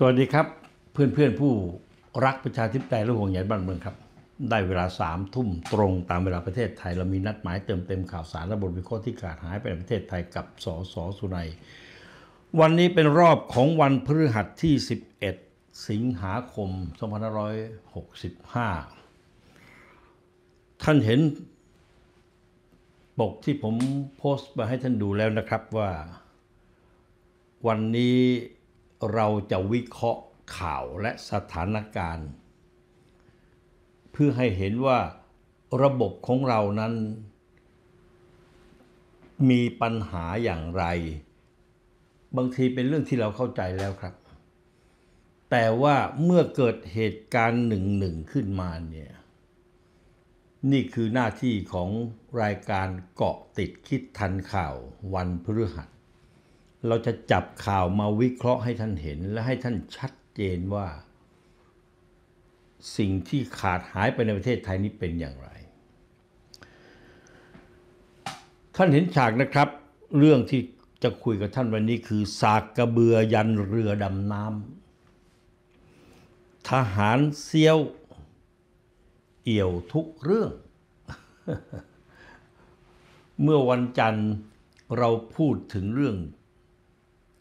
สวัสดีครับ เพื่อนเพื่อนผู้รักประชาธิปไตยและห่วงใยบ้านเมืองครับได้เวลาสามทุ่มตรงตามเวลาประเทศไทย เรามีนัดหมายเติมเต็มข่าวสารและบทวิเคราะห์ที่ขาดหายไปในประเทศไทยกับสสสุนัย วันนี้เป็นรอบของวันพฤหัสที่ 11 สิงหาคม2565 ท่านเห็นปกที่ผมโพสต์มาให้ท่านดูแล้วนะครับว่าวันนี้เราจะวิเคราะห์ข่าวและสถานการณ์ เพื่อให้เห็นว่าระบบของเรานั้น มีปัญหาอย่างไร บางทีเป็นเรื่องที่เราเข้าใจแล้วครับ แต่ว่าเมื่อเกิดเหตุการณ์หนึ่งหนึ่งขึ้นมาเนี่ยนี่คือหน้าที่ของรายการเกาะติดคิดทันข่าววันพฤหัสเราจะจับข่าวมาวิเคราะห์ให้ท่านเห็นและให้ท่านชัดเจนว่า สิ่งที่ขาดหายไปในประเทศไทยนี้เป็นอย่างไร ท่านเห็นฉากนะครับ เรื่องที่จะคุยกับท่านวันนี้คือสากกระเบือยันเรือดำน้ำทหารเซียว เอี่ยวทุกเรื่อง เมื่อวันจันทร์เราพูดถึงเรื่อง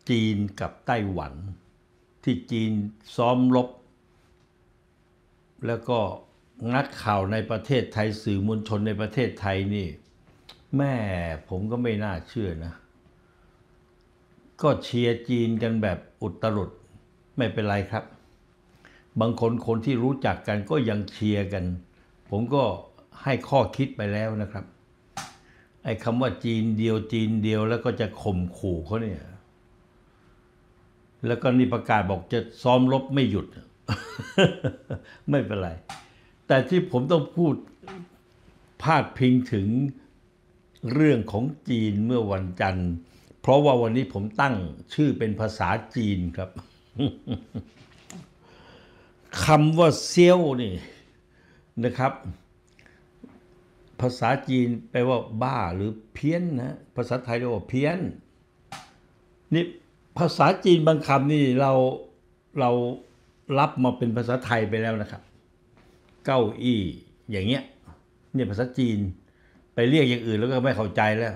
จีนกับไต้หวันที่จีนซ้อมรบแล้วก็นักข่าวในประเทศไทยสื่อมวลชนในประเทศไทยนี่แม่ผมก็ไม่น่าเชื่อนะ ก็เชียร์จีนกันแบบอุตรุดไม่เป็นไรครับ บางคนคนที่รู้จักกันก็ยังเชียร์กัน ผมก็ให้ข้อคิดไปแล้วนะครับไอ้คำว่าจีนเดียวจีนเดียวแล้วก็จะข่มขู่เขาเนี่ยแล้วก็นี่ประกาศบอกจะซ้อมรบไม่หยุด ไม่เป็นไร แต่ที่ผมต้องพูดพาดพิงถึงเรื่องของจีนเมื่อวันจันทร์ เพราะว่าวันนี้ผมตั้ง ชื่อเป็นภาษาจีนครับคำว่าเซียวนี่ นะครับ ภาษาจีนแปลว่าบ้าหรือเพี้ยนนะ ภาษาไทยเรียกว่าเพี้ยนนี่ภาษาจีนบางคำนี่เราเรารับมาเป็นภาษาไทยไปแล้วนะครับ เก้าอี้อย่างเงี้ยเนี่ยภาษาจีนไปเรียกอย่างอื่นแล้วก็ไม่เข้าใจแล้ว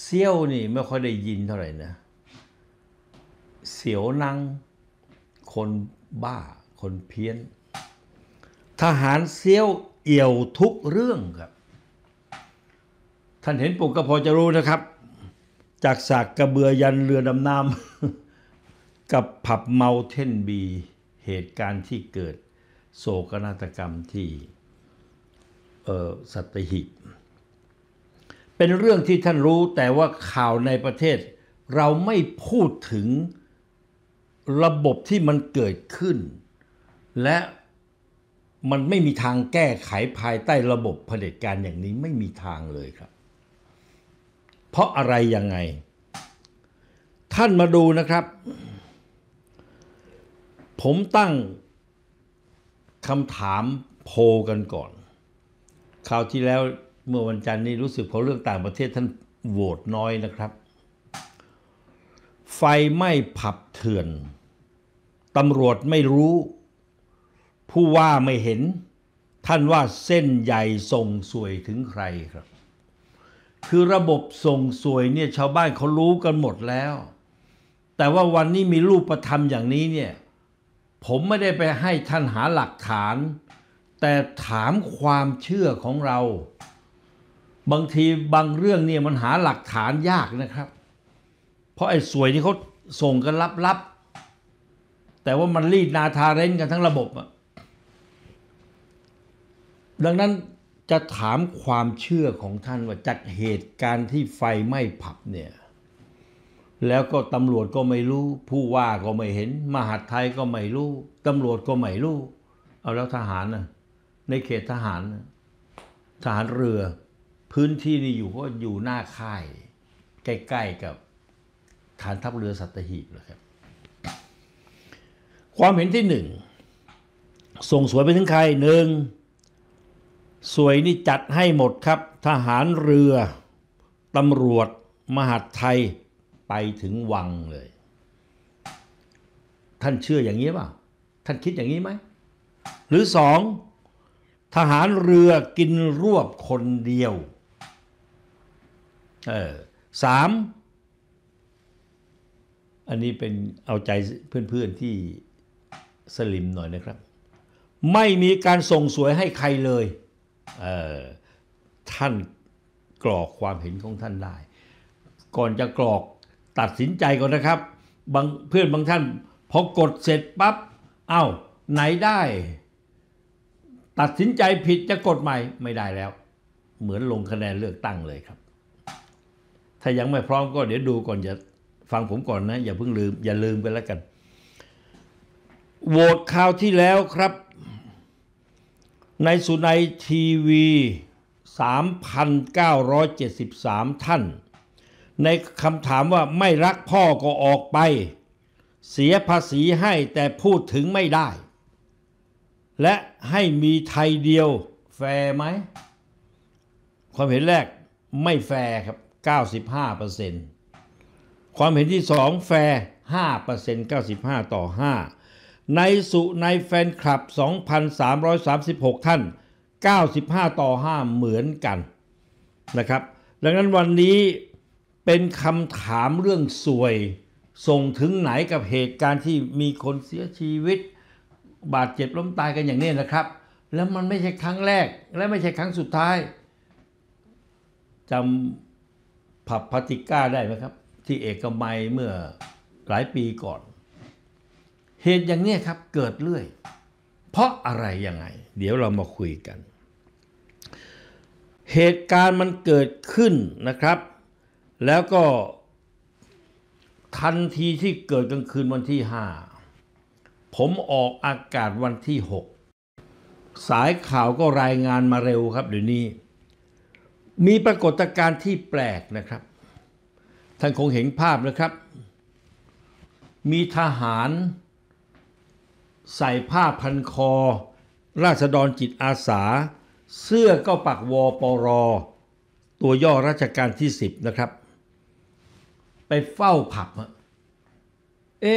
เซี่ยวนี่ไม่ค่อยได้ยินเท่าไหร่นะ เสียวนัง คนบ้า คนเพี้ยนทหารเซี่ยวเอี่ยวทุกเรื่องครับ ท่านเห็นปุ๊กก็พอจะรู้นะครับจากสากกระเบือยันเรือดำน้ำกับผับเมาเทนบีเหตุการณ์ที่เกิด โศกนาฏกรรมที่สัตหิบเป็นเรื่องที่ท่านรู้แต่ว่าข่าวในประเทศเราไม่พูดถึงระบบที่มันเกิดขึ้น และมันไม่มีทางแก้ไขภายใต้ระบบเผด็จการอย่างนี้ไม่มีทางเลยครับเพราะอะไรยังไง ท่านมาดูนะครับ ผมตั้งคำถามโพกันก่อน คราวที่แล้วเมื่อวันจันทร์นี้รู้สึกพอเรื่องต่างประเทศท่านโหวตน้อยนะครับ ไฟไหม้ผับเถื่อนตำรวจไม่รู้ ผู้ว่าไม่เห็น ท่านว่าเส้นใหญ่ส่งสวยถึงใครครับคือระบบส่งสวยเนี่ยชาวบ้านเขารู้กันหมดแล้ว แต่ว่าวันนี้มีรูปธรรมอย่างนี้เนี่ย ผมไม่ได้ไปให้ท่านหาหลักฐาน แต่ถามความเชื่อของเรา บางทีบางเรื่องเนี่ยมันหาหลักฐานยากนะครับ เพราะไอ้สวยนี่เขาส่งกันลับๆแต่ว่ามันรีดนาทาเรนกันทั้งระบบอะดังนั้นจะถามความเชื่อของท่านว่าจากเหตุการณ์ที่ไฟไหม้ผับเนี่ย แล้วก็ตำรวจก็ไม่รู้ ผู้ว่าก็ไม่เห็น มหาดไทยก็ไม่รู้ตำรวจก็ไม่รู้เอาแล้วทหารนะในเขตทหาร ทหารเรือ พื้นที่นี่อยู่ก็อยู่หน้าค่าย ใกล้ๆกับฐานทัพเรือสัตหีบนะครับ ความเห็นที่หนึ่ง ส่งสวยไปถึงใครหนึ่งสวยนี่จัดให้หมดครับ ทหารเรือ ตำรวจมหาดไทยไปถึงวังเลย ท่านเชื่ออย่างนี้ป่ะ ท่านคิดอย่างนี้ไหมหรือสอง ทหารเรือกินรวบคนเดียวเออสามอันนี้เป็นเอาใจเพื่อนๆที่สลิมหน่อยนะครับ ไม่มีการส่งสวยให้ใครเลยท่านกรอกความเห็นของท่านได้ ก่อนจะกรอกตัดสินใจก่อนนะครับบางเพื่อนบางท่านพอกดเสร็จปับ๊บเอา้าไหนได้ ตัดสินใจผิดจะกดใหม่ไม่ได้แล้ว เหมือนลงคะแนนเลือกตั้งเลยครับ ถ้ายังไม่พร้อมก็เดี๋ยวดูก่อนอย่าฟังผมก่อนนะ อย่าเพิ่งลืมอย่าลืมไปแล้วกันโหวตคราวที่แล้วครับในสุนัยทีวี 3,973 ท่าน ในคำถามว่าไม่รักพ่อก็ออกไป เสียภาษีให้แต่พูดถึงไม่ได้ และให้มีไทยเดียวแฟร์ไหม ความเห็นแรกไม่แฟร์ครับ95%ความเห็นที่ 2 แฟร์5% 95 ต่อ 5ในสุในแฟนคลับ 2,336 ท่าน 95 ต่อ 5 เหมือนกันนะครับ ดังนั้นวันนี้เป็นคำถามเรื่องสวยส่งถึงไหนกับเหตุการณ์ที่มีคนเสียชีวิตบาดเจ็บล้มตายกันอย่างนี้นะครับ แล้วมันไม่ใช่ครั้งแรกและไม่ใช่ครั้งสุดท้ายจำผับพาติก้าได้ไหมครับ ที่เอกมัยเมื่อหลายปีก่อนเหตุอย่างนี้ครับ เกิดเรื่อยเพราะอะไรยังไงเดี๋ยวเรามาคุยกัน เหตุการณ์มันเกิดขึ้นนะครับ แล้วก็ทันทีที่เกิดกลางคืนวันที่ 5 ผมออกอากาศวันที่ 6 สายข่าวก็รายงานมาเร็วครับเดี๋ยวนี้ มีปรากฏการณ์ที่แปลกนะครับท่านคงเห็นภาพนะครับ มีทหารใส่ผ้าพันคอ ราษฎรจิตอาสา เสื้อก็ปักวอปอรอตัวย่อราชการที่สิบนะครับ ไปเฝ้าผับเอ๊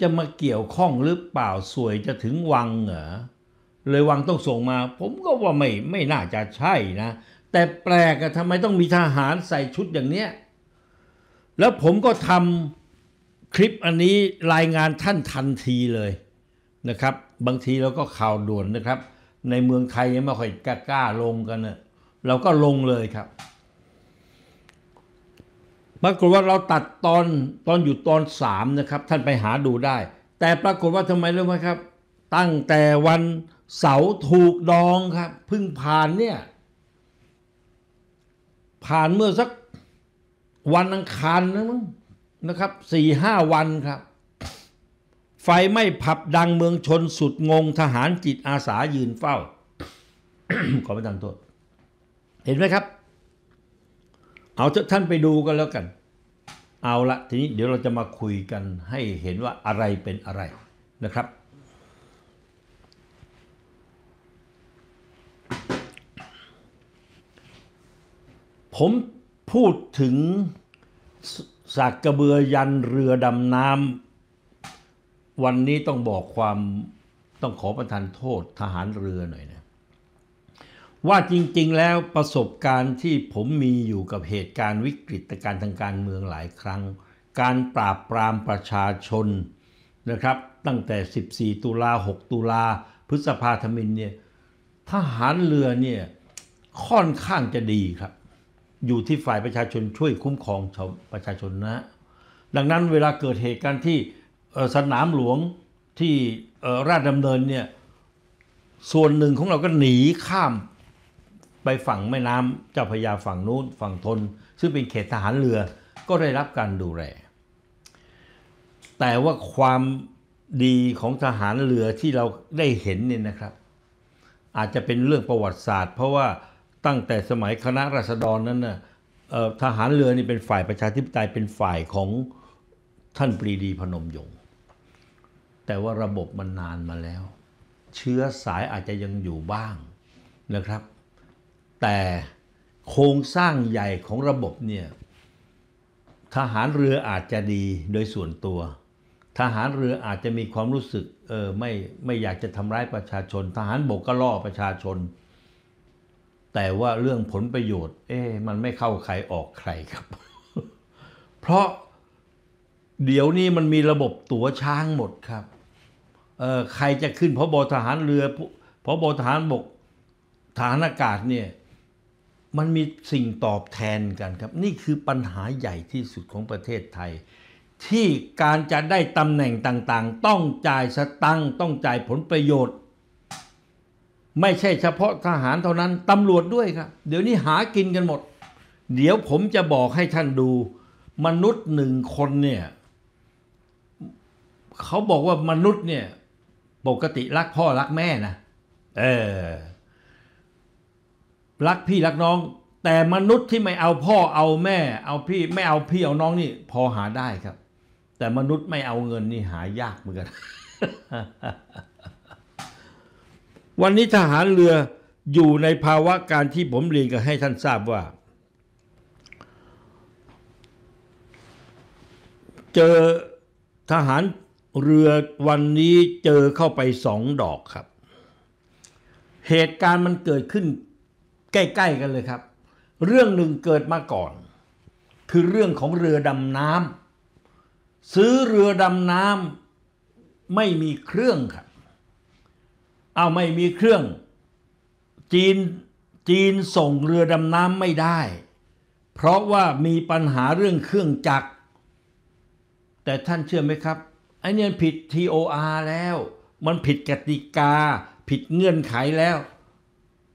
จะมาเกี่ยวข้องหรือเปล่าสวยจะถึงวังเหรอเลยวังต้องส่งมา ผมก็ว่าไม่ไม่น่าจะใช่นะ แต่แปลกอะทำไมต้องมีทหารใส่ชุดอย่างเนี้ย แล้วผมก็ทำคลิปอันนี้รายงานท่านทันทีเลยนะครับบางทีเราก็ข่าวด่วนนะครับ ในเมืองไทยยังไม่ค่อยกล้าลาลงกันนะเราก็ลงเลยครับ ปรากฏว่าเราตัดตอนตอนอยู่ตอนสามนะครับท่านไปหาดูได้ แต่ปรากฏว่าทำไมรู้ไหมครับ ตั้งแต่วันเสาร์ถูกดองครับ พึ่งผ่านเนี่ย ผ่านเมื่อสักวันอังคารนะมั้งนะครับสี่ห้าวันครับไฟไม่ผับดังเมืองชนสุดงงทหารจิตอาสายืนเฝ้า ขอไม่ทังโทษ เห็นไหมครับ เอาท่านไปดูกันแล้วกัน เอาละทีนี้เดี๋ยวเราจะมาคุยกันให้เห็นว่าอะไรเป็นอะไรนะครับ ผมพูดถึง สากกระเบือยันเรือดำน้ำวันนี้ต้องบอกความต้องขอประทานโทษทหารเรือหน่อยนะว่าจริงๆแล้วประสบการณ์ที่ผมมีอยู่กับเหตุการณ์วิกฤตการทางการเมืองหลายครั้ง การปราบปรามประชาชนนะครับ ตั้งแต่ 14 ตุลา6 ตุลาพฤษภาธมินเนี่ยทหารเรือเนี่ยค่อนข้างจะดีครับ อยู่ที่ฝ่ายประชาชนช่วยคุ้มครองชาวประชาชนนะ ดังนั้นเวลาเกิดเหตุการณ์ที่สนามหลวงที่ราชดำเนินเนี่ยส่วนหนึ่งของเราก็หนีข้ามไปฝั่งแม่น้ำเจ้าพยาฝั่งนู้น ฝั่งทน ซึ่งเป็นเขตทหารเรือก็ได้รับการดูแลแต่ว่าความดีของทหารเรือที่เราได้เห็นเนี่ยนะครับ อาจจะเป็นเรื่องประวัติศาสตร์เพราะว่าตั้งแต่สมัยคณะราษฎรนั้นนะ่ะทหารเรือนี่เป็นฝ่ายประชาธิปไตยเป็นฝ่ายของท่านปรีดีพนมยงแต่ว่าระบบมันนานมาแล้ว เชื้อสายอาจจะยังอยู่บ้างนะครับ แต่โครงสร้างใหญ่ของระบบเนี่ยทหารเรืออาจจะดีโดยส่วนตัว ทหารเรืออาจจะมีความรู้สึกเออไม่ไม่อยากจะทำร้ายประชาชน ทหารบกก็ล่อประชาชน แต่ว่าเรื่องผลประโยชน์ เอ๊มันไม่เข้าใครออกใครครับ เพราะเดี๋ยวนี้มันมีระบบตั๋วช้างหมดครับใครจะขึ้นพบทหารเรือพบทหารบกฐานอากาศเนี่ยมันมีสิ่งตอบแทนกันครับ นี่คือปัญหาใหญ่ที่สุดของประเทศไทย ที่การจะได้ตำแหน่งต่างๆ ต้องจ่ายสตังต้องจ่ายผลประโยชน์ ไม่ใช่เฉพาะทหารเท่านั้นตำรวจด้วยครับ เดี๋ยวนี้หากินกันหมด เดี๋ยวผมจะบอกให้ท่านดู มนุษย์หนึ่งคนเนี่ยเขาบอกว่ามนุษย์เนี่ยปกติรักพ่อรักแม่นะเออรักพี่รักน้อง แต่มนุษย์ที่ไม่เอาพ่อเอาแม่ เอาพี่ไม่เอาพี่เอาน้องนี่พอหาได้ครับ แต่มนุษย์ไม่เอาเงินนี่หายากเหมือนกัน วันนี้ทหารเรืออยู่ในภาวะการที่ผมเรียนกันให้ท่านทราบว่า เจอทหารเรือวันนี้เจอเข้าไปสองดอกครับ เหตุการณ์มันเกิดขึ้น ใกล้ๆกันเลยครับ เรื่องหนึ่งเกิดมาก่อน คือเรื่องของเรือดำน้ำซื้อเรือดำน้ำไม่มีเครื่องครับ เอาไม่มีเครื่อง จีน จีนส่งเรือดำน้ำไม่ได้ เพราะว่ามีปัญหาเรื่องเครื่องจักร แต่ท่านเชื่อไหมครับไอเนี่ยผิด TOR แล้ว มันผิดกติกาผิดเงื่อนไขแล้ว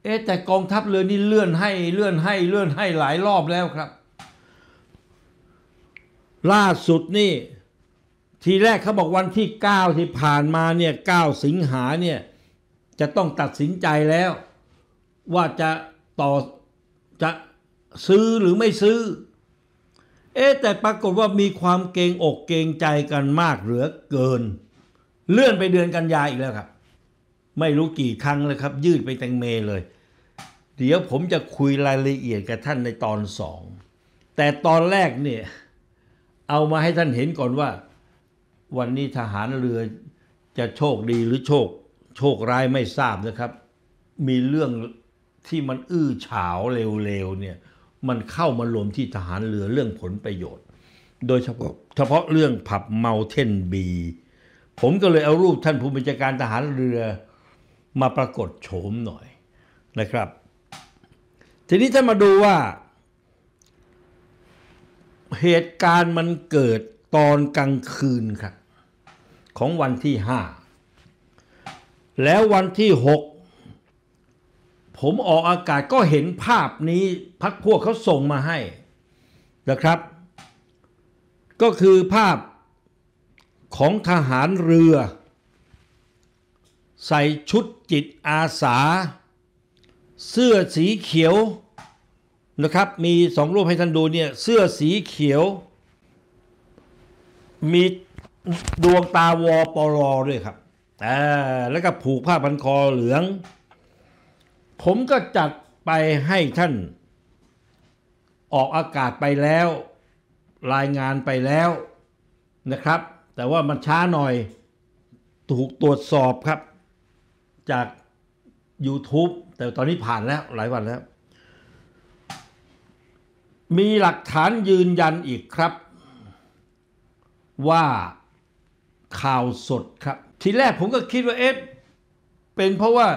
เอ๊แต่กองทัพเรือนี่เลื่อนให้เลื่อนให้เลื่อนให้หลายรอบแล้วครับล่าสุดนี่ ทีแรกเขาบอกวันที่ 9 ที่ผ่านมาเนี่ย 9 สิงหาเนี่ย จะต้องตัดสินใจแล้ว ว่าจะต่อจะซื้อหรือไม่ซื้อเอ๊แต่ปรากฏว่ามีความเกงอกเกงใจกันมากเหลือเกิน เลื่อนไปเดือนกันยาอีกแล้วครับ ไม่รู้กี่ครั้งแล้วครับ ยืดไปแตงเมเลย เดี๋ยวผมจะคุยรายละเอียดกับท่านในตอนสองแต่ตอนแรกเนี่ยเอามาให้ท่านเห็นก่อนว่า วันนี้ทหารเรือจะโชคดีหรือโชคโชคร้ายไม่ทราบนะครับ มีเรื่องที่มันอื้อฉาวเร็วๆเนี่ยมันเข้ามารวมที่ทหารเรือเรื่องผลประโยชน์ โดยเฉพาะเฉพาะเรื่องผับเมาเทนบี ผมก็เลยเอารูปท่านผู้บัญชาการทหารเรือ มาปรากฏโฉมหน่อยนะครับ ทีนี้ถ้ามาดูว่าเหตุการณ์มันเกิดตอนกลางคืนครับ ของวันที่ห้าแล้ววันที่หกผมออกอากาศก็เห็นภาพนี้พักพวกเขาส่งมาให้นะครับ ก็คือภาพของทหารเรือ ใส่ชุดจิตอาสา เสื้อสีเขียวนะครับมีสองรูปให้ท่านดูเนี่ย เสื้อสีเขียว มีดวงตาวอปลอด้วยครับแล้วก็ผูกผ้าพันคอเหลืองผมก็จัดไปให้ท่านออกอากาศไปแล้ว รายงานไปแล้วนะครับ แต่ว่ามันช้าหน่อยถูกตรวจสอบครับ จาก YouTube แต่ตอนนี้ผ่านแล้วหลายวันแล้ว มีหลักฐานยืนยันอีกครับ ว่าข่าวสดครับ ทีแรกผมก็คิดว่าเอ๊ะเป็นเพราะว่า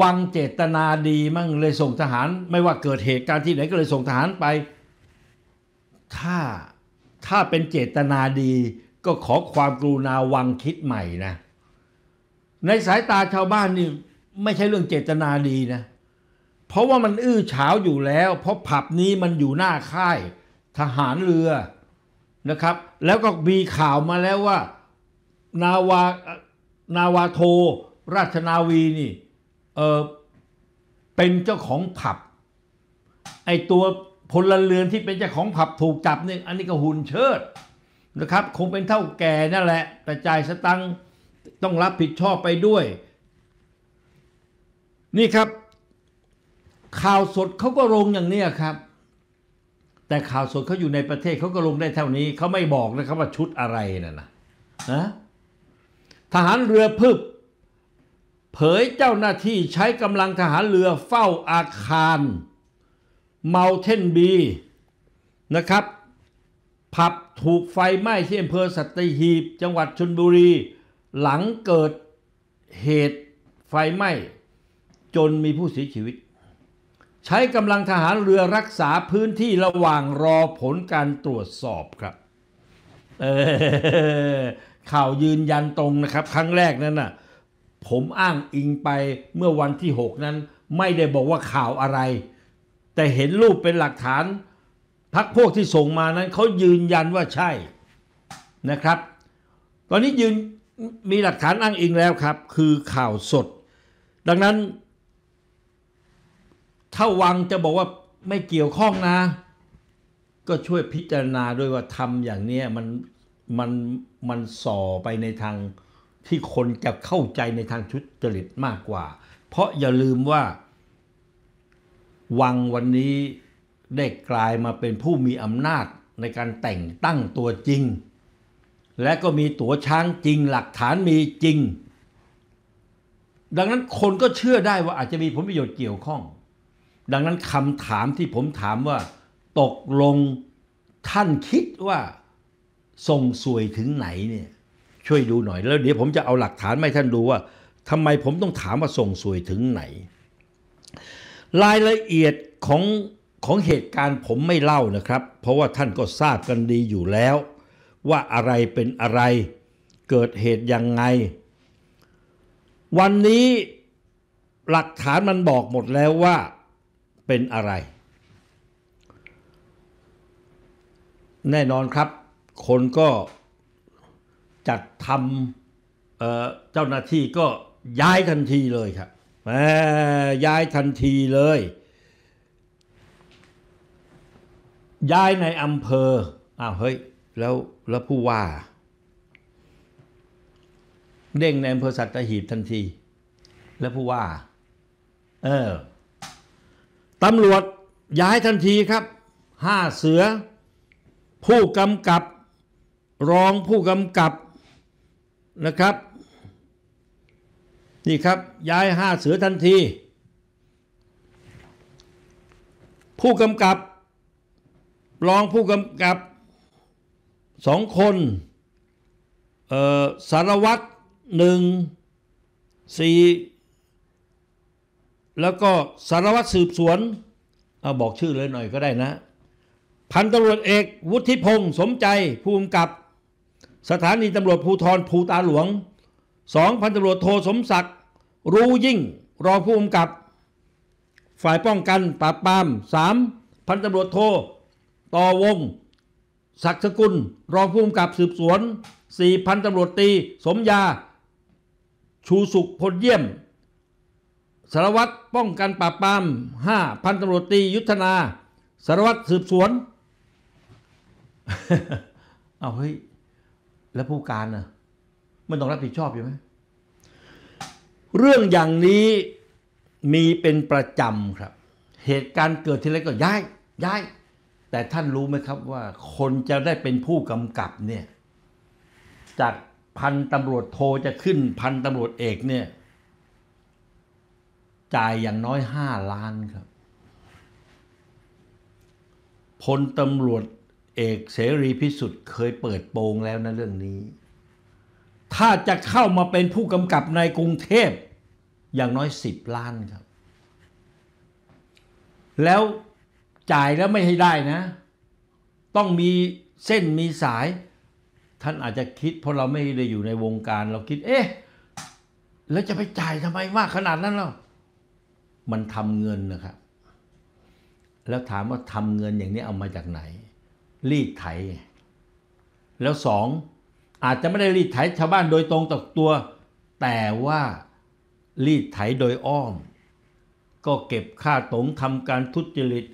วังเจตนาดีมั่งเลยส่งทหาร ไม่ว่าเกิดเหตุการณ์ที่ไหนก็เลยส่งทหารไปถ้าถ้าเป็นเจตนาดี ก็ขอความกรุณาวังคิดใหม่นะ ในสายตาชาวบ้านนี่ไม่ใช่เรื่องเจตนาดีนะเพราะว่ามันอื้อเฉาอยู่แล้ว เพราะผับนี้มันอยู่หน้าค่าย ทหารเรือนะครับ แล้วก็มีข่าวมาแล้วว่า นาวานาวาโท ราชนาวีนี่เออเป็นเจ้าของผับไอตัวพลเรือนที่เป็นเจ้าของผับถูกจับเนี่ยอันนี้ก็หุ่นเชิดนะครับ คงเป็นเท่าแก่นั่นแหละ แต่จ่ายสตังต้องรับผิดชอบไปด้วย นี่ครับ ข่าวสดเขาก็ลงอย่างนี้ครับ แต่ข่าวสดเขาอยู่ในประเทศเขาก็ลงได้เท่านี้ เขาไม่บอกนะครับ ว่าชุดอะไรนะนะนะทหารเรือพึบเผยเจ้าหน้าที่ใช้กำลังทหารเรือเฝ้าอาคาร เมาเทนบีนะครับผับถูกไฟไหม้ที่อำเภอสัตหีบ จังหวัดชลบุรี หลังเกิดเหตุไฟไหม้จนมีผู้เสียชีวิต ใช้กำลังทหารเรือรักษาพื้นที่ระหว่างรอผลการตรวจสอบครับ ข่าวยืนยันตรงนะครับ ครั้งแรกนั้นนะ่ะผมอ้างอิงไปเมื่อวันที่ 6 นั้น ไม่ได้บอกว่าข่าวอะไร แต่เห็นรูปเป็นหลักฐานพักพวกที่ส่งมานั้นเขายืนยันว่าใช่นะครับ ตอนนี้ยืนมีหลักฐานอ้างอิงแล้วครับ คือข่าวสด ดังนั้น ถ้าวังจะบอกว่าไม่เกี่ยวข้องนะ ก็ช่วยพิจารณาด้วยว่าทำอย่างนี้มันมันมันส่อไปในทางที่คนจะเข้าใจในทางชุดจริตมากกว่า เพราะอย่าลืมว่า วังวันนี้ได้กลายมาเป็นผู้มีอำนาจในการแต่งตั้งตัวจริง และก็มีตัวช้างจริง หลักฐานมีจริง ดังนั้นคนก็เชื่อได้ว่าอาจจะมีผลประโยชน์เกี่ยวข้อง ดังนั้นคำถามที่ผมถามว่า ตกลงท่านคิดว่า ส่งสวยถึงไหนเนี่ยช่วยดูหน่อยแล้วเดี๋ยวผมจะเอาหลักฐานมาให้ท่านดูว่าทำไมผมต้องถามว่าส่งสวยถึงไหน รายละเอียดของของเหตุการณ์ผมไม่เล่านะครับ เพราะว่าท่านก็ทราบกันดีอยู่แล้ว ว่าอะไรเป็นอะไรเกิดเหตุยังไง วันนี้หลักฐานมันบอกหมดแล้วว่าเป็นอะไร แน่นอนครับคนก็จัดทำเจ้าหน้าที่ก็ย้ายทันทีเลยครับย้ายทันทีเลย ย้ายในอำเภอ อ้าวเฮ้ยแล้วแล้วผู้ว่าเด้งในอำเภอสัตหีบทันที แล้วผู้ว่าเออตำรวจย้ายทันทีครับห้าเสือ ผู้กำกับรองผู้กำกับนะครับนี่ครับย้ายห้าเสือทันที ผู้กำกับรองผู้กำกับสองคนสารวัตรหนึ่งสี่แล้วก็สารวัตรสืบสวนเอาบอกชื่อเลยหน่อยก็ได้นะ พันตำรวจเอกวุฒิพงศ์สมใจภูมิกับสถานีตำรวจภูธรภูตาหลวง สองพันตำรวจโทสมศักดิ์รู้ยิ่งรองผู้กำกับ ฝ่ายป้องกันปราบปรามสามพันตำรวจโทต่อวงศักดิ์สกุลรองผู้กำกับสืบสวนสี่พันตำรวจตีสมยาชูสุขพลเยี่ยมสารวัตรป้องกันปราบปรามห้าพันตำรวจตี ยุทธนาสารวัตรสืบสวน เอาเฮ้และผู้การน่ะ มันต้องรับผิดชอบอยู่ไหมเรื่องอย่างนี้มีเป็นประจำครับ เหตุการณ์เกิดทีไรก็ย้ายย้าย แต่ท่านรู้ไหมครับว่า คนจะได้เป็นผู้กำกับเนี่ยจากพันตำรวจโทจะขึ้นพันตำรวจเอกเนี่ย จ่ายอย่างน้อยห้าล้านครับพลตำรวจเอกเสรีพิสุทธิ์เคยเปิดโปงแล้วนะเรื่องนี้ ถ้าจะเข้ามาเป็นผู้กำกับในกรุงเทพอย่างน้อยสิบล้านครับ แล้วจ่ายแล้วไม่ให้ได้นะ ต้องมีเส้นมีสาย ท่านอาจจะคิดเพราะเราไม่ได้อยู่ในวงการ เราคิด เอ๊ะแล้วจะไปจ่ายทำไมมากขนาดนั้นเรามันทำเงินนะครับ แล้วถามว่าทำเงินอย่างนี้เอามาจากไหนรีดไถแล้วสองอาจจะไม่ได้รีดไถชาวบ้านโดยตรงต่อตัว แต่ว่ารีดไถโดยอ้อม ก็เก็บค่าตงทำการทุจริต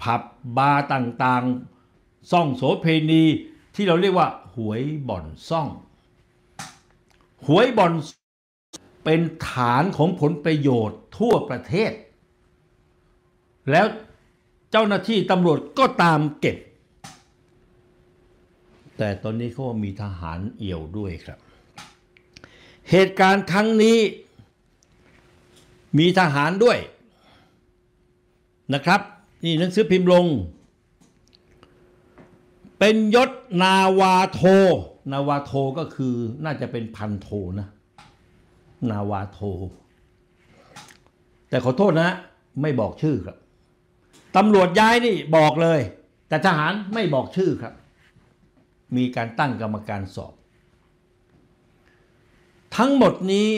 ผับบาร์ต่างๆ ซ่องโสเพณีที่เราเรียกว่า หวยบ่อนซ่อง หวยบ่อนเป็นฐานของผลประโยชน์ทั่วประเทศ แล้วเจ้าหน้าที่ตำรวจก็ตามเก็บ แต่ตอนนี้เขามีทหารเอี่ยวด้วยครับ เหตุการณ์ครั้งนี้ มีทหารด้วยนะครับ นี่หนังสือพิมพ์ลง เป็นยศนาวาโท นาวาโทก็คือน่าจะเป็นพันโทนะ นาวาโท แต่ขอโทษนะไม่บอกชื่อครับตำรวจย้ายนี่บอกเลย แต่ทหารไม่บอกชื่อครับ มีการตั้งกรรมการสอบ ทั้งหมดนี้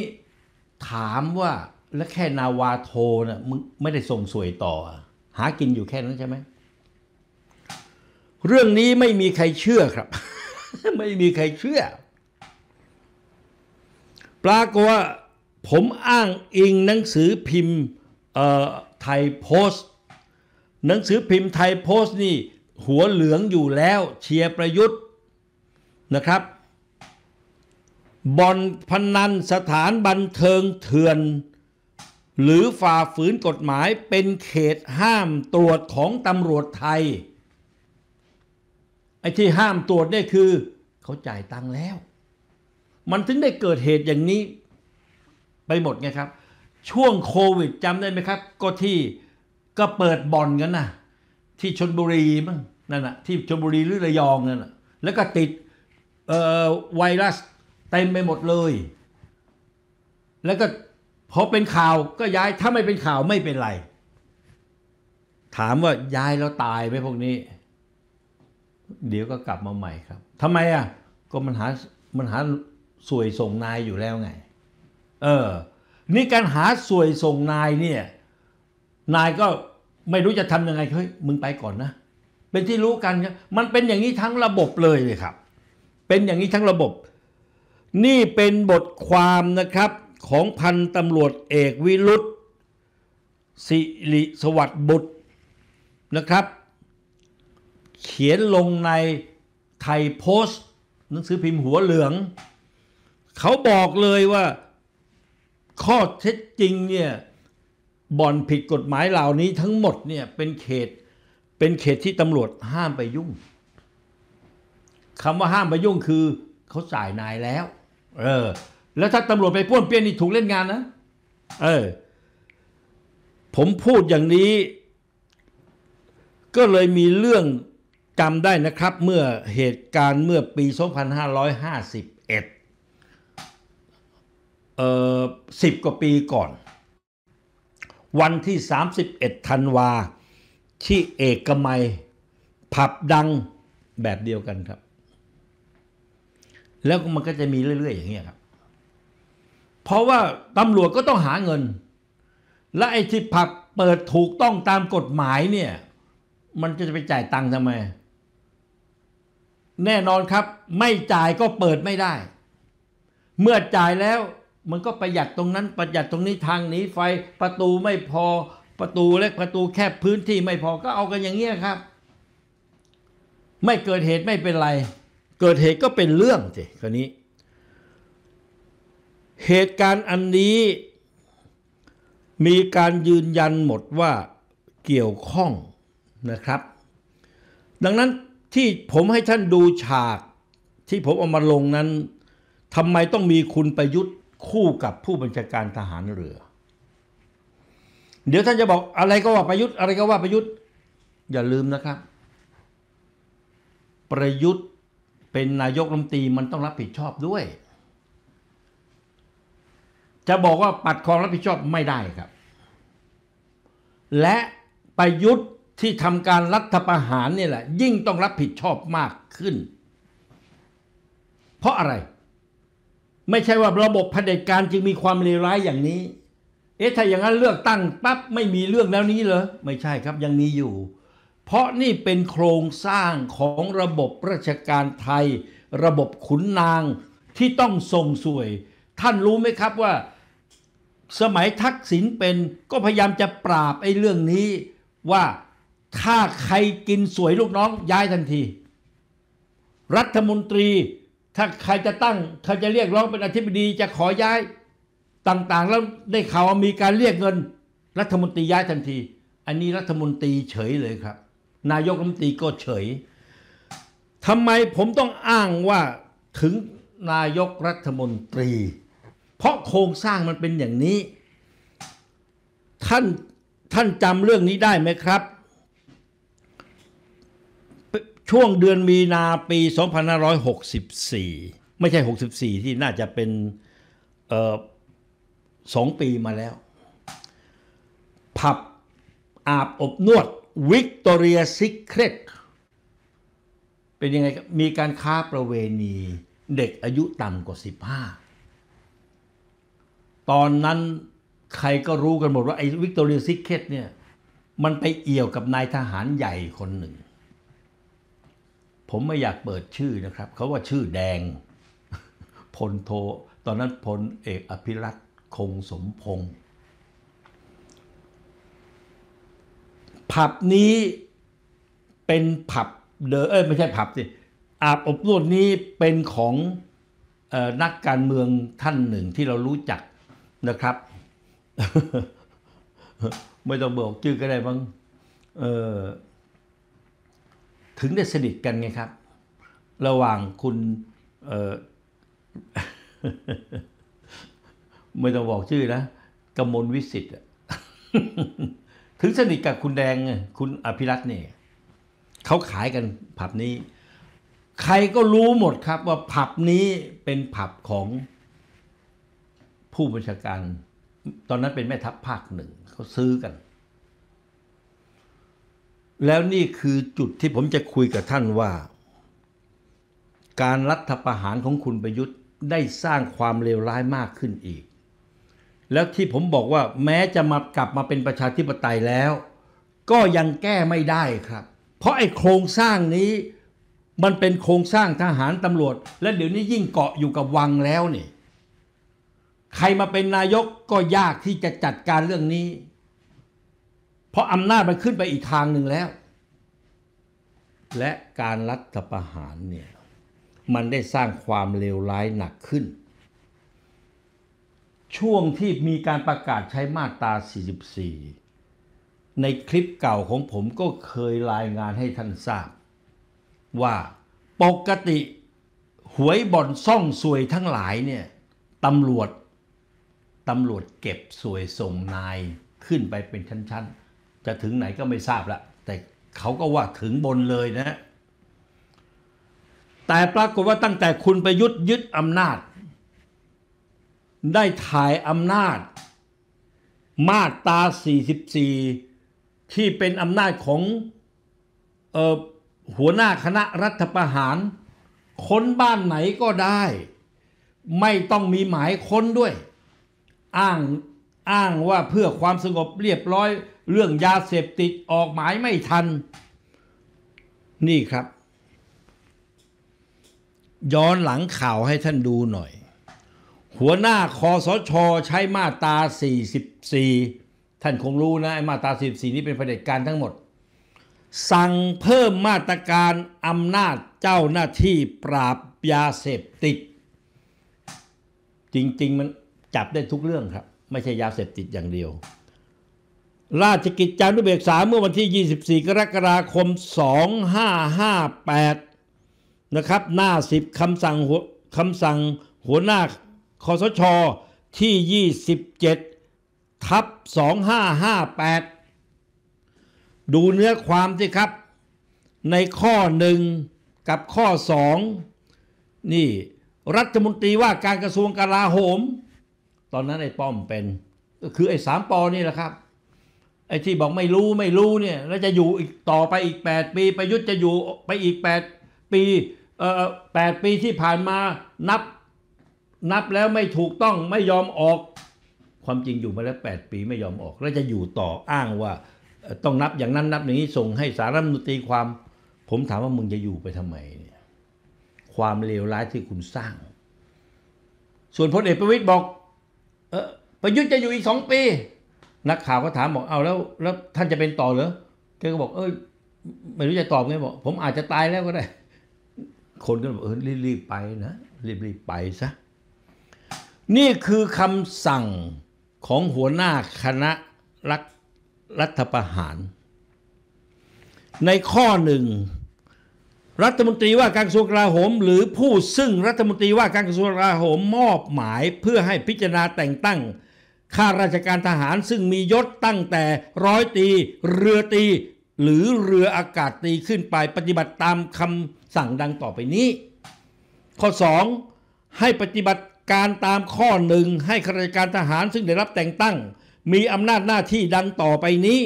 ถามว่าแล้วแค่นาวาโทนะ่ะมึงไม่ได้ส่งสวยต่อ หากินอยู่แค่นั้นใช่ไหม เรื่องนี้ไม่มีใครเชื่อครับ ไม่มีใครเชื่อ ปรากฏว่าผมอ้างอิงหนังสือพิมพ์ไทยโพสตหนังสือพิมพ์ไทยโพสต์นี่หัวเหลืองอยู่แล้วเชียร์ประยุทธ์นะครับบอนพนันสถานบันเทิงเถื่อน หรือฝ่าฝืนกฎหมายเป็นเขตห้ามตรวจของตำรวจไทย ไอ้ที่ห้ามตรวจเนี่ยคือเขาจ่ายตังค์แล้ว มันถึงได้เกิดเหตุอย่างนี้ ไปหมดไงครับ ช่วงโควิดจำได้ไหมครับ ก็ที่ก็เปิดบ่อนกันนะที่ชนบุรีมั้งนั่นนะที่ชนบุรี หรือระยองนั่นนะแล้วก็ติดไวรัส เต็มไปหมดเลย แล้วก็พอเป็นข่าวก็ย้ายถ้าไม่เป็นข่าวไม่เป็นไร ถามว่าย้ายแล้วตายไหมพวกนี้ เดี๋ยวก็กลับมาใหม่ครับทำไมอ่ะก็มันหา มันหาสวยส่งนายอยู่แล้วไง เออ นี่การหาสวยส่งนายเนี่ยนายก็ไม่รู้จะทำยังไงเฮ้ยมึงไปก่อนนะ เป็นที่รู้กันครับมันเป็นอย่างนี้ทั้งระบบเลยเลยครับ เป็นอย่างนี้ทั้งระบบ นี่เป็นบทความนะครับของพันตำรวจเอกวิรุธสิริสวัสดิ์บุตรนะครับ เขียนลงในไทยโพสต์หนังสือพิมพ์หัวเหลือง เขาบอกเลยว่า ข้อเท็จจริงเนี่ยบ่อนผิดกฎหมายเหล่านี้ทั้งหมดเนี่ย เป็นเขตเป็นเขตที่ตำรวจห้ามไปยุ่งคำว่าห้ามไปยุ่งคือเขาจ่ายนายแล้ว เออแล้วถ้าตำรวจไปป้วนเปี้ยนนี่ถูกเล่นงานนะเออผมพูดอย่างนี้ ก็เลยมีเรื่องจำได้นะครับ เมื่อเหตุการณ์เมื่อปี 2551เอ่อสิบกว่าปีก่อนวันที่ 31 ธันวาที่เอกมัยผับดังแบบเดียวกันครับ แล้วมันก็จะมีเรื่อยๆอย่างเงี้ยครับ เพราะว่าตำรวจก็ต้องหาเงิน และไอ้ที่ผับเปิดถูกต้องตามกฎหมายเนี่ย มันจะไปจ่ายตังค์ทำไม แน่นอนครับไม่จ่ายก็เปิดไม่ได้ เมื่อจ่ายแล้วมันก็ประหยัดตรงนั้น ประหยัดตรงนี้ทางหนีไฟประตูไม่พอประตูเล็กประตูแคบ พื้นที่ไม่พอก็เอากันอย่างเงี้ยครับ ไม่เกิดเหตุไม่เป็นไร เกิดเหตุก็เป็นเรื่องสิคนนี้ เหตุการณ์อันนี้มีการยืนยันหมดว่าเกี่ยวข้องนะครับ ดังนั้นที่ผมให้ท่านดูฉาก ที่ผมเอามาลงนั้นทำไมต้องมีคุณประยุทธคู่กับผู้บัญชาการทหารเรือ เดี๋ยวท่านจะบอกอะไรก็ว่าประยุทธ์ อะไรก็ว่าประยุทธ์ อย่าลืมนะครับ ประยุทธ์เป็นนายกรัฐมนตรีมันต้องรับผิดชอบด้วย จะบอกว่าปัดคองรับผิดชอบไม่ได้ครับ และประยุทธ์ที่ทำการรัฐประหารนี่แหละยิ่งต้องรับผิดชอบมากขึ้น เพราะอะไรไม่ใช่ว่าระบบเผด็จการจึงมีความเลวร้ายอย่างนี้ เอ๊ะถ้าอย่างนั้นเลือกตั้งปั๊บไม่มีเรื่องแล้วนี้เหรอไม่ใช่ครับ ยังมีอยู่ เพราะนี่เป็นโครงสร้างของระบบราชการไทย ระบบขุนนางที่ต้องทรงสวย ท่านรู้ไหมครับว่า สมัยทักษิณเป็นก็พยายามจะปราบไอ้เรื่องนี้ว่าถ้าใครกินสวยลูกน้องย้ายทันที รัฐมนตรีถ้าใครจะตั้งเขาจะเรียกร้องเป็นอธิบดี จะขอย้ายต่างๆแล้วได้ข่าวมีการเรียกเงิน รัฐมนตรีย้ายทันที อันนี้รัฐมนตรีเฉยเลยครับ นายกรัฐมนตรีก็เฉยทำไมผมต้องอ้างว่าถึงนายกรัฐมนตรี เพราะโครงสร้างมันเป็นอย่างนี้ท่านท่านจำเรื่องนี้ได้ไหมครับช่วงเดือนมีนาปี 2564 ไม่ใช่ 64 ที่น่าจะเป็นสองปีมาแล้ว ผับอาบอบนวดวิกตอเรียซิกเครตเป็นยังไง มีการค้าประเวณีเด็กอายุต่ำกว่า 15 ตอนนั้นใครก็รู้กันหมดว่าไอ้วิกตอเรียซิกเครตเนี่ย มันไปเอี่ยวกับนายทหารใหญ่คนหนึ่งผมไม่อยากเปิดชื่อนะครับ เขาว่าชื่อแดง พลโท ตอนนั้นพลเอกอภิรัตคงสมพงศ์ผับนี้เป็นผับเดอเอ้ไม่ใช่ผับสิ อาบอบรวดนี้เป็นของออนักการเมืองท่านหนึ่งที่เรารู้จักนะครับ ไม่ต้องบอกชื่อก็ได้บ้างเออถึงได้สนิทกันไงครับ ระหว่างคุณไม่ต้องบอกชื่อนะ กมลวิสิทธ์ถึงสนิทกับคุณแดง คุณ อภิรัตน์เนี่ย เขาขายกัน ผับนี้ ใครก็รู้หมดครับว่าผับนี้เป็นผับของ ผู้บัญชาการ ตอนนั้นเป็นแม่ทัพภาคหนึ่ง เขาซื้อกันแล้วนี่คือจุดที่ผมจะคุยกับท่านว่า การรัฐประหารของคุณประยุทธ์ได้สร้างความเลวร้ายมากขึ้นอีก แล้วที่ผมบอกว่าแม้จะมากลับมาเป็นประชาธิปไตยแล้ว ก็ยังแก้ไม่ได้ครับ เพราะไอ้โครงสร้างนี้ มันเป็นโครงสร้างทหารตำรวจ และเดี๋ยวนี้ยิ่งเกาะอยู่กับวังแล้วนี่ ใครมาเป็นนายกก็ยากที่จะจัดการเรื่องนี้เพราะอำนาจมันขึ้นไปอีกทางหนึ่งแล้ว และการรัฐประหารเนี่ยมันได้สร้างความเลวร้ายหนักขึ้น ช่วงที่มีการประกาศใช้มาตรา44 ในคลิปเก่าของผมก็เคยรายงานให้ท่านทราบ ว่าปกติหวยบ่อนซ่องสวยทั้งหลายเนี่ยตำรวจตำรวจเก็บสวยส่งนายขึ้นไปเป็นชั้น ๆจะถึงไหนก็ไม่ทราบละแต่เขาก็ว่าถึงบนเลยนะ แต่ปรากฏว่าตั้งแต่คุณประยุทธ์ยึดอำนาจ ได้ถ่ายอำนาจ มาตรา44 ที่เป็นอำนาจของออหัวหน้าคณะรัฐประหาร ค้นบ้านไหนก็ได้ ไม่ต้องมีหมายค้นด้วย อ้างอ้างว่าเพื่อความสงบเรียบร้อยเรื่องยาเสพติดออกหมายไม่ทันนี่ครับ ย้อนหลังข่าวให้ท่านดูหน่อย หัวหน้าคอสช ใช้มาตา44 ท่านคงรู้นะ ไอ้มาตา44 นี่เป็นประเด็จการทั้งหมด สั่งเพิ่มมาตรการอำนาจเจ้าหน้าที่ปราบยาเสพติด จริงๆมันจับได้ทุกเรื่องครับ ไม่ใช่ยาเสพติดอย่างเดียวราชกิจจานุเบกษา เมื่อวันที่ 24 กรกฎาคม 2558 นะครับหน้า 10คำสั่งคำสั่งหัวหน้าคอสชที่ 27ทับ2558 ดูเนื้อความสิครับ ในข้อหนึ่งกับข้อ 2 นี่รัฐมนตรีว่าการกระทรวงกลาโหม ตอนนั้นไอ้ป้อมเป็นก็คือไอ้สามปอนี่แหละครับไอ้ที่บอกไม่รู้ไม่รู้เนี่ยแล้วจะอยู่อีกต่อไปอีก 8 ปี ประยุทธ์จะอยู่ไปอีก 8 ปีเอ่อแปดปีที่ผ่านมานับนับแล้วไม่ถูกต้องไม่ยอมออก ความจริงอยู่มาแล้ว 8 ปีไม่ยอมออก แล้วจะอยู่ต่ออ้างว่าต้องนับอย่างนั้นนับอย่างนี้ส่งให้สารรัฐมนตรีความ ผมถามว่ามึงจะอยู่ไปทำไมเนี่ยความเลวร้ายที่คุณสร้าง ส่วนพลเอกประวิตยบอกเออประยุทธ์จะอยู่อีกสองปีนักข่าวก็ถามบอกเอาแล้วแล้วท่านจะเป็นต่อเหรอแกก็บอก เอ้ยไม่รู้จะตอบไงบอกผมอาจจะตายแล้วก็ได้ คนก็บอกเออรีบๆไปนะรีบๆไปซะ นี่คือคำสั่งของหัวหน้าคณะรัฐรัฐประหาร ในข้อหนึ่งรัฐมนตรีว่าการกระทรวงกลาโหม หรือผู้ซึ่งรัฐมนตรีว่า การกระทรวงกลาโหมมอบหมายเพื่อให้พิจารณาแต่งตั้งข้าราชการทหารซึ่งมียศตั้งแต่ร้อยตีเรือตี หรือเรืออากาศตีขึ้นไปปฏิบัติตามคำสั่งดังต่อไปนี้ ข้อ2 ให้ปฏิบัติการตามข้อหนึ่งให้ข้าราชการทหารซึ่งได้รับแต่งตั้ง มีอำนาจหน้าที่ดังต่อไปนี้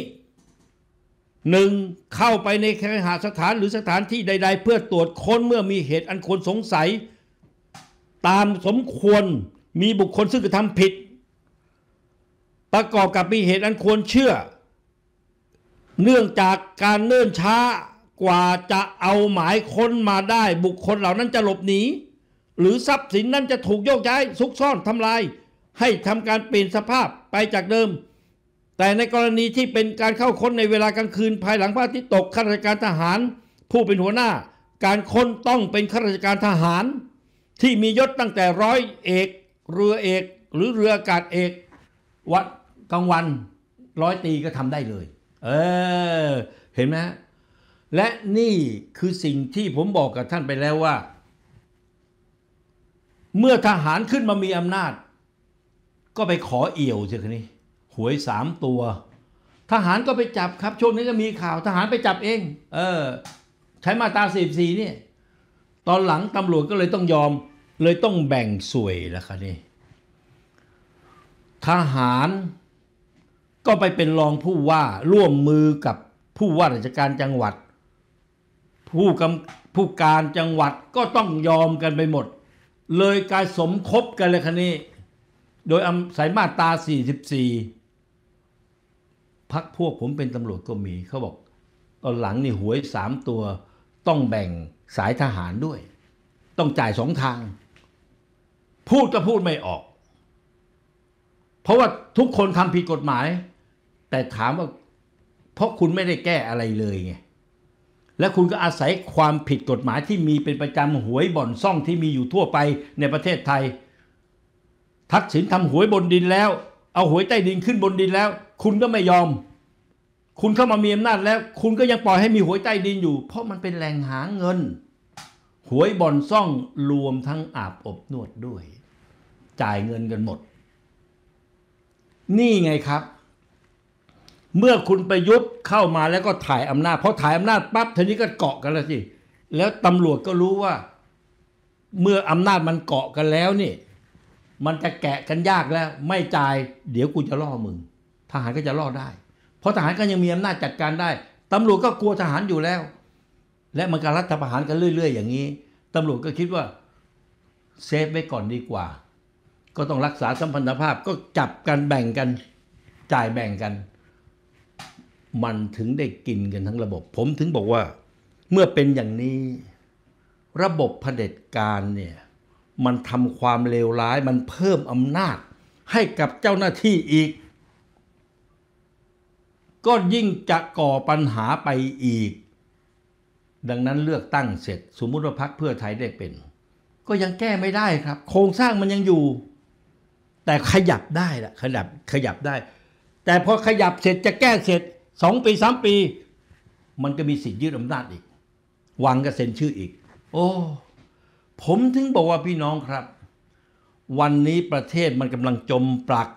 หนึ่งเข้าไปในเคหสถานหรือสถานที่ใด ๆ เพื่อตรวจค้นเมื่อมีเหตุอันควรสงสัย ตามสมควรมีบุคคลซึ่งกระทำผิดประกอบกับมีเหตุอันควรเชื่อ เนื่องจากการเนิ่นช้ากว่าจะเอาหมายค้นมาได้ บุคคลเหล่านั้นจะหลบหนีหรือทรัพย์สินนั้นจะถูกโยกย้ายซุกซ่อนทำลาย ให้ทำการเปลี่ยนสภาพไปจากเดิม แต่ในกรณีที่เป็นการเข้าค้นในเวลากลางคืนภายหลังพระอาทิตย์ตกข้าราชการทหาร ผู้เป็นหัวหน้า การค้นต้องเป็นข้าราชการทหาร ที่มียศตั้งแต่ร้อยเอก เรือเอกหรือเรืออากาศเอกวัดกลางวัน ร้อยตีก็ทำได้เลย เออเห็นไหมและนี่คือสิ่งที่ผมบอกกับท่านไปแล้วว่า เมื่อทหารขึ้นมามีอำนาจ ก็ไปขอเอี่ยวเช่นนี้หวยสามตัว ทหารก็ไปจับครับช่วงนี้ก็มีข่าว ทหารไปจับเอง เออ ใช้มาตาสิบสี่นี่ตอนหลังตำรวจก็เลยต้องยอม เลยต้องแบ่งสวยแล้วครับนี่ทหารก็ไปเป็นรองผู้ว่าร่วมมือกับผู้ว่าราชการจังหวัด ผู้กำผู้การจังหวัดก็ต้องยอมกันไปหมด เลยการสมคบกันเลยคันนี้ โดยสายมาตา44พักพวกผมเป็นตำรวจก็มีเขาบอกตอนหลังนี่หวยสามตัว ต้องแบ่งสายทหารด้วย ต้องจ่ายสองทาง พูดก็พูดไม่ออก เพราะว่าทุกคนทำผิดกฎหมายแต่ถามว่าเพราะคุณไม่ได้แก้อะไรเลยไงและคุณก็อาศัยความผิดกฎหมายที่มีเป็นประจำหวยบ่อนซ่องที่มีอยู่ทั่วไปในประเทศไทย ทักษิณทำหวยบนดินแล้ว เอาหวยใต้ดินขึ้นบนดินแล้ว คุณก็ไม่ยอม คุณเข้ามามีอำนาจแล้ว คุณก็ยังปล่อยให้มีหวยใต้ดินอยู่ เพราะมันเป็นแหล่งหาเงินหวยบ่อนซ่องรวมทั้งอาบอบนวดด้วย จ่ายเงินกันหมด นี่ไงครับเมื่อคุณประยุทธ์เข้ามาแล้วก็ถ่ายอำนาจเพราะถ่ายอำนาจปั๊บทีนี้ก็เกาะกันแล้วสิแล้วตำรวจก็รู้ว่า เมื่ออำนาจมันเกาะกันแล้วนี่ มันจะแกะกันยากแล้ว ไม่จ่ายเดี๋ยวกูจะล่อมึงทหารก็จะล่อได้ เพราะทหารก็ยังมีอำนาจจัดการได้ตำรวจก็กลัวทหารอยู่แล้ว และมันการรัฐประหารกันเรื่อย ๆ อย่างนี้ตำรวจก็คิดว่า เซฟไว้ก่อนดีกว่า ก็ต้องรักษาสัมพันธภาพก็จับกันแบ่งกัน จ่ายแบ่งกันมันถึงได้กินกันทั้งระบบ ผมถึงบอกว่า เมื่อเป็นอย่างนี้ ระบบะเผด็จการเนี่ยมันทำความเลวร้าย มันเพิ่มอำนาจให้กับเจ้าหน้าที่อีก ก็ยิ่งจะก่อปัญหาไปอีก ดังนั้นเลือกตั้งเสร็จ สมมติว่าพักเพื่อไทยได้เป็น ก็ยังแก้ไม่ได้ครับ โครงสร้างมันยังอยู่ แต่ขยับได้ละขยับขยับได้ แต่พอขยับเสร็จจะแก้เสร็จสองปีสามปี มันก็มีสิทธิ์ยืดอำนาจอีกวางก็เซ็นชื่ออีก โอ้ ผมถึงบอกว่าพี่น้องครับ วันนี้ประเทศมันกำลังจมปลัก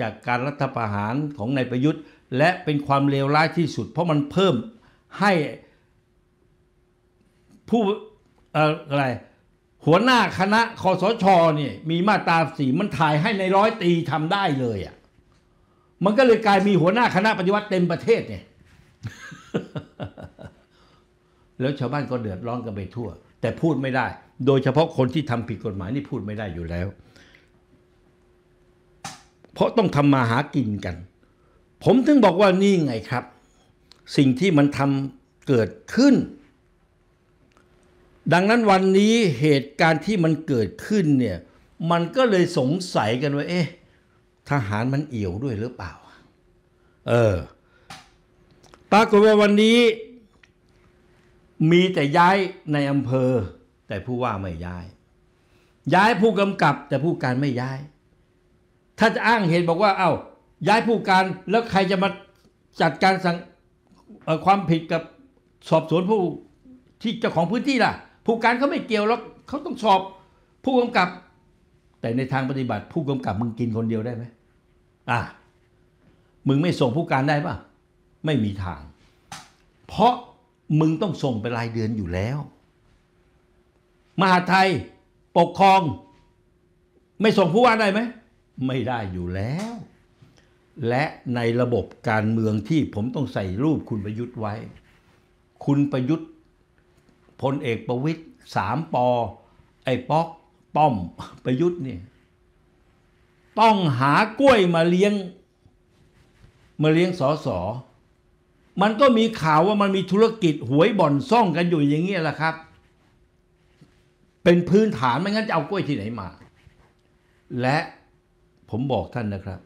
จากการรัฐประหารของนายประยุทธ์ และเป็นความเลวร้ายที่สุด เพราะมันเพิ่มให้ ผู้อะไร หัวหน้าคณะคอสชเนี่ยมีมาตราสีมันถ่ายให้ในร้อยตีทำได้เลยอะ่ะมันก็เลยกลายมีหัวหน้าคณะปฏิวัติเต็มประเทศเนี่ย แล้วชาวบ้านก็เดือดร้อนกันไปทั่ว แต่พูดไม่ได้ โดยเฉพาะคนที่ทำผิดกฎหมายนี่พูดไม่ได้อยู่แล้ว เพราะต้องทำมาหากินกัน ผมถึงบอกว่านี่ไงครับ สิ่งที่มันทำเกิดขึ้น ดังนั้นวันนี้เหตุการณ์ที่มันเกิดขึ้นเนี่ย มันก็เลยสงสัยกันว่าเอ๊ะทหารมันเอี่ยวด้วยหรือเปล่า เออปรากฏว่าวันนี้มีแต่ย้ายในอำเภอ แต่ผู้ว่าไม่ย้าย ย้ายผู้กำกับแต่ผู้การไม่ย้าย ถ้าจะอ้างเหตุบอกว่า เอา้า ย้ายผู้การแล้วใครจะมาจัดการสั่งความผิดกับสอบสวนผู้ที่เจ้าของพื้นที่ล่ะ ผู้การเขาไม่เกี่ยวหรอกเขาต้องสอบ ผู้กำกับ แต่ในทางปฏิบัติ ผู้กำกับ มึงกินคนเดียวได้ไหมอ่ะมึงไม่ส่งผู้การได้ปะไม่มีทาง เพราะมึงต้องส่งไปรายเดือนอยู่แล้ว มหาไทยปกครอง ไม่ส่งผู้ว่าได้ไหม ไม่ได้อยู่แล้ว และในระบบการเมืองที่ผมต้องใส่รูปคุณประยุทธ์ไว้ คุณประยุทธ์พลเอกประวิทยสามปอไอ้ป๊อกป้อมประยุทธ์เนี่ยต้องหากล้วยมาเลี้ยง มาเลี้ยงสอสอ มันก็มีข่าวว่ามันมีธุรกิจ หวยบ่อนซ่องกันอยู่อย่างนี้แหละครับ เป็นพื้นฐานไม่งั้นจะเอากล้วยที่ไหนมา และผมบอกท่านนะครับ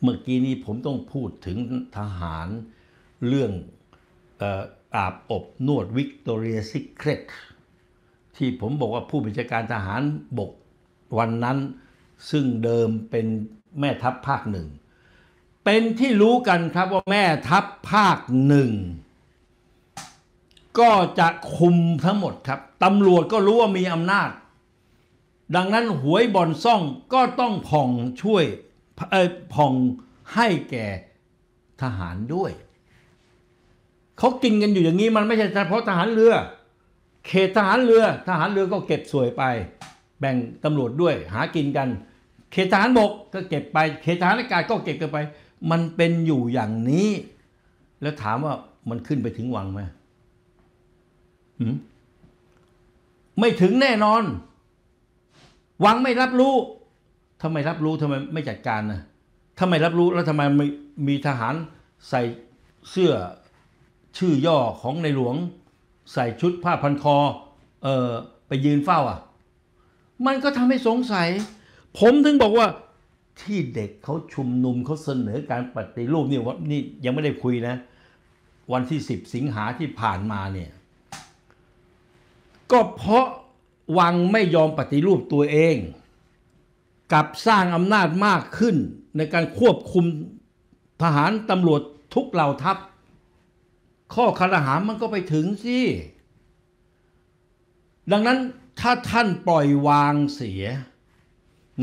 เมื่อกี้นี้ผมต้องพูดถึงทหารเรื่องอาบอบนวดวิกตอเรียซิกเครตที่ผมบอกว่าผู้บัญชาการทหารบกวันนั้นซึ่งเดิมเป็นแม่ทัพภาคหนึ่ง เป็นที่รู้กันครับว่าแม่ทัพภาคหนึ่ง ก็จะคุมทั้งหมดครับตำรวจก็รู้ว่ามีอำนาจ ดังนั้นหวยบอนซ่องก็ต้องผ่องช่วยเออผ่องให้แก่ทหารด้วย เขากินกันอยู่อย่างนี้มันไม่ใช่เฉพาะทหารเรือ เขตทหารเรือ ทหารเรือก็เก็บสวยไปแบ่งตำรวจด้วยหากินกัน เขตทหารบก ก็เก็บไป เขตทหารอากาศก็เก็บกันไป มันเป็นอยู่อย่างนี้ แล้วถามว่ามันขึ้นไปถึงวังไหมไม่ถึงแน่นอนวังไม่รับรู้ทำไมรับรู้ทำไมไม่จัดการนะทำไมรับรู้แล้วทำไมมีมทหารใส่เสื้อ ชื่อย่อของในหลวง ใส่ชุดผ้าพันคอ เออไปยืนเฝ้าอ่ะมันก็ทำให้สงสัย ผมถึงบอกว่าที่เด็กเขาชุมนุมเขาเสนอการปฏิรูปนี่ว่านี่ยังไม่ได้คุยนะ วันที่สิบสิงหาที่ผ่านมาเนี่ย ก็เพราะวังไม่ยอมปฏิรูปตัวเอง กับสร้างอำนาจมากขึ้นในการควบคุมทหารตำรวจทุกเหล่าทัพ ข้อคารหามันก็ไปถึงสิ ดังนั้นถ้าท่านปล่อยวางเสีย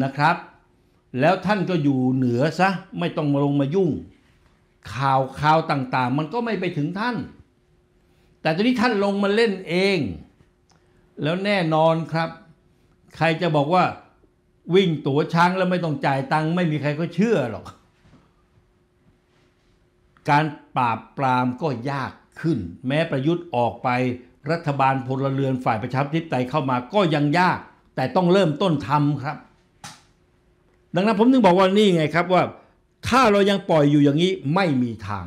นะครับ แล้วท่านก็อยู่เหนือซะไม่ต้องมาลงมายุ่ง ข่าวข่าวต่างๆ มันก็ไม่ไปถึงท่าน แต่ตอนนี้ท่านลงมาเล่นเอง แล้วแน่นอนครับ ใครจะบอกว่าวิ่งตัวช้างแล้วไม่ต้องจ่ายตังค์ไม่มีใครก็เชื่อหรอก การปราบปรามก็ยากขึ้น แม้ประยุทธ์ออกไปรัฐบาลพลเรือนฝ่ายประชาธิปไตยเข้ามาก็ยังยาก แต่ต้องเริ่มต้นทำครับ ดังนั้นผมถึงบอกว่านี่ไงครับว่าถ้าเรายังปล่อยอยู่อย่างนี้ไม่มีทาง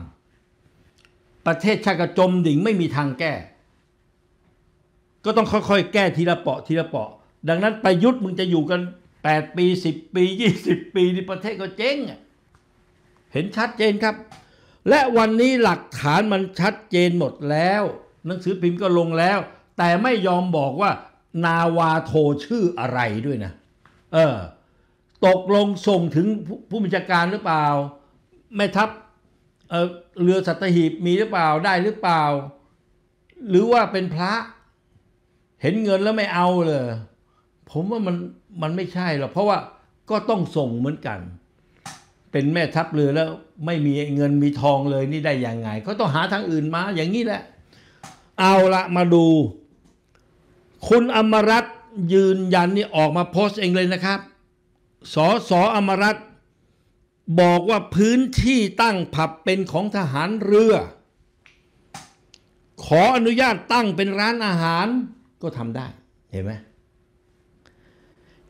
ประเทศชาติกระจมดิ่งไม่มีทางแก้ ก็ต้องค่อยๆแก้ทีละเปาะทีละเปาะดังนั้นประยุทธ์มึงจะอยู่กัน8ปี10ปี20ปีนี่ประเทศก็เจ๊งเห็นชัดเจนครับ และวันนี้หลักฐานมันชัดเจนหมดแล้วหนังสือพิมพ์ก็ลงแล้ว แต่ไม่ยอมบอกว่า นาวาโทชื่ออะไรด้วยนะเออตกลงส่งถึงผู้บัญชาการหรือเปล่า แม่ทัพเเรือสัตหีบมีหรือเปล่าได้หรือเปล่า หรือว่าเป็นพระ เห็นเงินแล้วไม่เอาเลยผมว่ามันมันไม่ใช่หรอกเพราะว่าก็ต้องส่งเหมือนกัน เป็นแม่ทัพเรือแล้วไม่มีเงินมีทองเลยนี่ได้ยังไงเขาต้องหาทางอื่นมา อย่างนี้แหละเอาละมาดู คุณอมรัตยืนยันนี่ออกมาโพสต์เองเลยนะครับสอสออมรัตบอกว่าพื้นที่ตั้งผับเป็นของทหารเรือ ขออนุญาตตั้งเป็นร้านอาหาร ก็ทำได้เห็นไหม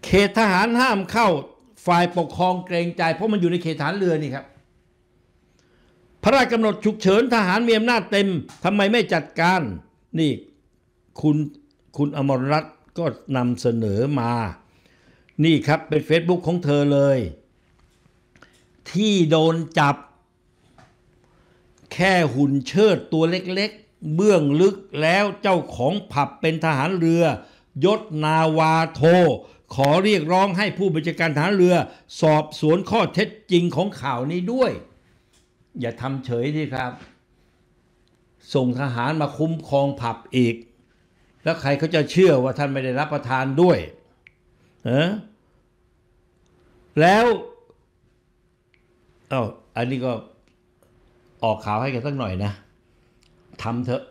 เขตทหารห้ามเข้าฝ่ายปกครองเกรงใจ เพราะมันอยู่ในเขตฐานเรือนี่ครับพระราชกำหนดฉุกเฉินทหารมีอำนาจเต็มทำไมไม่จัดการนี่คุณคุณอมรรัตน์ก็นำเสนอมา นี่ครับเป็น Facebook ของเธอเลย ที่โดนจับ แค่หุ่นเชิดตัวเล็ก ๆ เบื้องลึกแล้วเจ้าของผับเป็นทหารเรือ ยศนาวาโท ขอเรียกร้องให้ผู้บัญชาการทหารเรือ สอบสวนข้อเท็จจริงของข่าวนี้ด้วยอย่าทำเฉยี่ครับ ส่งทหารมาคุ้มครองผับอีก แล้วใครเขาจะเชื่อว่าท่านไม่ได้รับประทานด้วยเออแล้วเอา้าอันนี้ก็ออกข่าวให้กันสักหน่อยนะทำเถอะ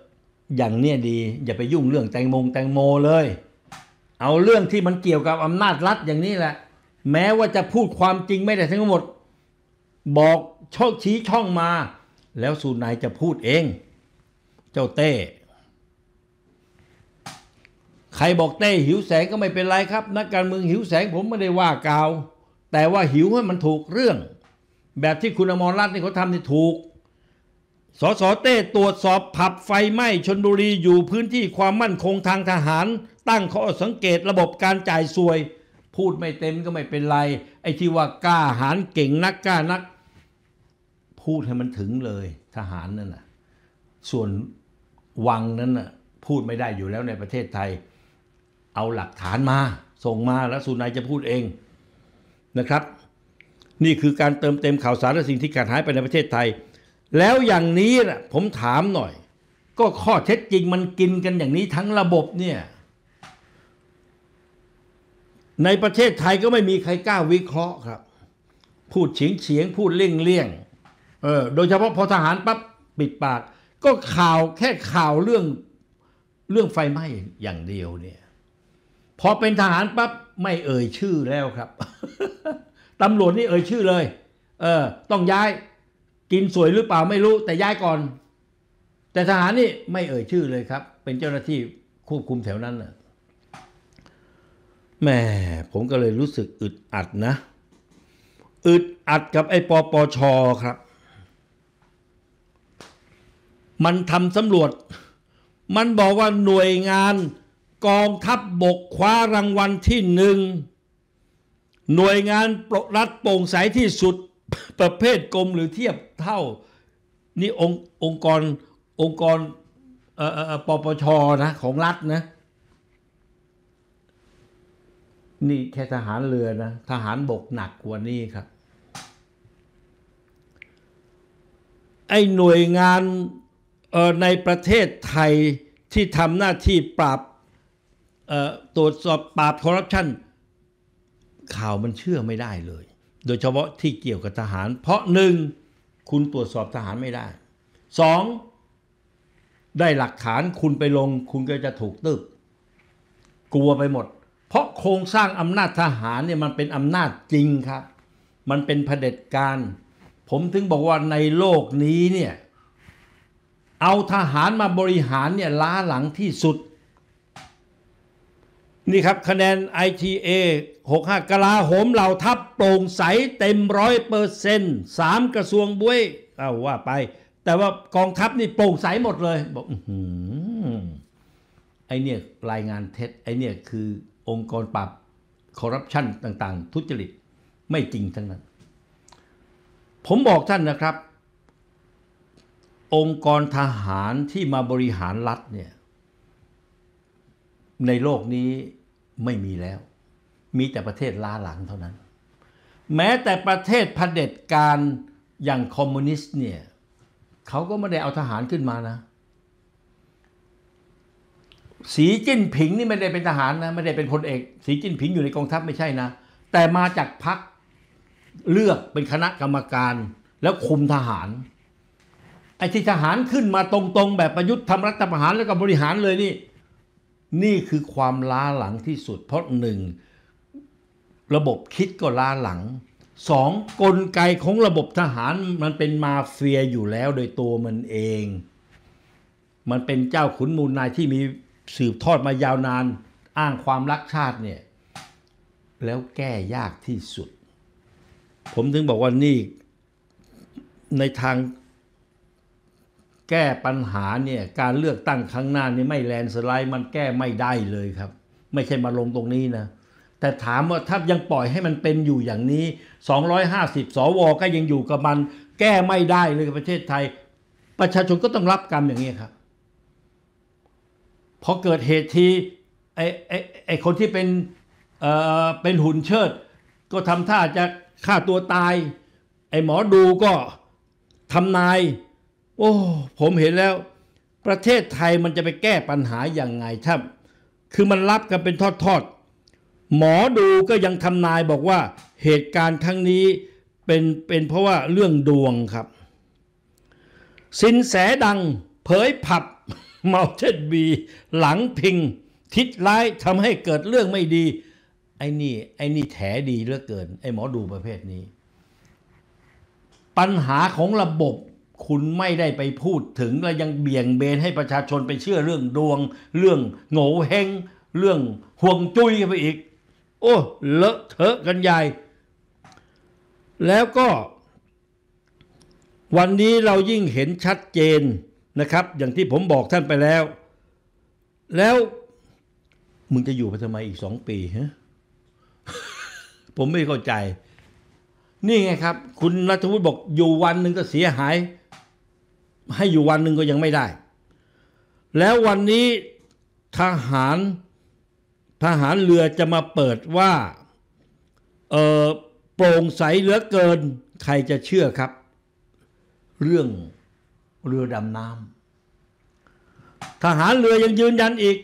อย่างเนี้ยดีอย่าไปยุ่งเรื่องแตงโมงแตงโมเลย เอาเรื่องที่มันเกี่ยวกับอำนาจรัฐอย่างนี้แหละ แม้ว่าจะพูดความจริงไม่ได้ทั้งหมดบอกช่องชี้ช่องมา แล้วสุนายจะพูดเอง เจ้าเต้ใครบอกเต้หิวแสงก็ไม่เป็นไรครับ นักการเมืองหิวแสงผมไม่ได้ว่ากล่าว แต่ว่าหิวให้มันถูกเรื่อง แบบที่คุณอมรรัตน์นี่เขาทำนี่ถูกสสเต้ตรวจสอบผับไฟไหม้ชนบุรีอยู่พื้นที่ความมั่นคงทางทหาร ตั้งข้อสังเกตระบบการจ่ายสวย พูดไม่เต็มก็ไม่เป็นไร ไอ้ที่ว่ากล้าหารเก่งนักกล้านักพูดให้มันถึงเลยทหารนั่นนะส่วนวังนั้นนะพูดไม่ได้อยู่แล้วในประเทศไทย เอาหลักฐานมา ส่งมาแล้วสุนายจะพูดเองนะครับ นี่คือการเติมเต็มข่าวสารและสิ่งที่ขาดหายไปในประเทศไทย แล้วอย่างนี้นะผมถามหน่อย ก็ข้อเท็จจริงมันกินกันอย่างนี้ทั้งระบบเนี่ยในประเทศไทยก็ไม่มีใครกล้าวิเคราะห์ครับ พูดเฉียงเฉียง พูดเลี่ยงเลี่ยงเออโดยเฉพาะพอทหารปั๊บปิดปากก็ข่าวแค่ข่าวเรื่องเรื่องไฟไหม้ อย่างเดียวเนี่ย พอเป็นทหารปั๊บไม่เอ่ยชื่อแล้วครับตำรวจนี่เอ่ยชื่อเลย เออ ต้องย้าย กินสวยหรือเปล่าไม่รู้ แต่ย้ายก่อน แต่ทหารนี่ไม่เอ่ยชื่อเลยครับ เป็นเจ้าหน้าที่ควบคุมแถวนั้นน่ะแม่ผมก็เลยรู้สึกอึดอัดนะ อึดอัดกับไอ้ปปชครับมันทำสำรวจ มันบอกว่าหน่วยงานกองทัพบบกคว้ารางวัลที่หนึ่ง หน่วยงานปรัฐโปร่งใสที่สุดประเภทกรมหรือเทียบเท่า นี่องค์กรองค์กรปปชนะของรัฐนะ นี่แค่ทหารเรือนะ ทหารบกหนักกว่านี้ครับ ไอ้หน่วยงานในประเทศไทยที่ทำหน้าที่ปราบตรวจสอบปราบคอร์รัปชันข่าวมันเชื่อไม่ได้เลย โดยเฉพาะที่เกี่ยวกับทหาร เพราะหนึ่งคุณตรวจสอบทหารไม่ได้สองได้หลักฐานคุณไปลงคุณก็จะถูกตึก กลัวไปหมด เพราะโครงสร้างอำนาจทหารเนี่ยมันเป็นอำนาจจริงครับ มันเป็นเผด็จการผมถึงบอกว่าในโลกนี้เนี่ยเอาทหารมาบริหารเนี่ย ล้าหลังที่สุด นี่ครับคะแนน ITA 65กลาโหมเหล่าทัพโปร่งใสเต็มร้อยเปอร์เซ็นต์สามกระทรวงบุ้ยเอาว่าไป แต่ว่ากองทัพนี่โปร่งใสหมดเลยบอกไอเนี่ย รายงานเท็จไอเนี่ยคือองค์กรปราบคอร์รัปชันต่างๆ ทุจริตไม่จริงทั้งนั้น ผมบอกท่านนะครับองค์กรทหารที่มาบริหารรัฐเนี่ย ในโลกนี้ไม่มีแล้ว มีแต่ประเทศล้าหลังเท่านั้น แม้แต่ประเทศเผด็จการอย่างคอมมิวนิสต์เนี่ยเขาก็ไม่ได้เอาทหารขึ้นมานะ สีจิ้นผิงนี่ไม่ได้เป็นทหารนะไม่ได้เป็นพลเอก สีจิ้นผิงอยู่ในกองทัพไม่ใช่นะ แต่มาจากพรรคเลือกเป็นคณะกรรมการแล้วคุมทหารไอ้ที่ทหารขึ้นมาตรง ๆ แบบประยุทธ์ทำรัฐประหารแล้วก็บริหารเลยนี่ นี่คือความล้าหลังที่สุดเพราะหนึ่งระบบคิดก็ล้าหลังสองกลไกของระบบทหารมันเป็นมาเฟียอยู่แล้วโดยตัวมันเอง มันเป็นเจ้าขุนมูลนายที่มีสืบทอดมายาวนาน อ้างความรักชาติเนี่ย แล้วแก้ยากที่สุด ผมถึงบอกว่านี่ในทางแก้ปัญหาเนี่ย การเลือกตั้งครั้งหน้านี่ไม่แลนสไลด์มันแก้ไม่ได้เลยครับ ไม่ใช่มาลงตรงนี้นะ แต่ถามว่าถ้ายังปล่อยให้มันเป็นอยู่อย่างนี้ 250สวก็ยังอยู่กับมัน แก้ไม่ได้เลยประเทศไทย ประชาชนก็ต้องรับกรรมอย่างนี้ครับพอเกิดเหตุทีไอ้ไอ้ไอ้คนที่เป็นเอ่อเป็นหุ่นเชิด ก็ทำท่าจะฆ่าตัวตาย ไอ้หมอดูก็ทำนายโอ้ผมเห็นแล้ว ประเทศไทยมันจะไปแก้ปัญหาอย่างไงถ้าคือมันรับกันเป็นทอดๆ หมอดูก็ยังทำนายบอกว่าเหตุการณ์ครั้งนี้เป็นเป็นเพราะว่าเรื่องดวงครับ สินแสดัง เผยผับเมาเท็นบี หลังพิงคิดร้ายทำให้เกิดเรื่องไม่ดี ไอ้นี่ไอ้นี่แถดีเหลือเกินไอ้หมอดูประเภทนี้ ปัญหาของระบบคุณไม่ได้ไปพูดถึงและยังเบี่ยงเบนให้ประชาชนไปเชื่อเรื่องดวง เรื่องโง่เฮงเรื่องห่วงจุ้ยไปอีกโอ้เลอะเทอะกันใหญ่แล้วก็ วันนี้เรายิ่งเห็นชัดเจนนะครับ อย่างที่ผมบอกท่านไปแล้ว แล้วมึงจะอยู่ไปทำไมอีกสองปีฮะผมไม่เข้าใจ นี่ไงครับ คุณรัฐวุฒิบอกอยู่วันหนึ่งก็เสียหายให้อยู่วันหนึ่งก็ยังไม่ได้ แล้ววันนี้ทหารทหารเรือจะมาเปิดว่าเออโปร่งใสเหลือเกิน ใครจะเชื่อครับ เรื่องเรือดำน้ำทหารเรือยังยืนยันอีก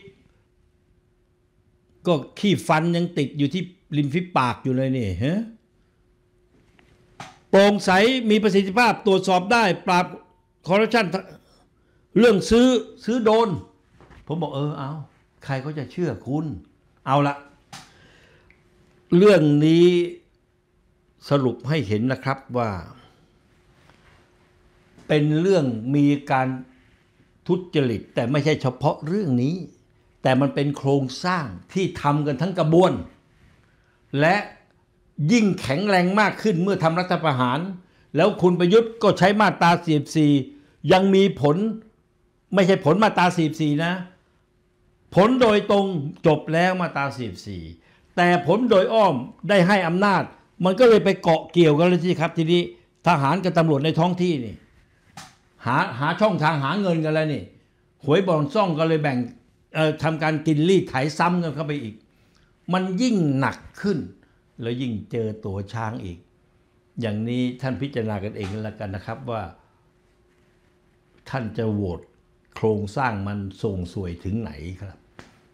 ก็ขี้ฟันยังติดอยู่ที่ ริมฝีปากอยู่เลยนี่ฮะโปร่งใสมีประสิทธิภาพ ตรวจสอบได้ ปราบคอร์รัปชันเรื่องซื้อซื้อโดน ผมบอกเออ เอา ใครก็จะเชื่อคุณ เอาละ เรื่องนี้สรุปให้เห็นนะครับว่า เป็นเรื่องมีการทุจริต แต่ไม่ใช่เฉพาะเรื่องนี้ แต่มันเป็นโครงสร้างที่ทำกันทั้งกระบวน และยิ่งแข็งแรงมากขึ้นเมื่อทำรัฐประหารแล้วคุณประยุทธ์ก็ใช้มาตราสียังมีผลไม่ใช่ผลมาตราสีนะ ผลโดยตรงจบแล้วมาตราสีแต่ผลโดยอ้อมได้ให้อำนาจ มันก็เลยไปเกาะเกี่ยวกันเลยสิครับ ทีนี้ทหารกับตำรวจในท้องที่นี่หาหาช่องทางหาเงินกันแล้วนี่หวยบอลซ่องก็เลยแบ่งทำการกินรีดไถซ้ำกันเข้าไปอีก มันยิ่งหนักขึ้น แล้วยิ่งเจอตัวช้างอีกอย่างนี้ท่านพิจารณากันเองแล้วกันนะครับว่า ท่านจะโหวตโครงสร้างมันส่งสวยถึงไหนครับ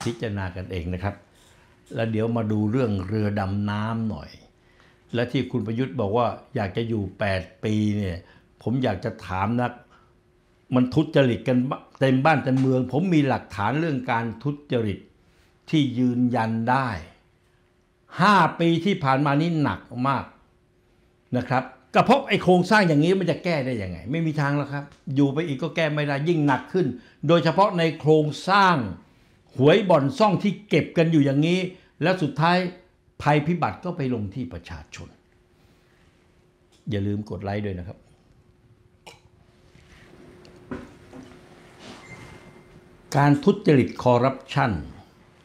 พิจารณากันเองนะครับ แล้วเดี๋ยวมาดูเรื่องเรือดำน้ำหน่อย และที่คุณประยุทธ์บอกว่า อยากจะอยู่8ปีเนี่ยผมอยากจะถามนะมันทุจริตกันเต็มบ้านเต็มเมือง ผมมีหลักฐานเรื่องการทุจริต ที่ยืนยันได้5ปีที่ผ่านมานี้หนักมากนะครับกระเพาะไอโครงสร้างอย่างนี้มันจะแก้ได้ยังไง ไม่มีทางแล้วครับ อยู่ไปอีกก็แก้ไม่ได้ยิ่งหนักขึ้น โดยเฉพาะในโครงสร้างหวยบ่อนซ่องที่เก็บกันอยู่อย่างนี้ แล้วสุดท้ายภัยพิบัติก็ไปลงที่ประชาชน อย่าลืมกดไลค์ด้วยนะครับ การทุจริตคอร์รัปชัน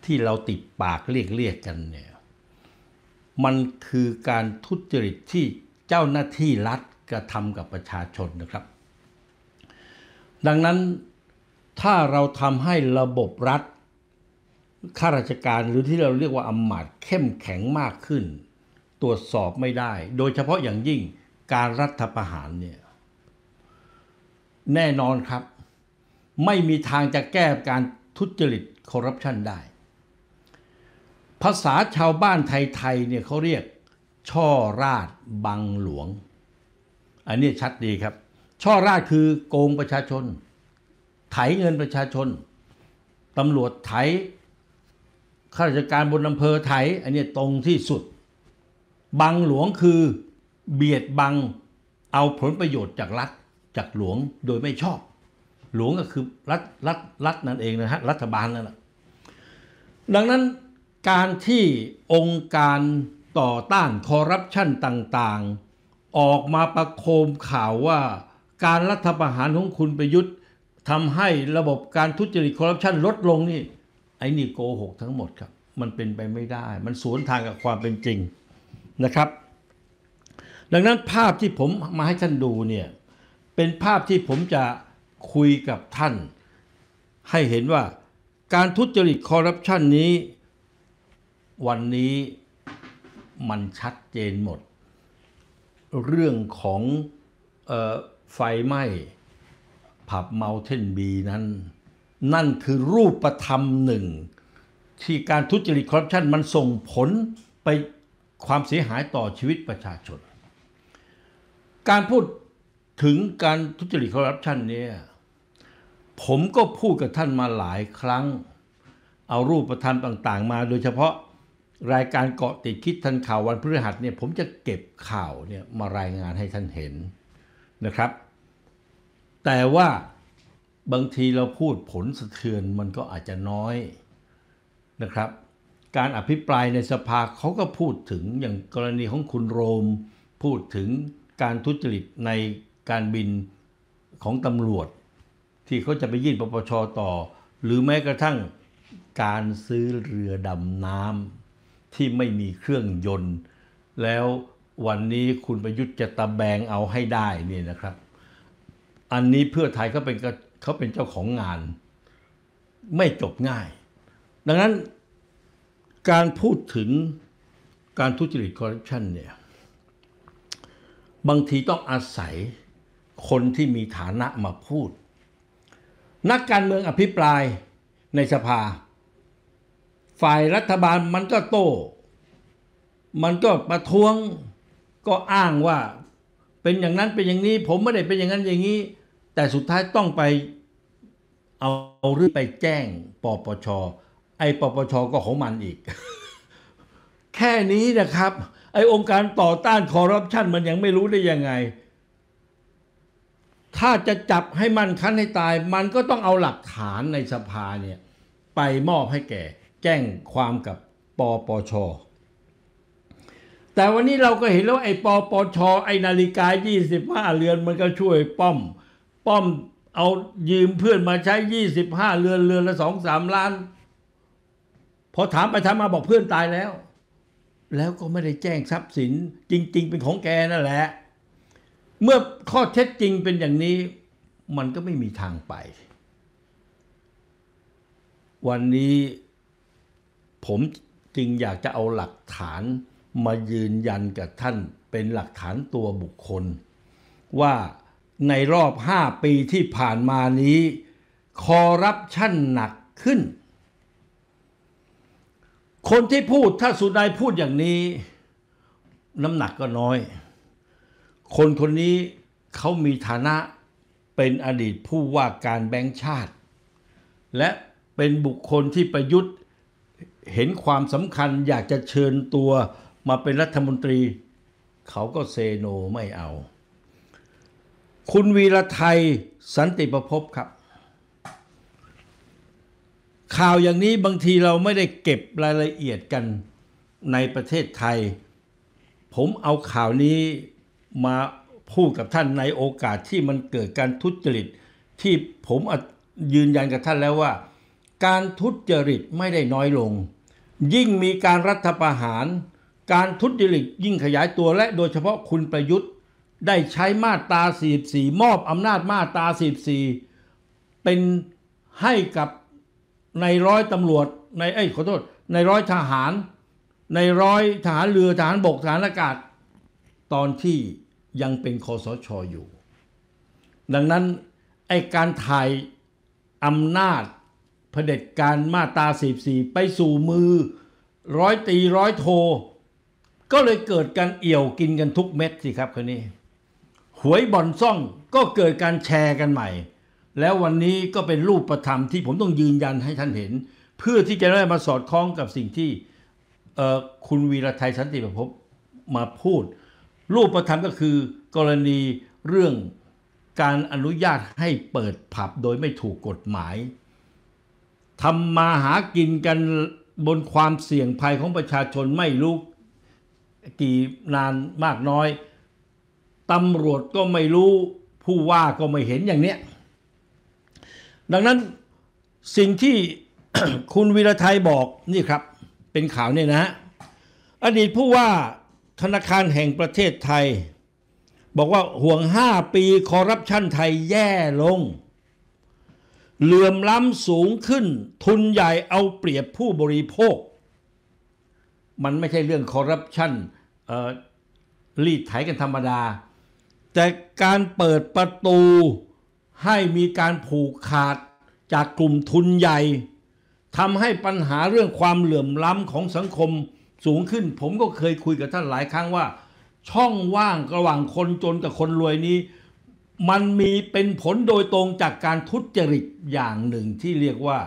ที่เราติดปากเรียกเรียกกันเนี่ยมันคือการทุจริตที่เจ้าหน้าที่รัฐกระทำกับประชาชนนะครับ ดังนั้นถ้าเราทำให้ระบบรัฐ ข้าราชการหรือที่เราเรียกว่าอำมาตย์เข้มแข็งมากขึ้น ตรวจสอบไม่ได้โดยเฉพาะอย่างยิ่งการรัฐประหารเนี่ย แน่นอนครับไม่มีทางจะแก้การทุจริตคอร์รัปชันได้ ภาษาชาวบ้านไทยๆเนี่ยเขาเรียกช่อราดบังหลวง อันนี้ชัดดีครับ ช่อราดคือโกงประชาชน ไถเงินประชาชนตำรวจไถข้าราชการบนอำเภอไถ อันนี้ตรงที่สุด บังหลวงคือเบียดบังเอาผลประโยชน์จากรัฐ จากหลวงโดยไม่ชอบ หลวงก็คือรัฐรัฐรัฐนั่นเองนะฮะรัฐบาลนั่นแหละดังนั้นการที่องค์การต่อต้านคอร์รัปชันต่างๆ ออกมาประโคมข่าวว่า การรัฐประหารของคุณประยุทธ์ทำให้ระบบการทุจริตคอร์รัปชันลดลงนี่ไอ้นี่ โกหกทั้งหมดครับ มันเป็นไปไม่ได้ มันสวนทางกับความเป็นจริงนะครับ ดังนั้นภาพที่ผมมาให้ท่านดูเนี่ยเป็นภาพที่ผมจะคุยกับท่าน ให้เห็นว่าการทุจริตคอร์รัปชันนี้วันนี้มันชัดเจนหมด เรื่องของไฟไหม้ผับเมาเทนบีนั้น นั่นคือรูปธรรมหนึ่ง ที่การทุจริตคอร์รัปชันมันส่งผลไปความเสียหายต่อชีวิตประชาชน การพูดถึงการทุจริตคอร์รัปชันเนี่ยผมก็พูดกับท่านมาหลายครั้ง เอารูปธรรมต่างๆมาโดยเฉพาะรายการเกาะติดคิดทันข่าววันพฤหัสเนี่ยผมจะเก็บข่าวเนี่ยมารายงานให้ท่านเห็นนะครับ แต่ว่าบางทีเราพูดผลสะเทือนมันก็อาจจะน้อยนะครับ การอภิปรายในสภาเขาก็พูดถึงอย่างกรณีของคุณโรม พูดถึงการทุจริตในการบินของตำรวจ ที่เขาจะไปยื่นปปชต่อ หรือแม้กระทั่งการซื้อเรือดำน้ำที่ไม่มีเครื่องยนต์ แล้ววันนี้คุณประยุทธ์จะตะแบงเอาให้ได้นี่นะครับ อันนี้เพื่อไทยเขาเป็นเขาเป็นเจ้าของงาน ไม่จบง่าย ดังนั้นการพูดถึงการทุจริตคอร์รัปชันเนี่ยบางทีต้องอาศัยคนที่มีฐานะมาพูด นักการเมืองอภิปรายในสภาฝ่ายรัฐบาลมันก็โต้ มันก็ประท้วง ก็อ้างว่าเป็นอย่างนั้นเป็นอย่างนี้ ผมไม่ได้เป็นอย่างนั้นอย่างนี้ แต่สุดท้ายต้องไป เอาเรื่องไปแจ้งปปช ไอ้ปปช ก็ของมันอีก แค่นี้นะครับ ไอ้องค์การต่อต้านคอร์รัปชันมันยังไม่รู้ได้ยังไง ถ้าจะจับให้มันคั้นให้ตาย มันก็ต้องเอาหลักฐานในสภาเนี่ยไปมอบให้แก่แจ้งความกับปปช แต่วันนี้เราก็เห็นแล้วไอ้ปปชไอ้นาฬิกา 25เรือน มันก็ช่วยป้อม ป้อมเอายืมเพื่อนมาใช้ 25เรือนเรือนละสองสามล้าน พอถามไปถามมาบอกเพื่อนตายแล้ว แล้วก็ไม่ได้แจ้งทรัพย์สิน จริงๆเป็นของแกนั่นแหละเมื่อข้อเท็จจริงเป็นอย่างนี้ มันก็ไม่มีทางไป วันนี้ผมจึงอยากจะเอาหลักฐานมายืนยันกับท่านเป็นหลักฐานตัวบุคคล ว่าในรอบ5ปีที่ผ่านมานี้ คอรัปชันหนักขึ้น คนที่พูดถ้าสุดายพูดอย่างนี้ น้ำหนักก็น้อย คนคนนี้เขามีฐานะเป็นอดีตผู้ว่าการแบงค์ชาติ และเป็นบุคคลที่ประยุทธ์เห็นความสำคัญอยากจะเชิญตัวมาเป็นรัฐมนตรี เขาก็เซโนไม่เอา คุณวีรไทยสันติประพบครับ ข่าวอย่างนี้บางทีเราไม่ได้เก็บรายละเอียดกันในประเทศไทย ผมเอาข่าวนี้มาพูดกับท่านในโอกาสที่มันเกิดการทุจริต ที่ผมยืนยันกับท่านแล้วว่าการทุจริตไม่ได้น้อยลง ยิ่งมีการรัฐประหาร การทุจริตยิ่งขยายตัวและโดยเฉพาะคุณประยุทธ์ได้ใช้มาตรา44มอบอำนาจมาตรา44เป็นให้กับในร้อยตำรวจในเอ้ขอโทษในร้อยทหาร ในร้อยทหารเรือทหารบกทหารอากาศ ตอนที่ยังเป็นคอสชออยู่ ดังนั้นไอการถ่ายอำนาจเผด็จการมาตาสีสีไปสู่มือ ร้อยตีร้อยโท ก็เลยเกิดการเอี่ยวกินกันทุกเม็ดสิครับคนนี้หวยบอนซ่องก็เกิดการแชร์กันใหม่ แล้ววันนี้ก็เป็นรูปประธรรมที่ผมต้องยืนยันให้ท่านเห็น เพื่อที่จะได้มาสอดคล้องกับสิ่งที่คุณวีระไทยสันติประพบมาพูด รูปประธรรมก็คือกรณีเรื่องการอนุญาตให้เปิดผับโดยไม่ถูกกฎหมายทำมาหากินกันบนความเสี่ยงภัยของประชาชนไม่รู้ กี่นานมากน้อย ตำรวจก็ไม่รู้ผู้ว่าก็ไม่เห็นอย่างเนี้ยดังนั้นสิ่งที่คุณวีระไทยบอกนี่ครับ เป็นข่าวเนี่ยนะ อดีตผู้ว่าธนาคารแห่งประเทศไทย บอกว่าห่วง5ปีคอร์รัปชันไทยแย่ลงเหลื่อมล้ำสูงขึ้น ทุนใหญ่เอาเปรียบผู้บริโภค มันไม่ใช่เรื่องคอร์รัปชันรีดไถกันธรรมดา แต่การเปิดประตูให้มีการผูกขาดจากกลุ่มทุนใหญ่ทำให้ปัญหาเรื่องความเหลื่อมล้ำของสังคมสูงขึ้นผมก็เคยคุยกับท่านหลายครั้งว่า ช่องว่างระหว่างคนจนกับคนรวยนี้มันมีเป็นผลโดยตรงจากการทุจริตอย่างหนึ่งที่เรียกว่า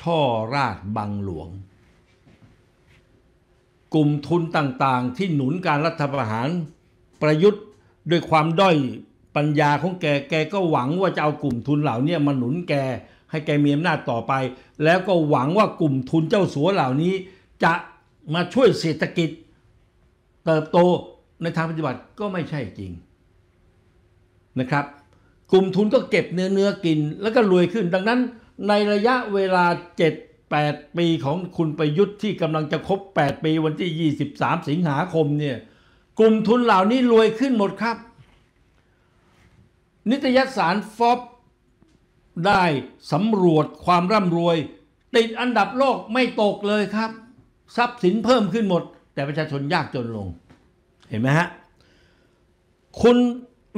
ช่อราชบังหลวง กลุ่มทุนต่างๆ ที่หนุนการรัฐประหารประยุทธ์ด้วยความด้อยปัญญาของแกแกก็หวังว่าจะเอากลุ่มทุนเหล่านี้มาหนุนแกให้แกมีอำนาจต่อไป แล้วก็หวังว่ากลุ่มทุนเจ้าสัวเหล่านี้ จะมาช่วยเศรษฐกิจ เติบโตในทางปฏิบัติก็ไม่ใช่จริงนะครับ กลุ่มทุนก็เก็บเนื้อเนื้อกิน แล้วก็รวยขึ้น ดังนั้นในระยะเวลา 7-8 ปีของคุณประยุทธ์ที่กำลังจะครบ 8 ปีวันที่ 23 สิงหาคมเนี่ย กลุ่มทุนเหล่านี้รวยขึ้นหมดครับ นิตยสารฟอบได้สำรวจความร่ำรวย ติดอันดับโลกไม่ตกเลยครับ ทรัพย์สินเพิ่มขึ้นหมด แต่ประชาชนยากจนลงเห็นไหมฮะคุณ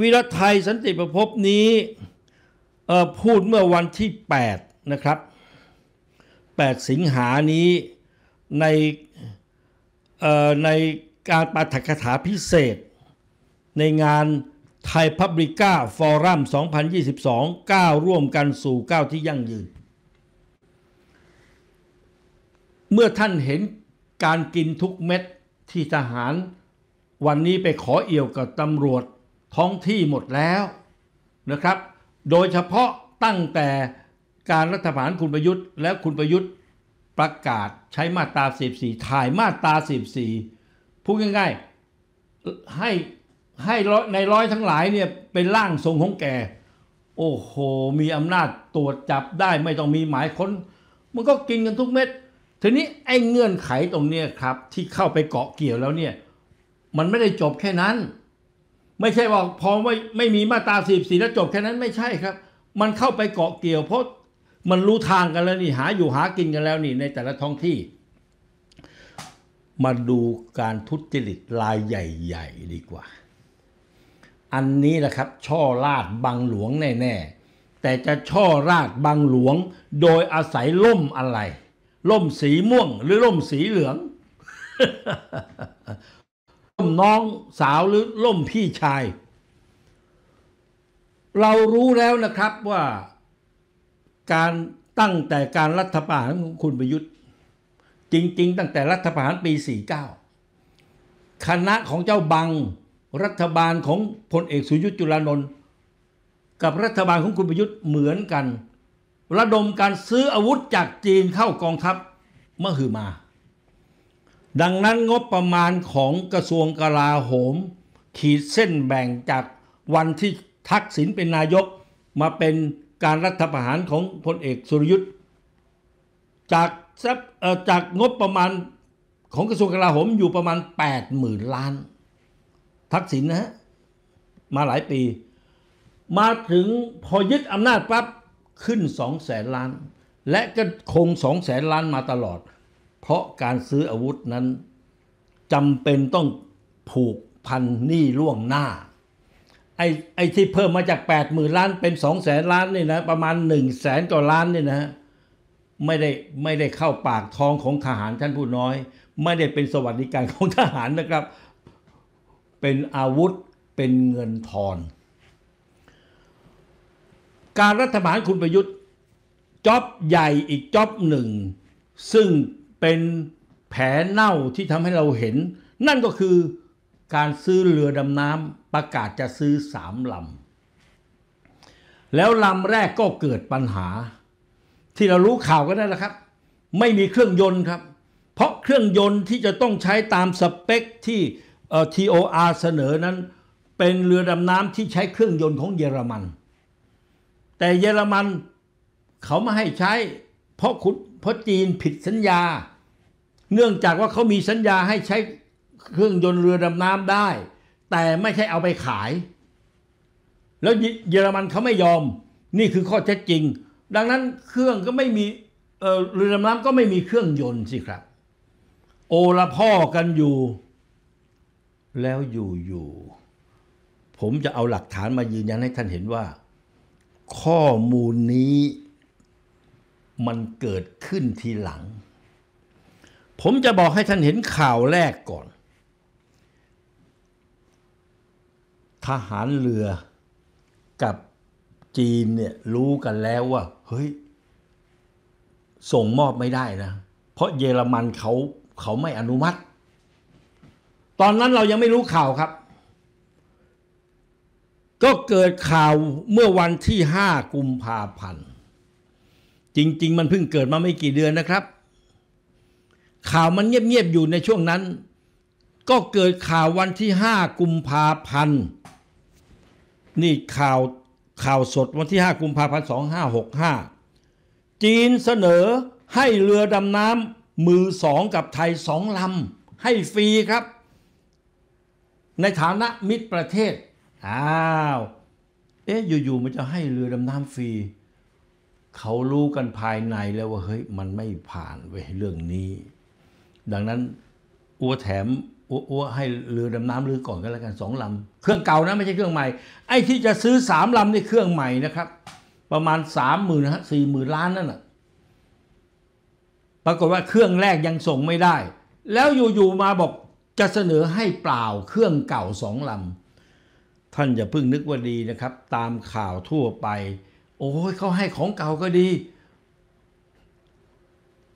วิรไทยสันติประพบนี้พูดเมื่อวันที่ 8 นะครับ 8 สิงหานี้ในในการปาฐกถาพิเศษ ในงานไทยพับริก้าฟอรัม2022ก้วร่วมกันสู่ก้วที่ยั่งยืน เมื่อท่านเห็นการกินทุกเม็ดที่ทหารวันนี้ไปขอเอี่ยวกับตำรวจท้องที่หมดแล้วนะครับ โดยเฉพาะตั้งแต่การรัฐประหารคุณประยุทธ์ และคุณประยุทธ์ประกาศใช้มาตรา14 ถ่ายมาตรา14 พูดง่ายๆให้ให้ในร้อยทั้งหลายเนี่ยเป็นร่างทรงของแกโอ้โห มีอำนาจตรวจจับได้ไม่ต้องมีหมายค้นมันก็กินกันทุกเม็ด ทีนี้ไอ้เงื่อนไขตรงเนี้ยครับ ที่เข้าไปเกาะเกี่ยวแล้วเนี่ย มันไม่ได้จบแค่นั้นไม่ใช่ว่าพอไม่ไม่มีมาตราสีสีแล้วจบแค่นั้นไม่ใช่ครับ มันเข้าไปเกาะเกี่ยวเพราะมันรู้ทางกันแล้วนี่หาอยู่หากินกันแล้วนี่ในแต่ละท้องที่ มาดูการทุจริตรายใหญ่ๆดีกว่า อันนี้แหละครับ ช่อราดบังหลวงแน่ ๆ แต่จะช่อราดบังหลวงโดยอาศัยล่มอะไรล่มสีม่วง หรือล่มสีเหลืองมน้องสาวหรือล่มพี่ชาย เรารู้แล้วนะครับว่า การตั้งแต่การรัฐประหารของคุณประยุทธ์ จริง ๆ ตั้งแต่รัฐประหารปี 49คณะของเจ้าบังรัฐบาลของพลเอกสุยุทธ์จุลานนท์กับรัฐบาลของคุณประยุทธ์เหมือนกัน ระดมการซื้ออาวุธจากจีนเข้ากองทัพเมื่อหือมาดังนั้นงบประมาณของกระทรวงกลาโหม ขีดเส้นแบ่งจากวันที่ทักษิณเป็นนายกมาเป็นการรัฐประหารของพลเอกสุรยุทธ์จากจากงบประมาณของกระทรวงกลาโหมอยู่ประมาณ 8 0,000 ล้าน ทักษิณนะฮะ มาหลายปี มาถึงพอยึดอำนาจปั๊บขึ้น 2 0 0แสนล้าน และก็คง 2 0 0แสนล้านมาตลอดเพราะการซื้ออาวุธนั้นจำเป็นต้องผูกพันหนี้ล่วงหน้าไอ้ไอ้ที่เพิ่มมาจาก 8 0,000ล้านเป็น2 0 0แสนล้านนี่นะประมาณ1 0 0 0งแสนกว่าล้านนี่นะไม่ได้ไม่ได้เข้าปากท้องของทหารท่านผู้น้อย ไม่ได้เป็นสวัสดิการของทหารนะครับ เป็นอาวุธเป็นเงินทอนการรัฐบาลคุณประยุทธ์จ็อบใหญ่อีกจ็อบหนึ่งซึ่งเป็นแผลเน่าที่ทำให้เราเห็น นั่นก็คือการซื้อเรือดำน้ำประกาศจะซื้อสามลำแล้วลำแรกก็เกิดปัญหา ที่เรารู้ข่าวก็ได้ละครับ ไม่มีเครื่องยนต์ครับเพราะเครื่องยนต์ที่จะต้องใช้ตามสเปคที่ TOR เสนอนั้น เป็นเรือดำน้ำที่ใช้เครื่องยนต์ของเยอรมัน แต่เยอรมันเขาไม่ให้ใช้ เพราะคุณเพราะจีนผิดสัญญาเนื่องจากว่าเขามีสัญญาให้ใช้เครื่องยนต์เรือดำน้ำได้ แต่ไม่ใช่เอาไปขาย แล้วเยอรมันเขาไม่ยอม นี่คือข้อเท็จจริง ดังนั้นเครื่องก็ไม่มีเรือดำน้ำก็ไม่มีเครื่องยนต์สิครับ โอละพ่อกันอยู่ แล้วอยู่อยู่ ผมจะเอาหลักฐานมายืนยันให้ท่านเห็นว่า ข้อมูลนี้มันเกิดขึ้นทีหลังผมจะบอกให้ท่านเห็นข่าวแรกก่อน ทหารเรือกับจีนเนี่ยรู้กันแล้วว่า เฮ้ย ส่งมอบไม่ได้นะ เพราะเยอรมันเขาเขาไม่อนุมัติ ตอนนั้นเรายังไม่รู้ข่าวครับ ก็เกิดข่าวเมื่อวันที่ 5 กุมภาพันธ์จริง ๆ มันเพิ่งเกิดมาไม่กี่เดือนนะครับข่าวมันเงียบๆ อยู่ในช่วงนั้น ก็เกิดข่าววันที่ห้ากุมภาพันธ์นี่ข่าวข่าวสดวันที่ห้ากุมภาพันธ์สองหห้ากห้าจีนเสนอให้เรือดำน้ำมือสองกับไทยสองลำให้ฟรีครับ ในฐานะมิตรประเทศ อ้าว เอ๊ะอยู่ๆมันจะให้เรือดำน้ำฟรี เขารู้กันภายในแล้วว่า เฮ้ย มันไม่ผ่านเว้ยเรื่องนี้ดังนั้น อัวแถมอัวให้เรือดำน้ำเรือก่อนก็แล้วกันสองลำเครื่องเก่านะไม่ใช่เครื่องใหม่ไอ้ที่จะซื้อสามลำนี่เครื่องใหม่นะครับ ประมาณสามหมื่นฮะสี่หมื่นล้านนั่นแหะปรากฏว่าเครื่องแรกยังส่งไม่ได้ แล้วอยู่ๆมาบอกจะเสนอให้เปล่าเครื่องเก่าสองลำท่านอย่าเพิ่งนึกว่าดีนะครับ ตามข่าวทั่วไป โอ้ยเขาให้ของเก่าก็ดี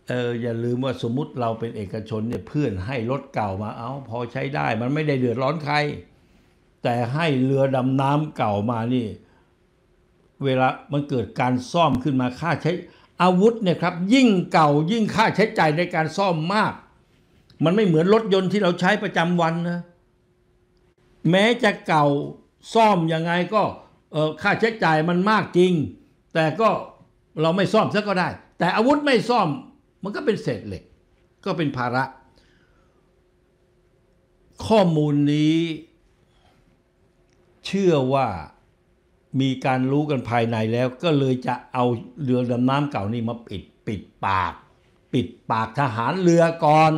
เอออย่าลืมว่าสมมุติเราเป็นเอกชนเนี่ยเพื่อนให้รถเก่ามาเอาพอใช้ได้มันไม่ได้เดือดร้อนใครแต่ให้เรือดำน้ำเก่ามานี่ เวลามันเกิดการซ่อมขึ้นมาค่าใช้อาวุธเนี่ยครับยิ่งเก่ายิ่งค่าใช้จ่ายในการซ่อมมาก มันไม่เหมือนรถยนต์ที่เราใช้ประจำวันนะแม้จะเก่าซ่อมยังไงก็ ค่าใช้จ่ายมันมากจริง แต่ก็เราไม่ซ่อมซะก็ได้ แต่อาวุธไม่ซ่อมมันก็เป็นเศษเหล็ก ก็เป็นภาระ ข้อมูลนี้ เชื่อว่ามีการรู้กันภายในแล้ว ก็เลยจะเอาเรือดำน้ำเก่านี่มาปิดปิดปาก ปิดปากทหารเรือก่อน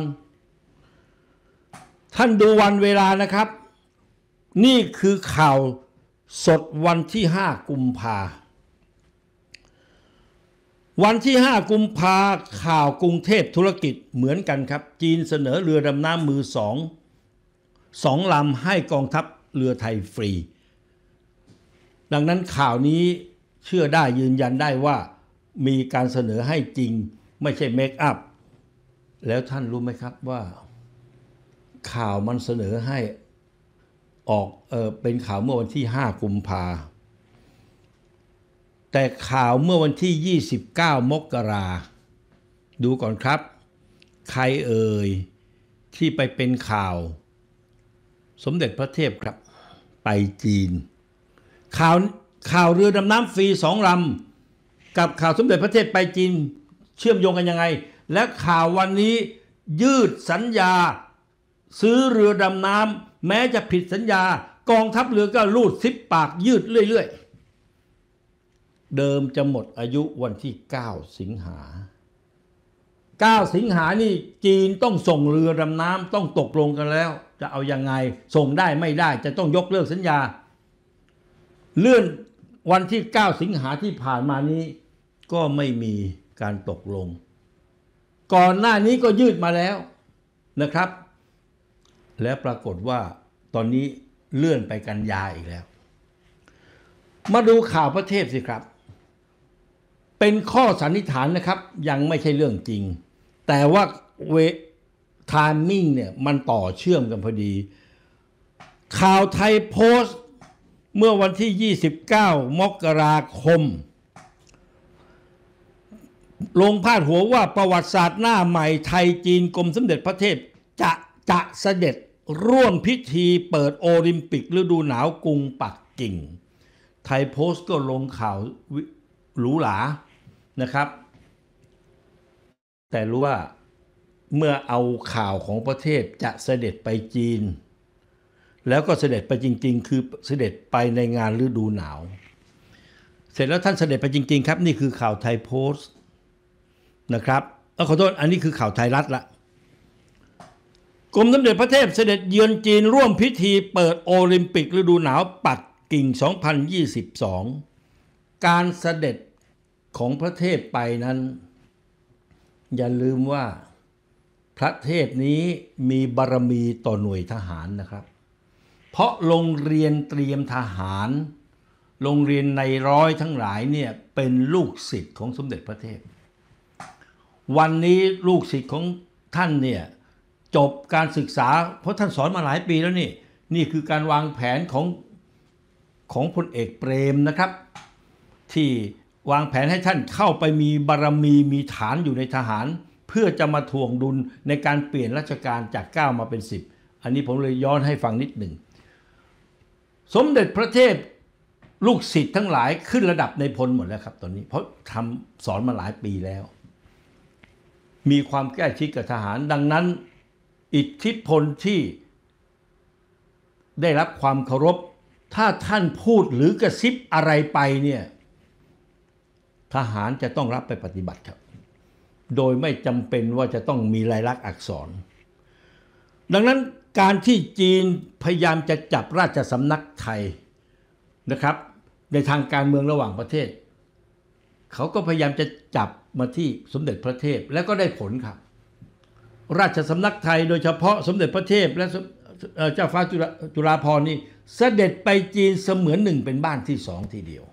ท่านดูวันเวลานะครับ นี่คือข่าวสดวันที่ 5 กุมภาพันธ์วันที่ 5 กุมภาข่าวกรุงเทพธุรกิจเหมือนกันครับ จีนเสนอเรือดำน้ำมือสองสองลำให้กองทัพเรือไทยฟรี ดังนั้นข่าวนี้เชื่อได้ยืนยันได้ว่า มีการเสนอให้จริงไม่ใช่เมคอัพแล้วท่านรู้ไหมครับว่า ข่าวมันเสนอให้ออกเออเป็นข่าวเมื่อวันที่ 5 กุมภาพันธ์แต่ข่าวเมื่อวันที่ 29 มกราดูก่อนครับ ใครเอ่ยที่ไปเป็นข่าว สมเด็จพระเทพครับ ไปจีน ข่าวข่าวเรือดำน้ำฟรีสองลำกับข่าวสมเด็จพระเทพไปจีนเชื่อมโยงกันยังไง และข่าววันนี้ยืดสัญญา ซื้อเรือดำน้ำแม้จะผิดสัญญา กองทัพเรือก็ลูดซิปปาก ยืดเรื่อย ๆเดิมจะหมดอายุวันที่ 9 สิงหา 9 สิงหานี่จีนต้องส่งเรือดำน้ำต้องตกลงกันแล้ว จะเอาอยัางไงส่งได้ไม่ได้จะต้องยกเลิกสัญญา เลื่อนวันที่ 9 สิงหาที่ผ่านมานี้ ก็ไม่มีการตกลง ก่อนหน้านี้ก็ยืดมาแล้วนะครับ และปรากฏว่าตอนนี้เลื่อนไปกันยาอีกแล้ว มาดูข่าวประเทศสิครับเป็นข้อสันนิษฐานนะครับยังไม่ใช่เรื่องจริง แต่ว่าเวทามมิ่งเนี่ย มันต่อเชื่อมกันพอดี ข่าวไทยโพสต์เมื่อวันที่ 29 มกราคม ลงพาดหัวว่าประวัติศาสตร์หน้าใหม่ไทยจีนกรมสมเด็จ พระเทพจะจะเสด็จร่วมพิธีเปิดโอลิมปิกฤดูหนาวกรุงปักกิ่ง ไทยโพสต์ก็ลงข่าวหรูหรานะครับแต่รู้ว่าเมื่อเอาข่าวของประเทศจะเสด็จไปจีน แล้วก็เสด็จไปจริงๆ คือเสด็จไปในงานฤดูหนาว เสร็จแล้ว ท่านเสด็จไปจริง ๆครับนี่คือข่าวไทยโพสต์นะครับเออขอโทษอันนี้คือข่าวไทยรัฐละกรมสมเด็จพระเทพเสด็จเยือนจีนร่วมพิธีเปิดโอลิมปิกฤดูหนาวปักกิ่ง 2022 การเสด็จของพระเทพไปนั้นอย่าลืมว่าพระเทพนี้มีบารมีต่อหน่วยทหารนะครับ เพราะโรงเรียนเตรียมทหาร โรงเรียนในร้อยทั้งหลายเนี่ยเป็นลูกศิษย์ของสมเด็จพระเทพวันนี้ลูกศิษย์ของท่านเนี่ยจบการศึกษาเพราะท่านสอนมาหลายปีแล้วนี่ นี่คือการวางแผนของของพลเอกเปรมนะครับที่วางแผนให้ท่านเข้าไปมีบารรมีมีฐานอยู่ในทหาร เพื่อจะมาทวงดุลในการเปลี่ยนราชการจาก 9 มาเป็น 10 อันนี้ผมเลยย้อนให้ฟังนิดหนึ่ง สมเด็จพระเทพ ลูกศิษย์ทั้งหลายขึ้นระดับในพลหมดแล้วครับตอนนี้ เพราะทำสอนมาหลายปีแล้ว มีความแกล้ชิดกับทหาร ดังนั้นอิทธิพลที่ได้รับความเคารพถ้าท่านพูดหรือกระซิบอะไรไปเนี่ยทหารจะต้องรับไปปฏิบัติครับ โดยไม่จำเป็นว่าจะต้องมีลายลักษณ์อักษร ดังนั้นการที่จีนพยายามจะจับราชสำนักไทยนะครับ ในทางการเมืองระหว่างประเทศ เขาก็พยายามจะจับมาที่สมเด็จพระเทพแล้วก็ได้ผลครับ ราชสำนักไทยโดยเฉพาะสมเด็จพระเทพและเจ้าฟ้าจุฬาภรณ์นี่เสด็จไปจีนเสมือนหนึ่งเป็นบ้านที่สองทีเดียว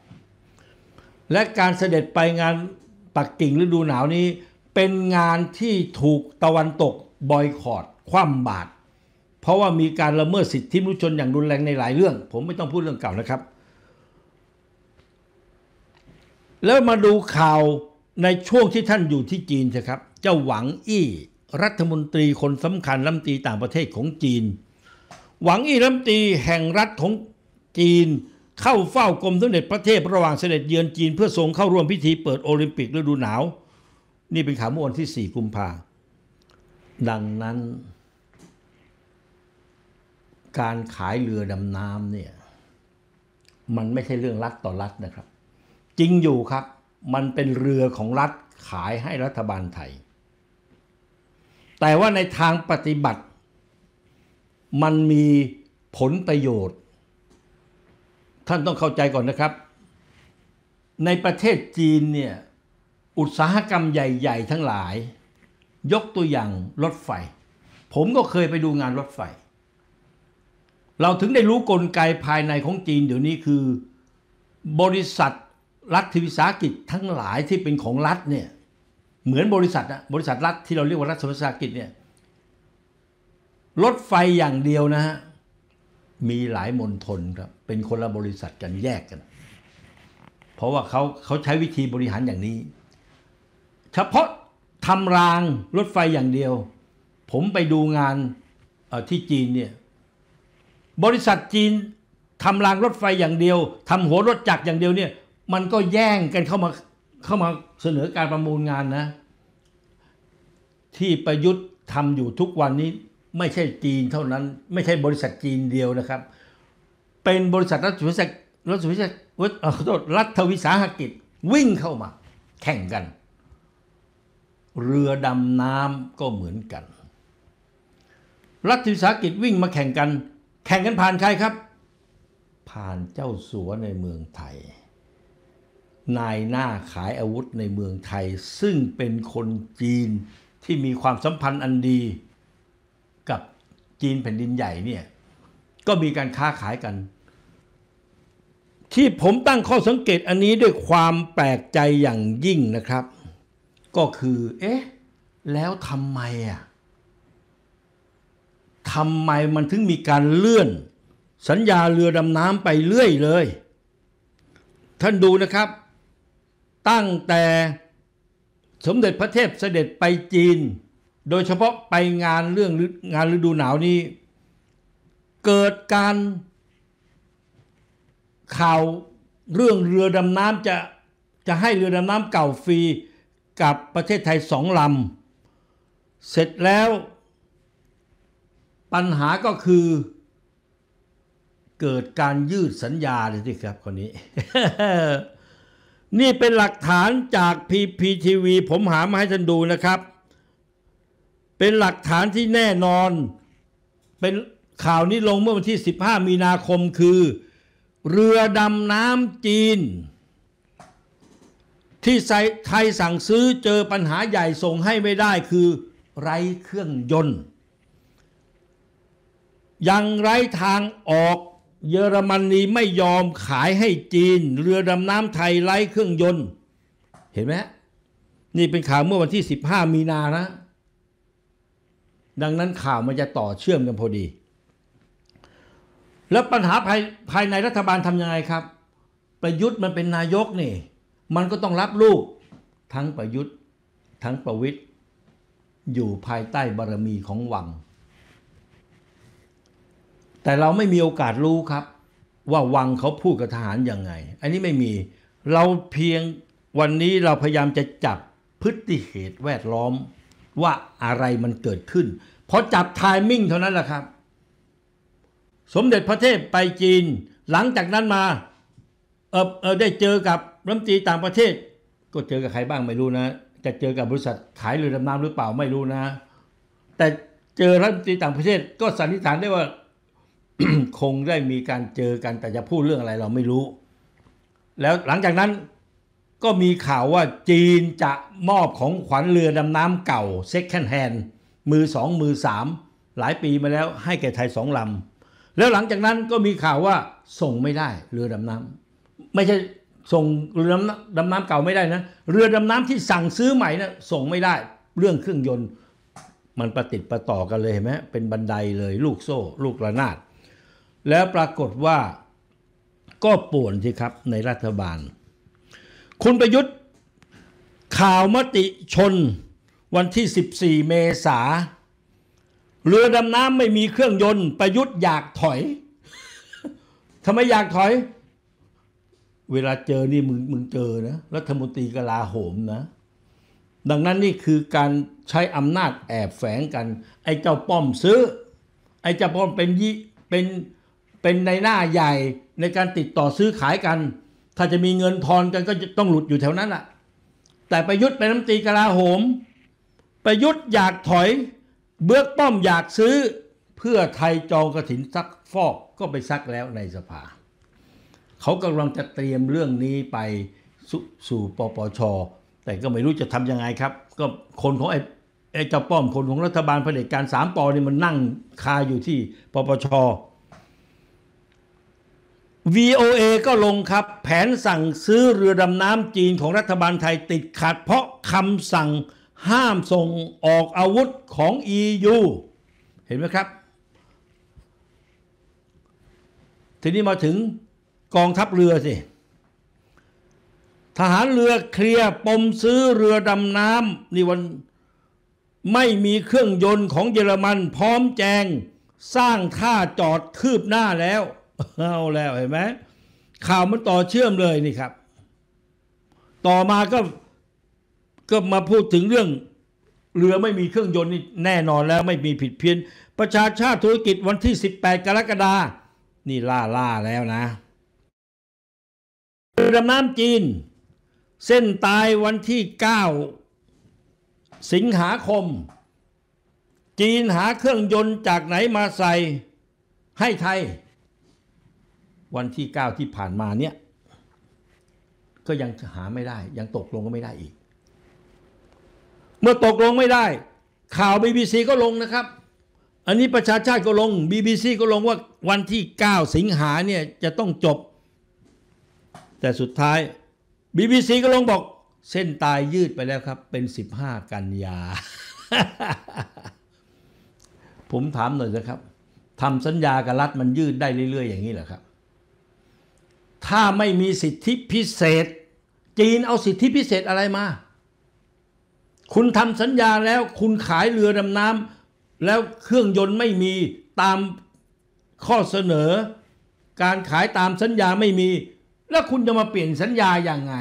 และการเสด็จไปงานปักกิ่งฤดูหนาวนี้ เป็นงานที่ถูกตะวันตกบอยคอรดคว่ำบาตรเพราะว่ามีการละเมิดสิทธิมนุษยชนอย่างรุนแรงในหลายเรื่อง ผมไม่ต้องพูดเรื่องเก่านะครับ แล้วมาดูข่าวในช่วงที่ท่านอยู่ที่จีนเถอะครับ เจ้าหวังอี้ รัฐมนตรีคนสำคัญลัามตีต่างประเทศของจีน หวังอี้ลัามตีแห่งรัฐของจีนเข้าเฝ้ากรมสมเด็จพระเทพระหว่างเสด็จเยือนจีนเพื่อทรงเข้าร่วมพิธีเปิดโอลิมปิกฤดูหนาว นี่เป็นข่าวเมื่อวันที่ 4 กุมภาดังนั้น การขายเรือดำน้ำเนี่ย มันไม่ใช่เรื่องรัฐต่อรัฐนะครับ จริงอยู่ครับ มันเป็นเรือของรัฐขายให้รัฐบาลไทย แต่ว่าในทางปฏิบัติ มันมีผลประโยชน์ท่านต้องเข้าใจก่อนนะครับ ในประเทศจีนเนี่ย อุตสาหกรรมใหญ่ ๆ ทั้งหลาย ยกตัวอย่างรถไฟ ผมก็เคยไปดูงานรถไฟ เราถึงได้รู้กลไกภายในของจีนเดี๋ยวนี้คือ บริษัทรัฐวิสาหกิจทั้งหลายที่เป็นของรัฐเนี่ยเหมือนบริษัทนะบริษัทรัฐที่เราเรียกว่ารัฐวิสาหกิจเนี่ยรถไฟอย่างเดียวนะฮะมีหลายมณฑลครับ เป็นคนละบริษัทกันแยกกัน เพราะว่าเขาเขาใช้วิธีบริหารอย่างนี้ เฉพาะทำรางรถไฟอย่างเดียว ผมไปดูงานที่จีนเนี่ยบริษัทจีนทำรางรถไฟอย่างเดียวทำหัวรถจักรอย่างเดียวเนี่ย มันก็แย่งกันเข้ามาเข้ามาเสนอการประมูลงานนะ ที่ประยุทธ์ทำอยู่ทุกวันนี้ไม่ใช่จีนเท่านั้น ไม่ใช่บริษัทจีนเดียวนะครับ เป็นบริษัทรัฐวิสาหรัฐวิสาขอรัฐวิสาหกิจวิ่งเข้ามา แข่งกัน เรือดำน้ำก็เหมือนกัน รัฐวิสาหกิจวิ่งมาแข่งกัน แข่งกันผ่านใครครับ ผ่านเจ้าสัวในเมืองไทย นายหน้าขายอาวุธในเมืองไทย ซึ่งเป็นคนจีนที่มีความสัมพันธ์อันดีจีนแผ่นดินใหญ่เนี่ย ก็มีการค้าขายกัน ที่ผมตั้งข้อสังเกตอันนี้ด้วยความแปลกใจอย่างยิ่งนะครับ ก็คือ เอ๊ะ แล้วทำไมอ่ะทำไมมันถึงมีการเลื่อน สัญญาเรือดำน้ำไปเรื่อยเลย ท่านดูนะครับ ตั้งแต่สมเด็จพระเทพเสด็จไปจีนโดยเฉพาะไปงานเรื่องงานฤดูหนาวนี้ เกิดการข่าวเรื่องเรือดำน้ำจะจะให้เรือดำน้ำเก่าฟรีกับประเทศไทยสองลำเสร็จแล้ว ปัญหาก็คือ เกิดการยืดสัญญาเลยทีครับคนนี้นี่เป็นหลักฐานจาก PPTV ผมหามาให้ท่านดูนะครับเป็นหลักฐานที่แน่นอน เป็นข่าวนี้ลงเมื่อวันที่ 15 มีนาคมคือ เรือดำน้ำจีน ที่ไทยสั่งซื้อเจอปัญหาใหญ่ส่งให้ไม่ได้คือ ไร้เครื่องยนต์ยังไร้ทางออก เยอรมนีไม่ยอมขายให้จีน เรือดำน้ำไทยไร้เครื่องยนต์ เห็นไหมนี่เป็นข่าวเมื่อวันที่ 15 มีนานะดังนั้นข่าวมันจะต่อเชื่อมกันพอดี แล้วปัญหาภายภายในรัฐบาลทำยังไงครับ ประยุทธ์มันเป็นนายกนี่ มันก็ต้องรับลูกทั้งประยุทธ์ทั้งประวิทย์อยู่ภายใต้บารมีของวัง แต่เราไม่มีโอกาสรู้ครับ ว่าวังเขาพูดกับทหารยังไง อันนี้ไม่มี เราเพียงวันนี้เราพยายามจะจับพฤติเหตุแวดล้อมว่าอะไรมันเกิดขึ้นพอจับไทมิ่งเท่านั้นแหละครับ สมเด็จพระเทพไปจีน หลังจากนั้นมาเออเออได้เจอกับรัฐมนตรีต่างประเทศ ก็เจอกับใครบ้างไม่รู้นะ จะเจอกับบริษัทขายเรือดำน้ำหรือเปล่าไม่รู้นะแต่เจอรัฐมนตรีต่างประเทศ ก็สันนิษฐานได้ว่า คงได้มีการเจอกัน แต่จะพูดเรื่องอะไรเราไม่รู้ แล้วหลังจากนั้นก็มีข่าวว่าจีนจะมอบของขวัญเรือดำน้ำเก่าเซ็กแคนแฮนมือสองมือสามหลายปีมาแล้ว ให้แก่ไทยสองลำแล้วหลังจากนั้นก็มีข่าวว่าส่งไม่ได้ เรือดำน้ำไม่ใช่ส่งเรือดำน้ำเก่าไม่ได้นะ เรือดำน้ำที่สั่งซื้อใหม่นะส่งไม่ได้เรื่องเครื่องยนต์มันประติดประต่อกันเลยเห็นไหมเป็นบันไดเลย ลูกโซ่ลูกระนาด แล้วปรากฏว่าก็ป่วนสิครับในรัฐบาลคุณประยุทธ์ ข่าวมติชน วันที่ 14 เมษาเรือดำน้ำไม่มีเครื่องยนต์ ประยุทธ์อยากถอยทำไมอยากถอย เวลาเจอนี่มึงมึงเจอนะ รัฐมนตรีกลาโหมนะ ดังนั้นนี่คือการใช้อำนาจแอบแฝงกัน ไอ้เจ้าป้อมซื้อ ไอ้เจ้าป้อมเป็นยี่เป็นเป็นในหน้าใหญ่ในการติดต่อซื้อขายกันถ้าจะมีเงินทอนกันก็ต้องหลุดอยู่แถวนั้นแหละแต่ประยุทธ์เป็นรัฐมนตรีกลาโหม ประยุทธ์อยากถอยเบื้องป้อมอยากซื้อ เพื่อไทยจองกระถินซักฟอกก็ไปซักแล้วในสภา เขากำลังจะเตรียมเรื่องนี้ไปสสู่ปปช แต่ก็ไม่รู้จะทำยังไงครับ ก็คนของไอ้ไอ้เจ้าป้อมคนของรัฐบาลเผด็จการสามปอนี่มันนั่งคาอยู่ที่ปปช VOA ก็ลงครับ แผนสั่งซื้อเรือดำน้ำจีนของรัฐบาลไทยติดขัดเพราะคำสั่งห้ามส่งออกอาวุธของ EU เห็นไหมครับ ทีนี้มาถึงกองทัพเรือสิทหารเรือเคลียร์ปมซื้อเรือดำน้ำนี่วันไม่มีเครื่องยนต์ของเยอรมันพร้อมแจงสร้างท่าจอดคืบหน้าแล้วเอาแล้วเห็นไหมข่าวมันต่อเชื่อมเลยนี่ครับ ต่อมาก็ก็มาพูดถึงเรื่องเรือไม่มีเครื่องยนต์นี่แน่นอนแล้วไม่มีผิดเพี้ยน ประชาชาติธุรกิจวันที่ 18 กรกฎา นี่ล่าล่าแล้วนะเรือดำน้ำจีน เส้นตายวันที่ 9 สิงหาคม จีนหาเครื่องยนต์จากไหนมาใส่ให้ไทยวันที่9ที่ผ่านมาเนี่ยก็ยังหาไม่ได้ ยังตกลงก็ไม่ได้อีก เมื่อตกลงไม่ได้ ข่าว BBC ก็ลงนะครับ อันนี้ประชาชาติก็ลง BBC ก็ลงว่าวันที่9สิงหาเนี่ยจะต้องจบ แต่สุดท้าย BBC ก็ลงบอก เส้นตายยืดไปแล้วครับ เป็น 15 กันยา ผมถามหน่อยนะครับทำสัญญากับรัฐมันยืดได้เรื่อยๆอย่างนี้เหรอครับถ้าไม่มีสิทธิพิเศษ จีนเอาสิทธิพิเศษอะไรมา คุณทำสัญญาแล้ว คุณขายเรือดำน้ำแล้วเครื่องยนต์ไม่มีตามข้อเสนอ การขายตามสัญญาไม่มี แล้วคุณจะมาเปลี่ยนสัญญาอย่างไง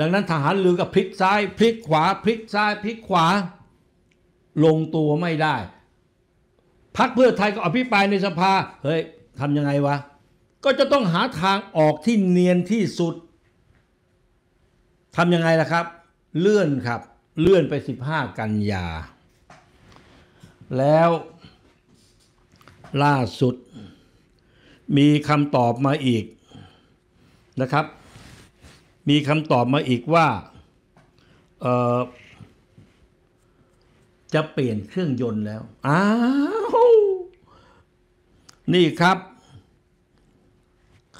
ดังนั้นทหารเรือก็พลิกซ้ายพลิกขวาพลิกซ้ายพลิกขวา ลงตัวไม่ได้ พักเพื่อไทยก็อภิปรายในสภาเฮ้ยทำยังไงวะก็จะต้องหาทางออกที่เนียนที่สุด ทำยังไงล่ะครับ เลื่อนครับ เลื่อนไป15กันยา แล้ว ล่าสุด มีคำตอบมาอีกนะครับ มีคำตอบมาอีกว่า จะเปลี่ยนเครื่องยนต์แล้ว อ้าว นี่ครับ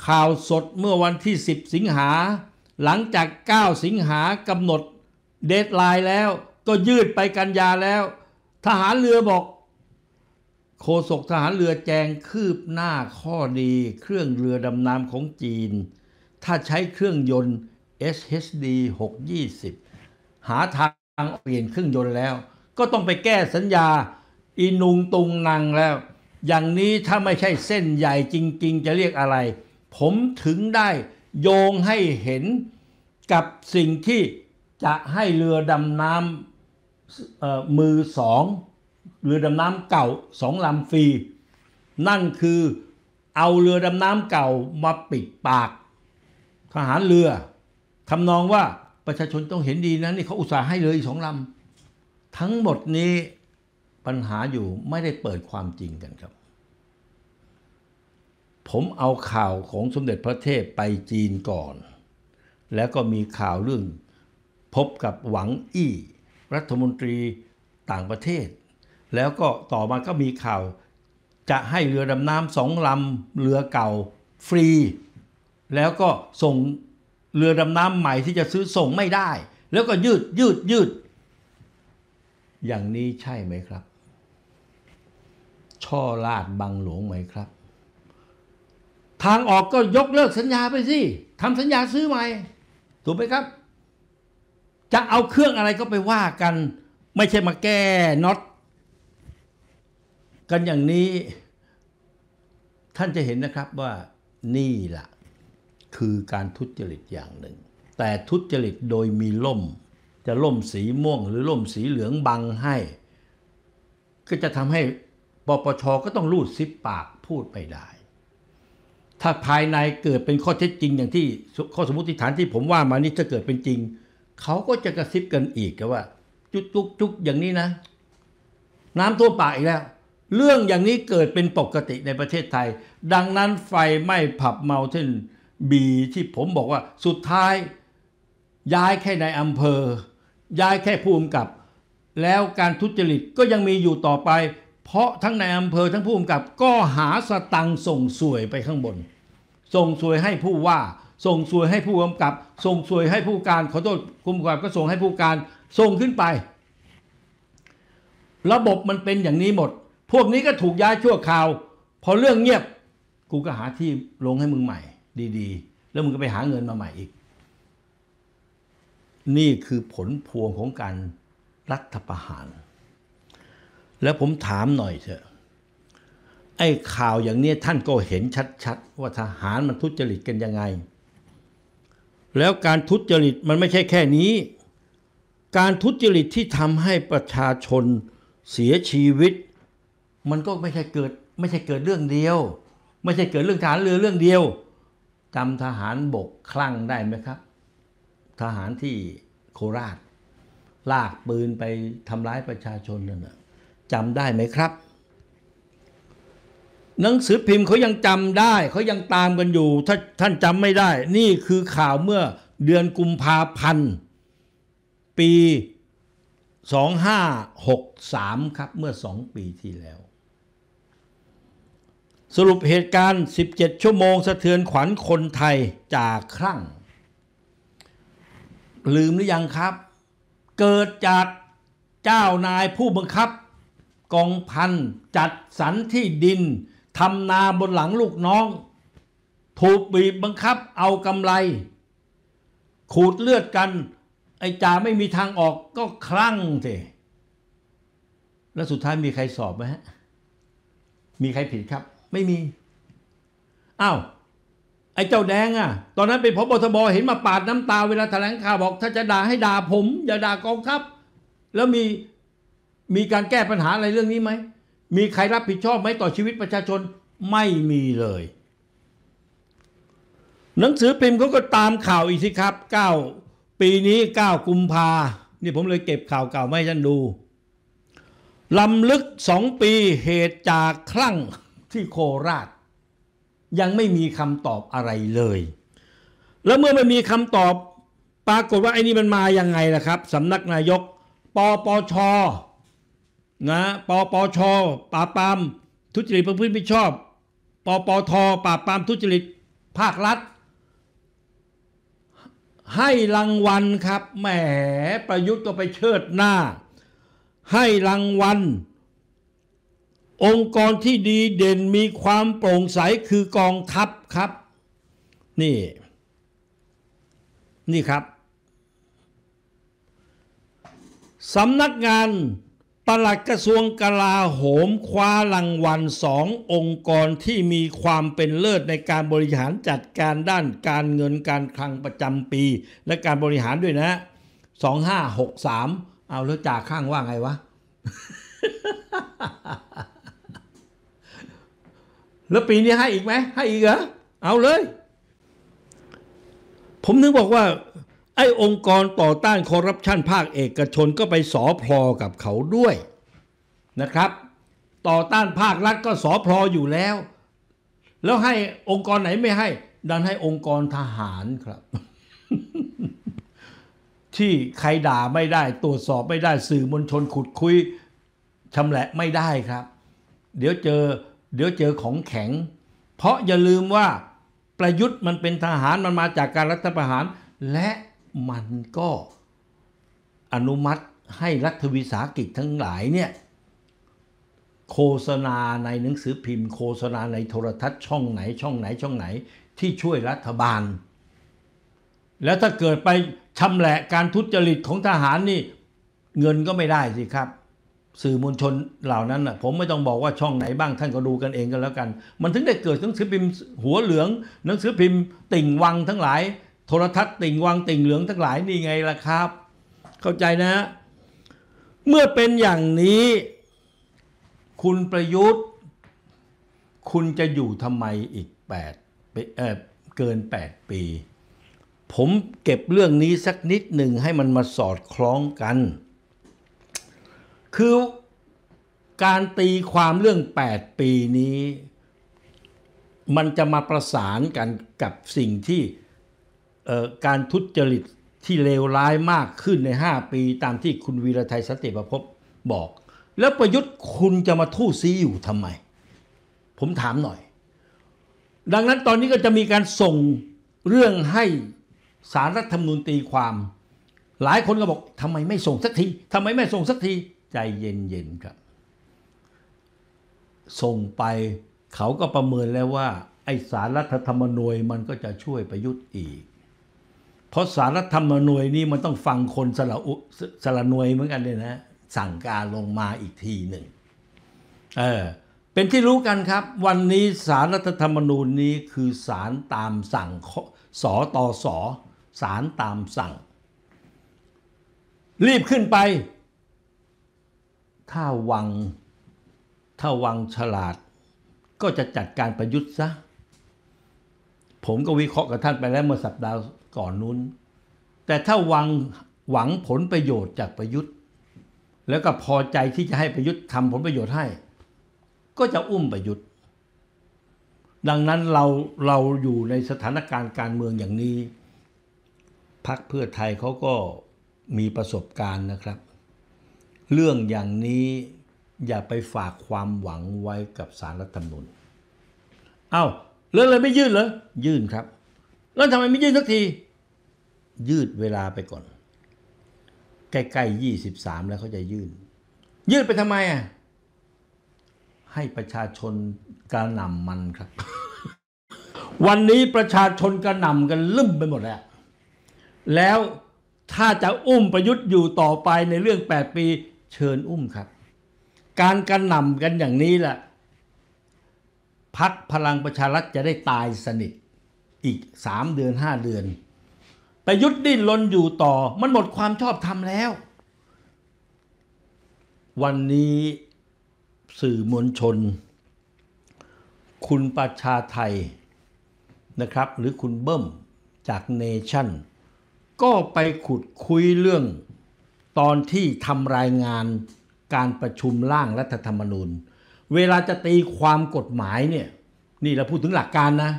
ข่าวสดเมื่อวันที่ 10 สิงหา หลังจาก 9 สิงหากำหนดเดทไลน์แล้ว ก็ยืดไปกันยาแล้ว ทหารเรือบอกโฆษกทหารเรือแจงคืบหน้าข้อดี เครื่องเรือดำน้ำของจีน ถ้าใช้เครื่องยนต์ SHD 620หาทางเปลี่ยนเครื่องยนต์แล้ว ก็ต้องไปแก้สัญญา อินุงตุงนังแล้ว อย่างนี้ถ้าไม่ใช่เส้นใหญ่จริงๆ จะเรียกอะไรผมถึงได้โยงให้เห็นกับสิ่งที่จะให้เรือดำน้ำมือสองเรือดำน้ำเก่าสองลำฟรีนั่นคือเอาเรือดำน้ำเก่ามาปิดปากทหารเรือทำนองว่าประชาชนต้องเห็นดีนะนี่เขาอุตส่าห์ให้เลยสองลำทั้งหมดนี้ปัญหาอยู่ไม่ได้เปิดความจริงกันครับผมเอาข่าวของสมเด็จพระเทพไปจีนก่อน แล้วก็มีข่าวเรื่อง พบกับหวังอี้รัฐมนตรีต่างประเทศ แล้วก็ต่อมาก็มีข่าวจะให้เรือดำน้ำสองลำเรือเก่าฟรี แล้วก็ส่งเรือดำน้ำใหม่ที่จะซื้อส่งไม่ได้ แล้วก็ยืดยืดยืด อย่างนี้ใช่ไหมครับ ช่อลาดบังหลวงไหมครับทางออกก็ยกเลิกสัญญาไปสิทำสัญญาซื้อใหม่ ถูกไหมครับ จะเอาเครื่องอะไรก็ไปว่ากันไม่ใช่มาแก้น็อตกันอย่างนี้ท่านจะเห็นนะครับว่า นี่ละละคือการทุจริตอย่างหนึ่ง แต่ทุจริตโดยมีล่ม จะล่มสีม่วงหรือล่มสีเหลืองบังให้ ก็จะทำให้ ปปชก็ต้องรูดซิปปากพูดไม่ได้ถ้าภายในเกิดเป็นข้อเท็จจริงอย่างที่ข้อสมมติฐานที่ผมว่ามานี่จะเกิดเป็นจริง เขาก็จะกระซิบกันอีกว่า จุกจุกจุกอย่างนี้นะ น้ำท่วมปากอีกแล้ว เรื่องอย่างนี้เกิดเป็นปกติในประเทศไทย ดังนั้นไฟไหม้ผับเมาเทนบีที่ผมบอกว่าสุดท้าย ย้ายแค่ในอำเภอ ย้ายแค่ภูมิกับ แล้วการทุจริตก็ยังมีอยู่ต่อไปเพราะทั้งในอำเภอทั้งผู้กำกับก็หาสตังส่งสวยไปข้างบนส่งสวยให้ผู้ว่า ส่งสวยให้ผู้กำกับ ส่งสวยให้ผู้การ ขอโทษคุมกับก็ส่งให้ผู้การ ส่งขึ้นไป ระบบมันเป็นอย่างนี้หมด พวกนี้ก็ถูกย้ายชั่วคราว พอเรื่องเงียบกูก็หาที่ลงให้มึงใหม่ดีๆ แล้วมึงก็ไปหาเงินมาใหม่อีก นี่คือผลพวงของการรัฐประหารแล้วผมถามหน่อยเถอะไอ้ข่าวอย่างนี้ท่านก็เห็นชัดๆว่าทหารมันทุจริตกันยังไง แล้วการทุจริตมันไม่ใช่แค่นี้ การทุจริตที่ทำให้ประชาชนเสียชีวิต มันก็ไม่ใช่เกิดไม่ใช่เกิดเรื่องเดียว ไม่ใช่เกิดเรื่องทหารเรือเรื่องเดียวจำทหารบกคลั่งได้ไหมครับ ทหารที่โคราชลากปืนไปทำร้ายประชาชนนั่นแหะจำได้ไหมครับ หนังสือพิมพ์เขายังจำได้เขายังตามกันอยู่ ถ้าท่านจำไม่ได้ นี่คือข่าวเมื่อเดือนกุมภาพันธ์ปี 2563 ครับ เมื่อ2ปีที่แล้ว สรุปเหตุการณ์ 17 ชั่วโมงสะเทือนขวัญคนไทยจากครั่งลืมหรือยังครับ เกิดจากเจ้านายผู้บังคับกองพัน จัดสรรที่ดินทำนาบนหลังลูกน้อง ถูกบีบบังคับ เอากำไร ขูดเลือดกัน ไอ้จ่าไม่มีทางออกก็คลั่งสิแล้วสุดท้ายมีใครสอบไหมฮะ มีใครผิดครับ ไม่มี อ้าว ไอ้เจ้าแดงอะ่ะ ตอนนั้นเป็นพบทบ เห็นมาปาดน้ำตาเวลาแถลงข่าวบอกถ้าจะด่าให้ด่าผม อย่าด่ากองทัพแล้วมีมีการแก้ปัญหาอะไรเรื่องนี้ไหม มีใครรับผิดชอบไหมต่อชีวิตประชาชนไม่มีเลย หนังสือพิมพ์เขาก็ตามข่าวอีกสิครับ9ปีนี้ 9กุมภานี่ผมเลยเก็บข่าวเก่าไม่ท่านดูลำลึกสองปีเหตุจากคลั่งที่โคราช ยังไม่มีคำตอบอะไรเลย แล้วเมื่อไม่มีคำตอบปรากฏว่าไอ้นี่มันมาอย่างไงล่ะครับสำนักนายกปปชนะปปชปราบปรามทุจริตประพฤติมิชอบ ปปทปราบปรามทุจริตภาครัฐ ให้รางวัลครับแหมประยุทธ์ก็ไปเชิดหน้า ให้รางวัล องค์กรที่ดีเด่นมีความโปร่งใสคือกองทัพครับ นี่ นี่ครับสำนักงานปลัดกระทรวงกลาโหมคว้ารางวัลสององค์กรที่มีความเป็นเลิศในการบริหารจัดการด้านการเงินการคลังประจำปีและการบริหารด้วยนะ 2563 เอาแล้วจากข้างว่าไงวะ แล้วปีนี้ให้อีกไหมให้อีกเหรอเอาเลย ผมนึกบอกว่าไอ้องค์กรต่อต้านคอร์รัปชันภาคเอกชนก็ไปสอพลอกับเขาด้วยนะครับ ต่อต้านภาครัฐก็สอพลออยู่แล้ว แล้วให้องค์กรไหนไม่ให้ดันให้องค์กรทหารครับ ที่ใครด่าไม่ได้ ตรวจสอบไม่ได้สื่อมวลชนขุดคุยชำแหละไม่ได้ครับ เดี๋ยวเจอ เดี๋ยวเจอของแข็ง เพราะอย่าลืมว่าประยุทธ์มันเป็นทหารมันมาจากการรัฐประหารและมันก็อนุมัติให้รัฐวิสาหกิจทั้งหลายเนี่ยโฆษณาในหนังสือพิมพ์โฆษณาในโทรทัศน์ช่องไหนช่องไหนช่องไหน ที่ช่วยรัฐบาล แล้วถ้าเกิดไปชำแหละการทุจริตของทหารนี่เงินก็ไม่ได้สิครับสื่อมวลชนเหล่านั้น่ะผมไม่ต้องบอกว่าช่องไหนบ้างท่านก็ดูกันเองกันแล้วกัน มันถึงได้เกิดหนังสือพิมพ์หัวเหลืองหนังสือพิมพ์ติ่งวังทั้งหลายโทรทัศน์ติ่งวังติ่งเหลืองทั้งหลายนี่ไงล่ะครับ เข้าใจนะ เมื่อเป็นอย่างนี้ คุณประยุทธ์ คุณจะอยู่ทำไมอีก8เออเกิน 8 ปี ผมเก็บเรื่องนี้สักนิดหนึ่งให้มันมาสอดคล้องกัน คือการตีความเรื่อง 8 ปีนี้ มันจะมาประสานกันกับสิ่งที่การทุจริตที่เลวร้ายมากขึ้นใน 5 ปี ตามที่คุณวีระไทยสติประพบบอก แล้วประยุทธ์คุณจะมาทู่ซีอยู่ทำไม ผมถามหน่อย ดังนั้นตอนนี้ก็จะมีการส่งเรื่องให้สารรัฐธรรมนูญตีความ หลายคนก็บอกทำไมไม่ส่งสักทีทำไมไม่ส่งสักที ใจเย็นๆครับ ส่งไปเขาก็ประเมินแล้วว่า ไอสารรัฐธรรมนูญมันก็จะช่วยประยุทธ์อีกเพราะสารรัฐธรรมนูญนี่มันต้องฟังคนสละอุสละนวยเหมือนกันเลยนะ สั่งการลงมาอีกทีหนึ่งเออเป็นที่รู้กันครับ วันนี้สารรัฐธรรมนูญนี้คือสารตามสั่งสอตอสอสารตามสั่ง รีบขึ้นไป ถ้าวังถ้าวังฉลาด ก็จะจัดการประยุทธ์ซะผมก็วิเคราะห์กับท่านไปแล้วเมื่อสัปดาห์่อนนู้น แต่ถ้าวังหวังผลประโยชน์จากประยุทธ์ แล้วก็พอใจที่จะให้ประยุทธ์ทำผลประโยชน์ให้ก็จะอุ้มประยุทธ์ ดังนั้นเราเราอยู่ในสถานการณ์การเมืองอย่างนี้ พักเพื่อไทยเขาก็มีประสบการณ์นะครับ เรื่องอย่างนี้อย่าไปฝากความหวังไว้กับสารรัฐธรรมนูญเอา้า่องอเลยไม่ยื่นเหรอ ยื่นครับแล้วทำไมไม่ยื่นสักทียืดเวลาไปก่อน ใกล้ๆยี่สิบสามแล้วเขาจะยืด ยืดไปทำไมอ่ะให้ประชาชนกระหน่ำมันครับ วันนี้ประชาชนกระหน่ำกันลึ่มไปหมดแล้ว แล้วถ้าจะอุ้มประยุทธ์อยู่ต่อไปในเรื่อง 8 ปีเชิญอุ้มครับการกระหน่ำกันอย่างนี้แหละพักพลังประชารัฐ จะได้ตายสนิท อีก 3 เดือน 5 เดือนปต่ยุทธดิ้นลนอยู่ต่อมันหมดความชอบธรรมแล้ว วันนี้สื่อมวลชน คุณประชาไทยนะครับ หรือคุณเบิ้ม จากเนชั่น ก็ไปขุดคุยเรื่องตอนที่ทำรายงาน การประชุมร่างรัฐธรรมนูญ เวลาจะตีความกฎหมายเนี่ย นี่เราพูดถึงหลักการนะ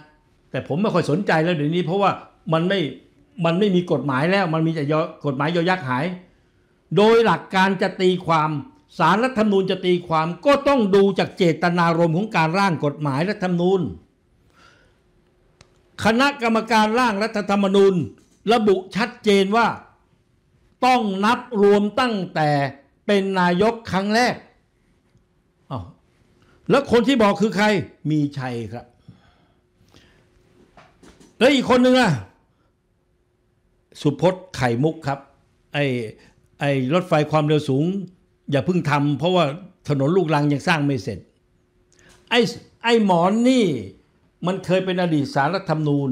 แต่ผมไม่ค่อยสนใจแล้วเดี๋ยวนี้เพราะว่ามันไม่มันไม่มีกฎหมายแล้วมันมีแต่กฎหมายย่อยักหาย โดยหลักการจะตีความสารรัฐธรรมนูญจะตีความก็ต้องดูจากเจตนารมณ์ของการร่างกฎหมายรัฐธรรมนูญ คณะกรรมการร่างรัฐธรรมนูญ ระบุชัดเจนว่า ต้องนับรวมตั้งแต่เป็นนายกครั้งแรก แล้วคนที่บอกคือใครมีชัยครับแล้วอีกคนหนึ่งอะสุพศไข่มุกครับไอ้ไอ้รถไฟความเร็วสูง อย่าเพิ่งทำเพราะว่าถนนลูกรังยังสร้างไม่เสร็จ ไอ้ไอ้หมอนนี่ มันเคยเป็นอดีตสารรัฐธรรมนูญ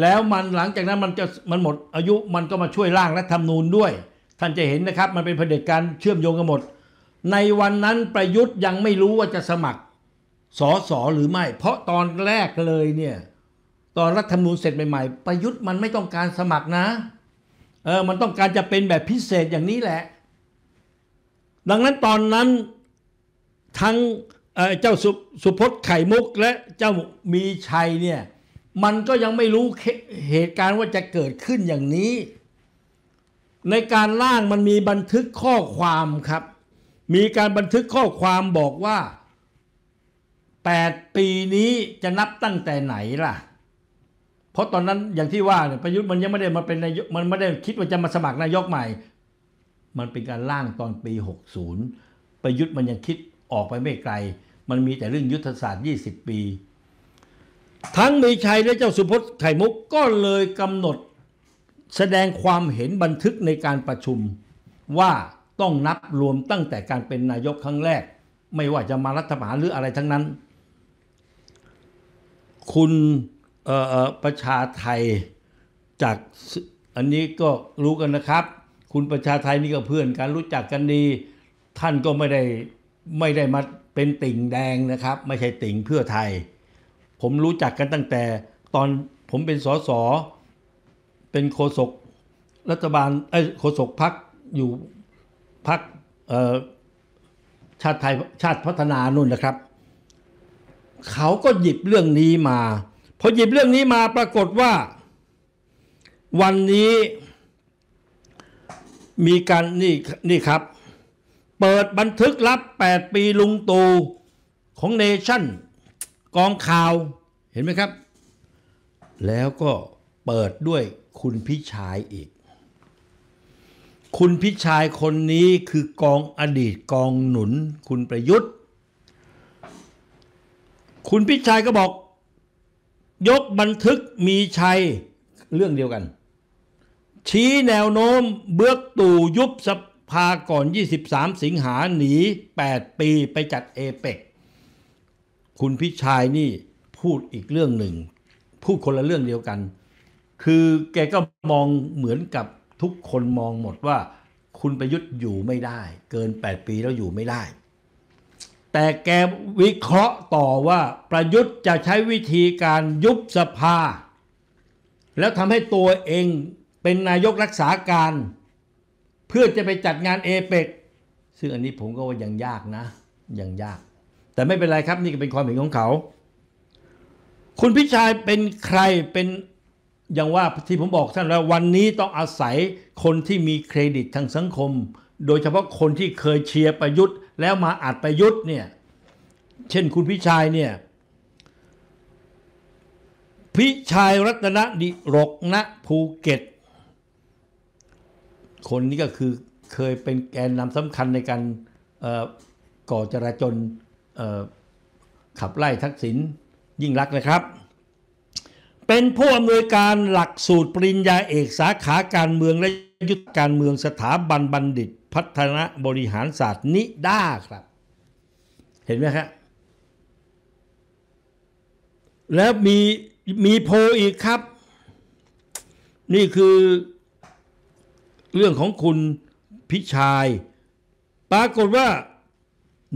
แล้วมันหลังจากนั้นมันจะมันหมดอายุมันก็มาช่วยร่างรัฐธรรมนูญด้วย ท่านจะเห็นนะครับมันเป็นประเด็จการเชื่อมโยงกันหมด ในวันนั้นประยุทธ์ยังไม่รู้ว่าจะสมัครสอสอหรือไม่ เพราะตอนแรกเลยเนี่ยตอนรัฐธรรมนูญเสร็จใหม่ๆ ประยุทธ์มันไม่ต้องการสมัครนะ เออ มันต้องการจะเป็นแบบพิเศษอย่างนี้แหละ ดังนั้นตอนนั้นทั้งเจ้าสสุพจน์ไข่มุกและเจ้ามีชัยเนี่ย มันก็ยังไม่รู้เหตุการณ์ว่าจะเกิดขึ้นอย่างนี้ ในการล่างมันมีบันทึกข้อความครับ มีการบันทึกข้อความบอกว่า8ปีนี้จะนับตั้งแต่ไหนล่ะเพราะตอนนั้นอย่างที่ว่าเนี่ยประยุทธ์มันยังไม่ได้มาเป็นนายกมันไม่ได้คิดว่าจะมาสมัครนายกใหม่ มันเป็นการล่างตอนปี60ประยุทธ์มันยังคิดออกไปไม่ไกล มันมีแต่เรื่องยุทธศาสตร์20 ปี ทั้งมีชัยและเจ้าสุพจน์ไข่มุกก็เลยกำหนดแสดงความเห็นบันทึกในการประชุมว่าต้องนับรวมตั้งแต่การเป็นนายกครั้งแรก ไม่ว่าจะมารัฐประหารหรืออะไรทั้งนั้น คุณเออประชาไทยจากอันนี้ก็รู้กันนะครับ คุณประชาไทยนี่ก็เพื่อนกันรู้จักกันดีท่านก็ไม่ได้ไม่ได้มาเป็นติ่งแดงนะครับ ไม่ใช่ติ่งเพื่อไทย ผมรู้จักกันตั้งแต่ตอนผมเป็นสสเป็นโฆษกรัฐบาลไอ้โฆษกพักอยู่พักชาติไทยชาติพัฒนานุ่นนะครับ เขาก็หยิบเรื่องนี้มาพอหยิบเรื่องนี้มาปรากฏว่า วันนี้มีการนี่นี่ครับ เปิดบันทึกลับ 8 ปีลุงตูของเนชั่น กองข่าวเห็นไหมครับ แล้วก็เปิดด้วยคุณพิชายอีก คุณพิชายคนนี้คือกองอดีตกองหนุน คุณประยุทธ์คุณพิชายก็บอกยกบันทึกมีชัยเรื่องเดียวกัน ชี้แนวโน้มเบื้องตู่ยุบสภาก่อน 23 สิงหาหนี8 ปีไปจัดเอเปกคุณพิชัยนี่พูดอีกเรื่องหนึ่ง พูดคนละเรื่องเดียวกัน คือแกก็มองเหมือนกับทุกคนมองหมดว่า คุณประยุทธ์อยู่ไม่ได้เกิน 8 ปีแล้วอยู่ไม่ได้แต่แกวิเคราะห์ต่อว่าประยุทธ์จะใช้วิธีการยุบสภา แล้วทำให้ตัวเองเป็นนายกรักษาการ เพื่อจะไปจัดงานเอเปกซึ่งอันนี้ผมก็ว่ายังยากนะยังยาก แต่ไม่เป็นไรครับนี่ก็เป็นความเห็นของเขาคุณพิชัยเป็นใครเป็น อย่างว่าที่ผมบอกท่านแล้ววันนี้ต้องอาศัยคนที่มีเครดิตทางสังคม โดยเฉพาะคนที่เคยเชียร์ประยุทธ์แล้วมาอัดประยุทธ์เนี่ย เช่นคุณพิชัยเนี่ย พิชัยรัตนดิรกณภูเก็ต คนนี้ก็คือเคยเป็นแกนนำสำคัญในการก่อจราจนขับไล่ทักษิณยิ่งรักนะครับ เป็นผู้อำนวยการหลักสูตรปริญญาเอกสาขาการเมืองและยุทธการเมืองสถาบันบัณฑิตพัฒนาบริหารศาสตร์นิด้าครับ เห็นไหมครับ แล้วมีมีโพอีกครับ นี่คือเรื่องของคุณพิชัยปรากฏว่า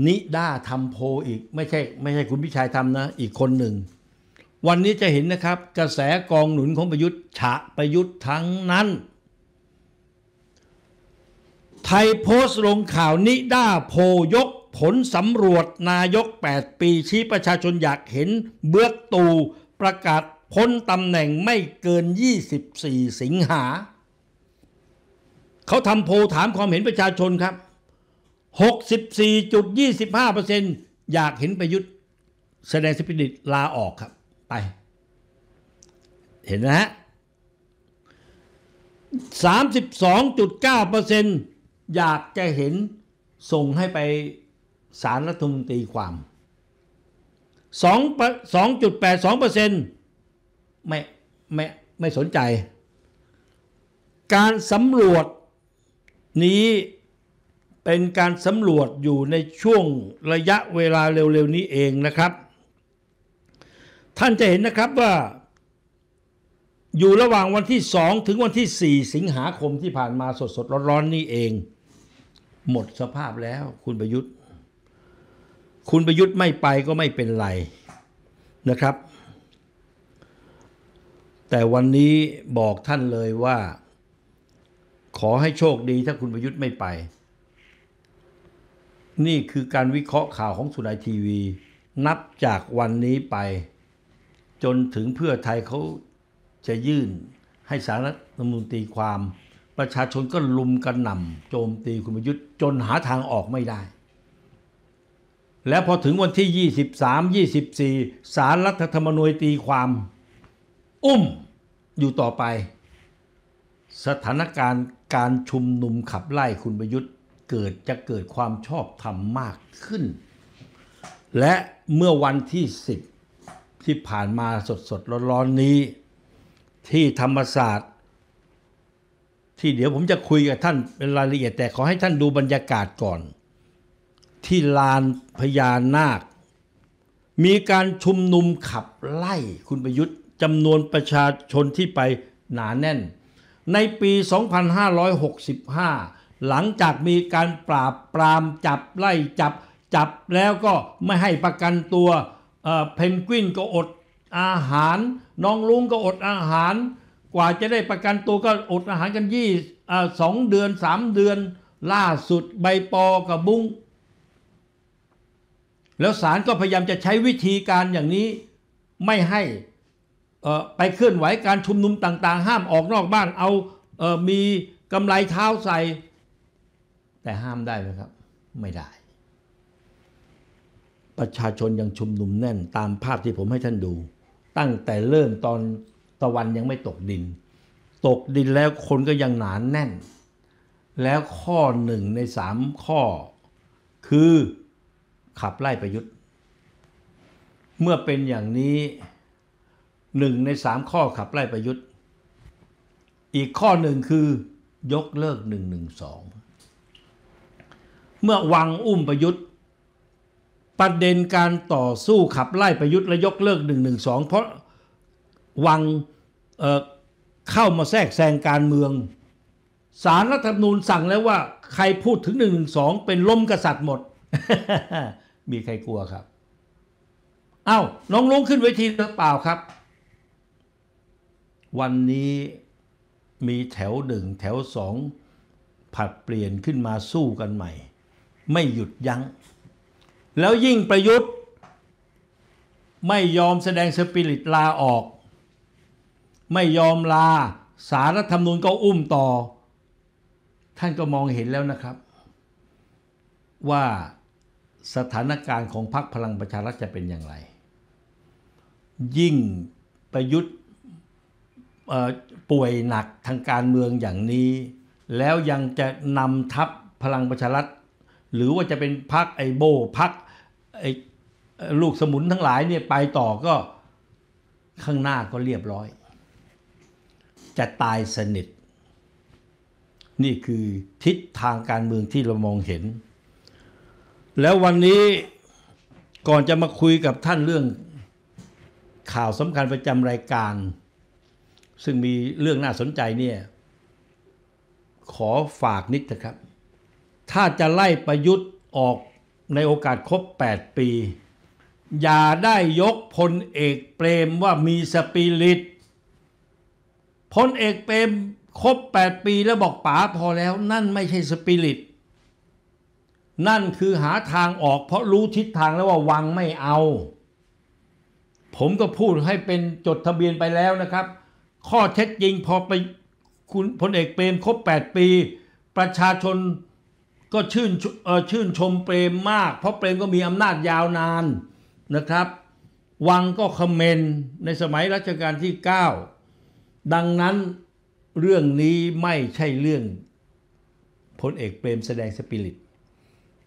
นิด้าทำโพอีก ไม่ใช่ ไม่ใช่คุณพิชัยทำนะ อีกคนหนึ่ง วันนี้จะเห็นนะครับกระแสกองหนุนของประยุทธ์ฉะประยุทธ์ทั้งนั้นไทยโพสต์ลงข่าวนิด้าโพยกผลสำรวจนายก 8 ปีชี้ประชาชนอยากเห็นเบื้องตูประกาศพ้นตำแหน่งไม่เกิน 24 สิงหาเขาทำโพถามความเห็นประชาชนครับ 64.25%อยากเห็นประยุทธ์ แสดงสปิริตลาออกครับไป เห็นนะฮะ32.9%เอยากจะเห็นส่งให้ไปสารรัฐมนตรีความ 2.82%ไม่ไม่ไม่สนใจ การสำรวจนี้เป็นการสำรวจอยู่ในช่วงระยะเวลาเร็วๆนี้เองนะครับ ท่านจะเห็นนะครับว่าอยู่ระหว่างวันที่ 2 ถึงวันที่ 4 สิงหาคมที่ผ่านมาสดๆร้อนๆนี่เองหมดสภาพแล้วคุณประยุทธ์ คุณประยุทธ์ไม่ไปก็ไม่เป็นไรนะครับ แต่วันนี้บอกท่านเลยว่า ขอให้โชคดีถ้าคุณประยุทธ์ไม่ไป นี่คือการวิเคราะห์ข่าวของสุนายทีวี นับจากวันนี้ไป จนถึงเพื่อไทยเขาจะยื่นให้สารรัฐมนตรีความประชาชนก็ลุมกันหน่ำโจมตีคุณประยุทธ์ จนหาทางออกไม่ได้ และพอถึงวันที่ 23 24 สารรัฐธรรมนูญตีความ อุ้มอยู่ต่อไป สถานการณ์การชุมนุมขับไล่คุณประยุทธ์ เกิดจะเกิดความชอบธรรมมากขึ้น และเมื่อวันที่ 10 ที่ผ่านมาสดๆร้อนๆนี้ที่ธรรมศาสตร์ที่เดี๋ยวผมจะคุยกับท่านเป็นรายละเอียด แต่ขอให้ท่านดูบรรยากาศก่อน ที่ลานพญานาค มีการชุมนุมขับไล่คุณประยุทธ์จำนวนประชาชนที่ไปหนาแน่น ในปี 2565 หลังจากมีการปราบปรามจับไล่จับจับแล้วก็ไม่ให้ประกันตัวเพนกวินก็อดอาหาร น้องลุงก็อดอาหารกว่าจะได้ประกันตัวก็อดอาหารกันยี่สองเดือนสามเดือนล่าสุด ใบปอกับบุ้งแล้วศาลก็พยายามจะใช้วิธีการอย่างนี้ไม่ให้ไปเคลื่อนไหวการชุมนุมต่างๆห้ามออกนอกบ้านเอาเอมีกำไรเท้าใส่ แต่ห้ามได้ไหมครับไม่ได้ ประชาชนยังชุมนุมแน่นตามภาพที่ผมให้ท่านดูตั้งแต่เริ่มตอนตะวันยังไม่ตกดิน ตกดินแล้วคนก็ยังหนานแน่น แล้วข้อหนึ่งในสามข้อคือขับไล่ประยุทธ์ เมื่อเป็นอย่างนี้หนึ่งในสามข้อขับไล่ประยุทธ์ อีกข้อหนึ่งคือยกเลิกหนึ่งหนึ่งสอง เมื่อวังอุ้มประยุทธ์ประเด็นการต่อสู้ขับไล่ประยุทธ์และยกเลิกหนึ่งหนึ่งสองเพราะวังเเข้ามาแทรกแซงการเมือง สารรัฐธรรมนูญสั่งแล้วว่า ใครพูดถึงหนึ่งหนึ่งสองเป็นล้มกษัตริย์หมด มีใครกลัวครับ เอา้าน้องลงขึ้นเวทีหรือเปล่าครับ วันนี้มีแถวหนึ่งแถวสอง ผัดเปลี่ยนขึ้นมาสู้กันใหม่ ไม่หยุดยัง้ง แล้วยิ่งประยุทธ์ ไม่ยอมแสดงสปิริตลาออกไม่ยอมลาสารรัฐธรรมนูญก็อุ้มต่อ ท่านก็มองเห็นแล้วนะครับ ว่าสถานการณ์ของพรรคพลังประชารัฐจะเป็นอย่างไร ยิ่งประยุทธ์ป่วยหนักทางการเมืองอย่างนี้ แล้วยังจะนำทัพพลังประชารัฐหรือว่าจะเป็นพักไอโบพักไอลูกสมุนทั้งหลายเนี่ยไปต่อก็ข้างหน้าก็เรียบร้อยจะตายสนิทนี่คือทิศทางการเมืองที่เรามองเห็น แล้ววันนี้ก่อนจะมาคุยกับท่านเรื่องข่าวสำคัญประจำรายการ ซึ่งมีเรื่องน่าสนใจเนี่ย ขอฝากนิดนะครับ ถ้าจะไล่ประยุทธ์ออกในโอกาสครบ 8 ปี อย่าได้ยกพลเอกเปรมว่ามีสปิริตพลเอกเปรมครบ8 ปีแล้วบอกป๋าพอแล้วนั่นไม่ใช่สปิริต นั่นคือหาทางออกเพราะรู้ทิศทางแล้วว่าวังไม่เอา ผมก็พูดให้เป็นจดทะเบียนไปแล้วนะครับ ข้อเท็จจริงพอไปคุณพลเอกเปรมครบ8 ปี ประชาชนก็ชื่นชื่นชมเปรมมาก เพราะเปรมก็มีอำนาจยาวนานนะครับ วังก็คอมเมนในสมัยรัชกาลที่ 9ดังนั้นเรื่องนี้ไม่ใช่เรื่องพลเอกเปรมแสดงสปิริต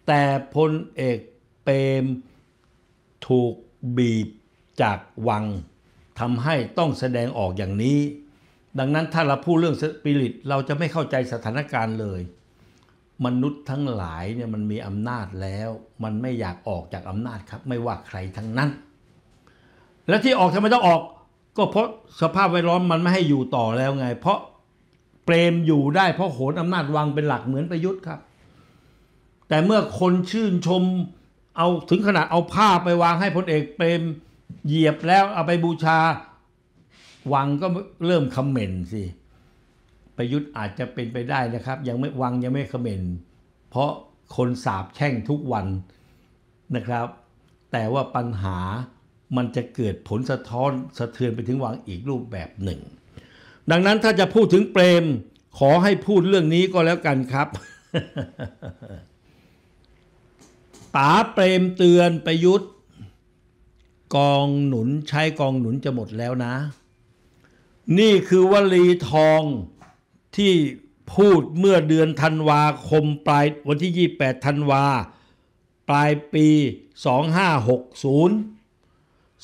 แต่พลเอกเปรมถูกบีบจากวังทำให้ต้องแสดงออกอย่างนี้ ดังนั้นถ้าเราพูดเรื่องสปิริตเราจะไม่เข้าใจสถานการณ์เลย มนุษย์ทั้งหลายเนี่ยมันมีอำนาจแล้ว มันไม่อยากออกจากอำนาจครับ ไม่ว่าใครทั้งนั้น และที่ออกทำไมต้องออกก็เพราะสภาพแวดล้อมมันไม่ให้อยู่ต่อแล้วไง เพราะเปรมอยู่ได้ เพราะโหนอำนาจวังเป็นหลักเหมือนประยุทธ์ครับ แต่เมื่อคนชื่นชมเอาถึงขนาดเอาผ้าไปวางให้พลเอกเปรมเหยียบแล้วเอาไปบูชา วังก็เริ่มคอมเมนต์สิประยุทธ์อาจจะเป็นไปได้นะครับ ยังไม่วังยังไม่คอมเมนต์เพราะคนสาบแช่งทุกวันนะครับ แต่ว่าปัญหามันจะเกิดผลสะท้อนสะเทือนไปถึงวังอีกรูปแบบหนึ่ง ดังนั้นถ้าจะพูดถึงเปรม ขอให้พูดเรื่องนี้ก็แล้วกันครับป๋าเปรมเตือนประยุทธ์ กองหนุนใช้กองหนุนจะหมดแล้วนะ นี่คือวลีทองที่พูดเมื่อเดือนธันวาคมปลายวันที่ 28ธันวา ปลายปี 2560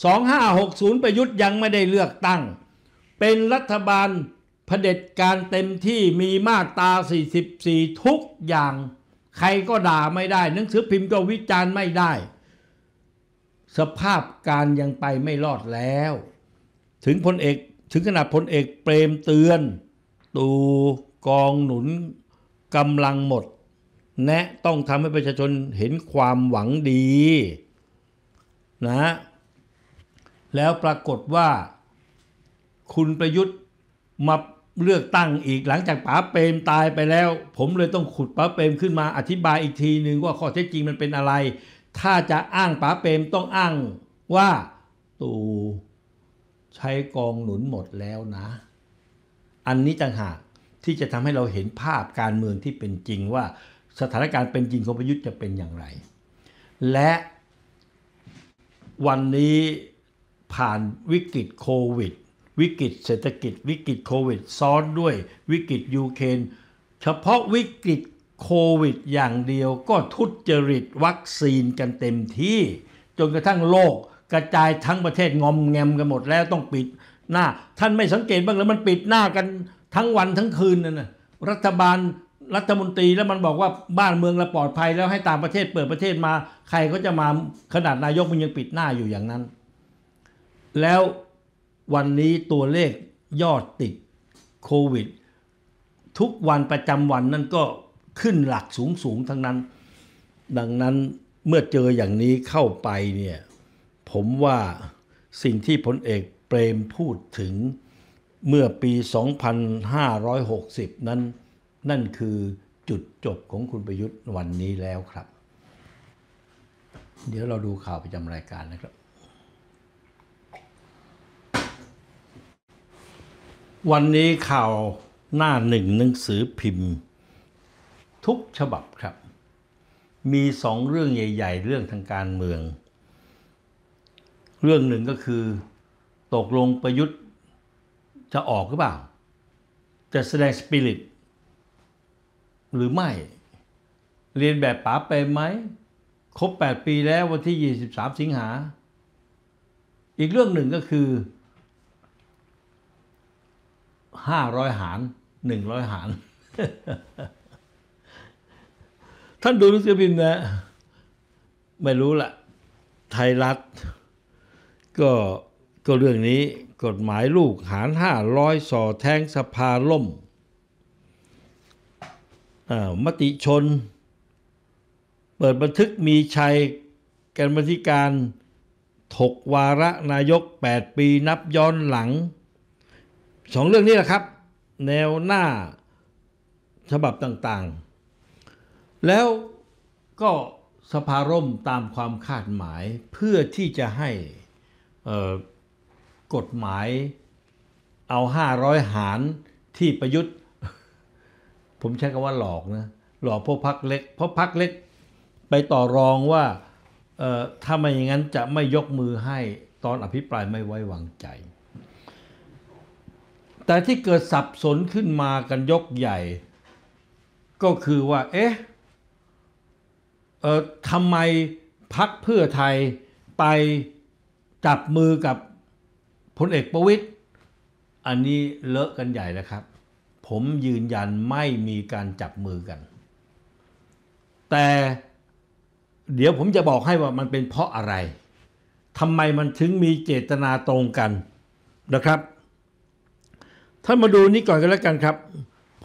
2560 ประยุทธ์ยังไม่ได้เลือกตั้ง เป็นรัฐบาลเผด็จการเต็มที่มีมาตรา44 ทุกอย่าง ใครก็ด่าไม่ได้หนังสือพิมพ์ก็วิจารณ์ไม่ได้ สภาพการยังไปไม่รอดแล้ว ถึงพลเอกถึงขนาดพลเอกเปรมเตือน ตูกองหนุนกำลังหมด แนะต้องทำให้ประชาชนเห็นความหวังดี นะแล้วปรากฏว่า คุณประยุทธ์มาเลือกตั้งอีกหลังจากป๋าเปรมตายไปแล้ว ผมเลยต้องขุดป๋าเปรมขึ้นมาอธิบายอีกทีหนึ่งว่าข้อเท็จจริงมันเป็นอะไร ถ้าจะอ้างป๋าเปรมต้องอ้างว่าตูใช้กองหนุนหมดแล้วนะ อันนี้ต่างหาก ที่จะทำให้เราเห็นภาพการเมืองที่เป็นจริงว่าสถานการณ์เป็นจริงของประยุทธ์จะเป็นอย่างไร และวันนี้ผ่านวิกฤตโควิด วิกฤตเศรษฐกิจวิกฤตโควิดซ้อนด้วยวิกฤตยูเครนเฉพาะวิกฤตโควิดอย่างเดียวก็ทุจริตวัคซีนกันเต็มที่จนกระทั่งโลก กระจายทั้งประเทศงอมแงมกันหมดแล้วต้องปิดหน้าท่านไม่สังเกตบ้างหลือมันปิดหน้ากันทั้งวันทั้งคืนน่ะรัฐบาลรัฐมนตรีแล้วมันบอกว่าบ้านเมืองเราปลอดภัยแล้วให้ต่างประเทศเปิดประเทศมา ใครก็จะมาขนาดนายกมันยังปิดหน้าอยู่อย่างนั้นแล้ววันนี้ตัวเลขยอดติดโควิด ทุกวันประจำวันนั่นก็ขึ้นหลักสูงสูงทั้งนั้น ดังนั้นเมื่อเจออย่างนี้เข้าไปเนี่ย ผมว่าสิ่งที่พลเอกเปรมพูดถึงเมื่อปี 2560 นั้นนั่นคือจุดจบของคุณประยุทธ์วันนี้แล้วครับ เดี๋ยวเราดูข่าวประจำรายการนะครับวันนี้ข่าวหน้าหนึ่งหนังสือพิมพ์ ทุกฉบับครับ มีสองเรื่องใหญ่ ๆ เรื่องทางการเมือง เรื่องหนึ่งก็คือ ตกลงประยุทธ์จะออกหรือเปล่า จะแสดงสปิริต หรือไม่ เรียนแบบป๋าไปไหม ครบ 8 ปีแล้ววันที่ 23 สิงหา อีกเรื่องหนึ่งก็คือห้าร้อยหารหนึ่งร้อยหารท่านดูหนังสือพิมพ์นะไม่รู้ละไทยรัฐก็ก็เรื่องนี้กฎหมายลูก หารห้าร้อยสอ แทงสภาล่มมติชน เปิดบันทึกมีชัยกันบรธิการถกวาระนายก8ปีนับย้อนหลังสองเรื่องนี้แหละครับ แนวหน้าฉบับต่าง ๆ แล้วก็สภาร่มตามความคาดหมายเพื่อที่จะให้กฎหมายเอา 500 หารที่ประยุทธ์ ผมใช้คำว่าหลอกนะหลอกพวกพักเล็กเพราะพักเล็กไปต่อรองว่าถ้าไม่อย่างนั้นจะไม่ยกมือให้ตอนอภิปรายไม่ไว้วางใจแต่ที่เกิดสับสนขึ้นมากันยกใหญ่ ก็คือว่า เอ๊ะเออทำไมพักเพื่อไทยไปจับมือกับพลเอกประวิตยอันนี้เลอะกันใหญ่แล้วครับ ผมยืนยันไม่มีการจับมือกัน แต่เดี๋ยวผมจะบอกให้ว่ามันเป็นเพราะอะไรทำไมมันถึงมีเจตนาตรงกันนะครับถ้ามาดูนี้ก่อนก็แล้วกันครับ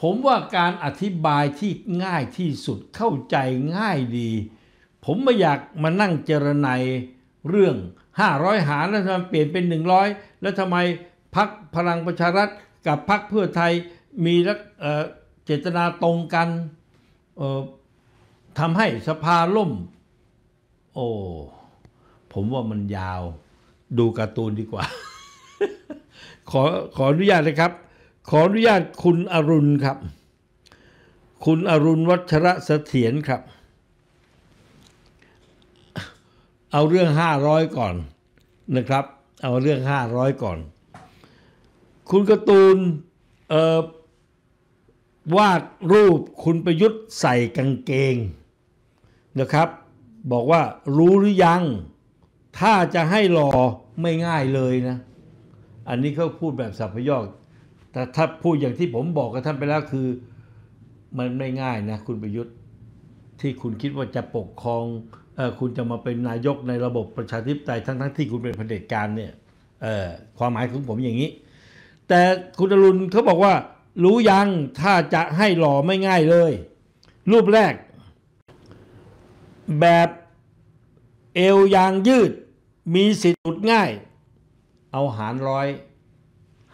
ผมว่าการอธิบายที่ง่ายที่สุดเข้าใจง่ายดี ผมไม่อยากมานั่งเจรนายเรื่อง 500 หารแล้วทำไมเปลี่ยนเป็น 100 แล้วทำไมพักพลังประชารัฐกับพักเพื่อไทยมีเจตนาตรงกันทำให้สภาล่ม โอ้ผมว่ามันยาว ดูการ์ตูนดีกว่า ขอขออนุญาตเลยครับขออนุญาตคุณอรุณครับ คุณอรุณวัชระเสถียรครับ เอาเรื่องห้าร้อยก่อนนะครับ เอาเรื่องห้าร้อยก่อน คุณกระตูนวาดรูปคุณประยุทธ์ใส่กางเกงนะครับ บอกว่ารู้หรือยัง ถ้าจะให้รอไม่ง่ายเลยนะ อันนี้เขาพูดแบบสัพยอกแต่ถ้าพูดอย่างที่ผมบอกกับท่านไปแล้วคือ มันไม่ง่ายนะ คุณประยุทธ์ ที่คุณคิดว่าจะปกครองออคุณจะมาเป็นนายกในระบบประชาธิปไตยทั้งๆทที่คุณเป็นเผด็จการเนี่ยความหมายของผมอย่างนี้ แต่คุณอรุณเขาบอกว่า รู้ยังถ้าจะให้หล่อไม่ง่ายเลย รูปแรก แบบเอวยางยืด มีสิทธิ์ง่าย เอาหารร้อย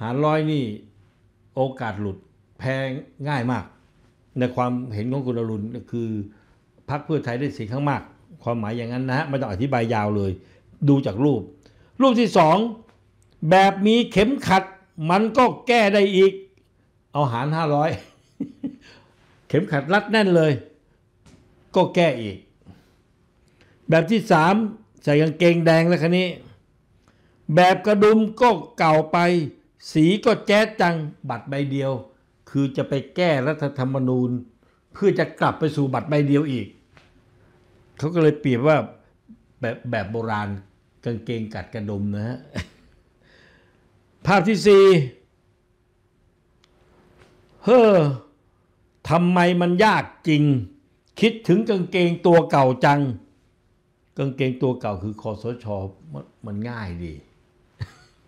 หารร้อยนี่โอกาสหลุดแพ้ง่ายมาก ในความเห็นของคุณอรุณคือพรรคเพื่อไทยได้เสียงข้างมาก ความหมายอย่างนั้นนะฮะไม่ต้องอธิบายยาวเลย ดูจากรูป รูปที่สองแบบมีเข็มขัดมันก็แก้ได้อีก เอาหารห้าร้อยเข็มขัดรัดแน่นเลย ก็แก้อีก แบบที่สามใส่กางเกงแดงแล้วคันนี้ แบบกระดุมก็เก่าไปสีก็แจ๊ดจังบัตรใบเดียว คือจะไปแก้รัฐธรรมนูญ เพื่อจะกลับไปสู่บัตรใบเดียวอีก เขาก็เลยเปรียบว่าแบบแบบโบราณ กางเกงกัดกระดมนะฮะ ภาพที่สี่เฮ้อทำไมมันยากจริง คิดถึงกางเกงตัวเก่าจังกางเกงตัวเก่าคือคอสชมันง่ายดี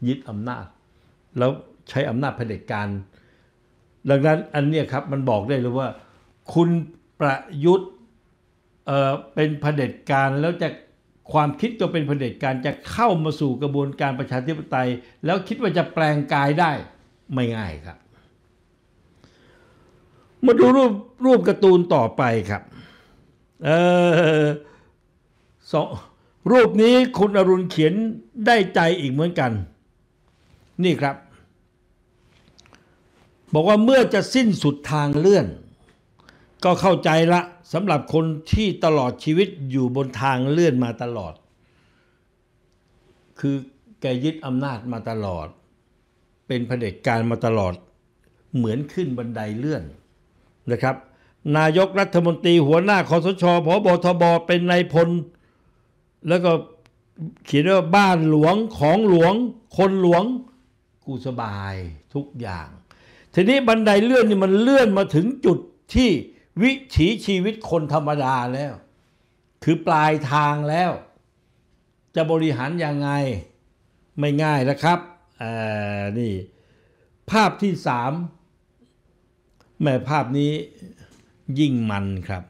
ยึดอำนาจแล้วใช้อำนาจเผด็จการดังนั้นอันเนี้ยครับมันบอกได้เลยว่า คุณประยุทธ์เอ่อเป็นเผด็จการแล้วจะความคิดจะเป็นเผด็จการจะเข้ามาสู่กระบวนการประชาธิปไตย แล้วคิดว่าจะแปลงกายได้ไม่ง่ายครับ มาดูรูปรูปการ์ตูนต่อไปครับ เออสองรูปนี้คุณอรุณเขียนได้ใจอีกเหมือนกันนี่ครับ บอกว่าเมื่อจะสิ้นสุดทางเลื่อน ก็เข้าใจละสำหรับคนที่ตลอดชีวิตอยู่บนทางเลื่อนมาตลอด คือแกยึดอำนาจมาตลอด เป็นเผด็จการมาตลอดเหมือนขึ้นบันไดเลื่อนนะครับ นายกรัฐมนตรีหัวหน้าคอสชพบทบเป็นนายพลแล้วก็เขียนว่าบ้านหลวงของหลวงคนหลวงูสบายทุกอย่าง ทีนี้บันไดเลื่อนนี่มันเลื่อนมาถึงจุดที่วิถีชีวิตคนธรรมดาแล้ว คือปลายทางแล้ว จะบริหารยังไงไม่ง่ายนะครับนี่ภาพที่สามแม่ภาพนี้ยิ่งมันครับ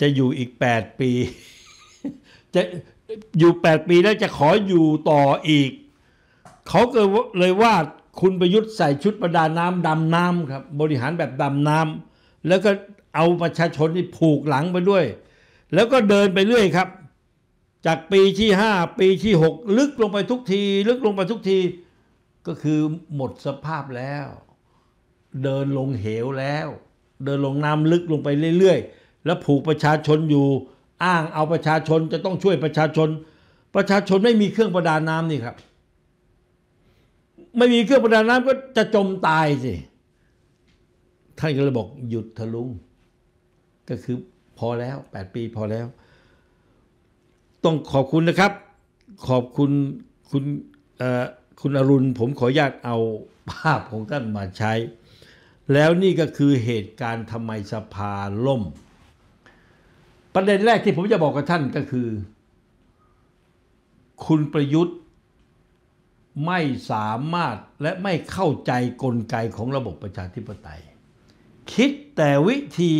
จะอยู่อีก 8 ปีจะอยู่ 8 ปีแล้วจะขออยู่ต่ออีกเขาเลยว่าคุณประยุทธ์ใส่ชุดประดาน้ำดำน้ำครับบริหารแบบดำน้ำ แล้วก็เอาประชาชนที่ผูกหลังไปด้วย แล้วก็เดินไปเรื่อยครับ จากปีที่ห้าปีที่หกลึกลงไปทุกทีลึกลงไปทุกที ก็คือหมดสภาพแล้ว เดินลงเหวแล้ว เดินลงน้ำลึกลงไปเรื่อย ๆ แล้วผูกประชาชนอยู่ อ้างเอาประชาชนจะต้องช่วยประชาชน ประชาชนไม่มีเครื่องประดาน้ำนี่ครับไม่มีเครื่องประดาน้ำก็จะจมตายสิท่านก็เลยบอกหยุดทะลุงก็คือพอแล้วแปดปีพอแล้วต้องขอบคุณนะครับ ขอบคุณคุณคุณอรุณ ผมขออนุญาตเอาภาพของท่านมาใช้ แล้วนี่ก็คือเหตุการณ์ทำไมสภาล่ม ประเด็นแรกที่ผมจะบอกกับท่านก็คือคุณประยุทธ์ไม่สามารถและไม่เข้าใจกลไกของระบบประชาธิปไตย คิดแต่วิธี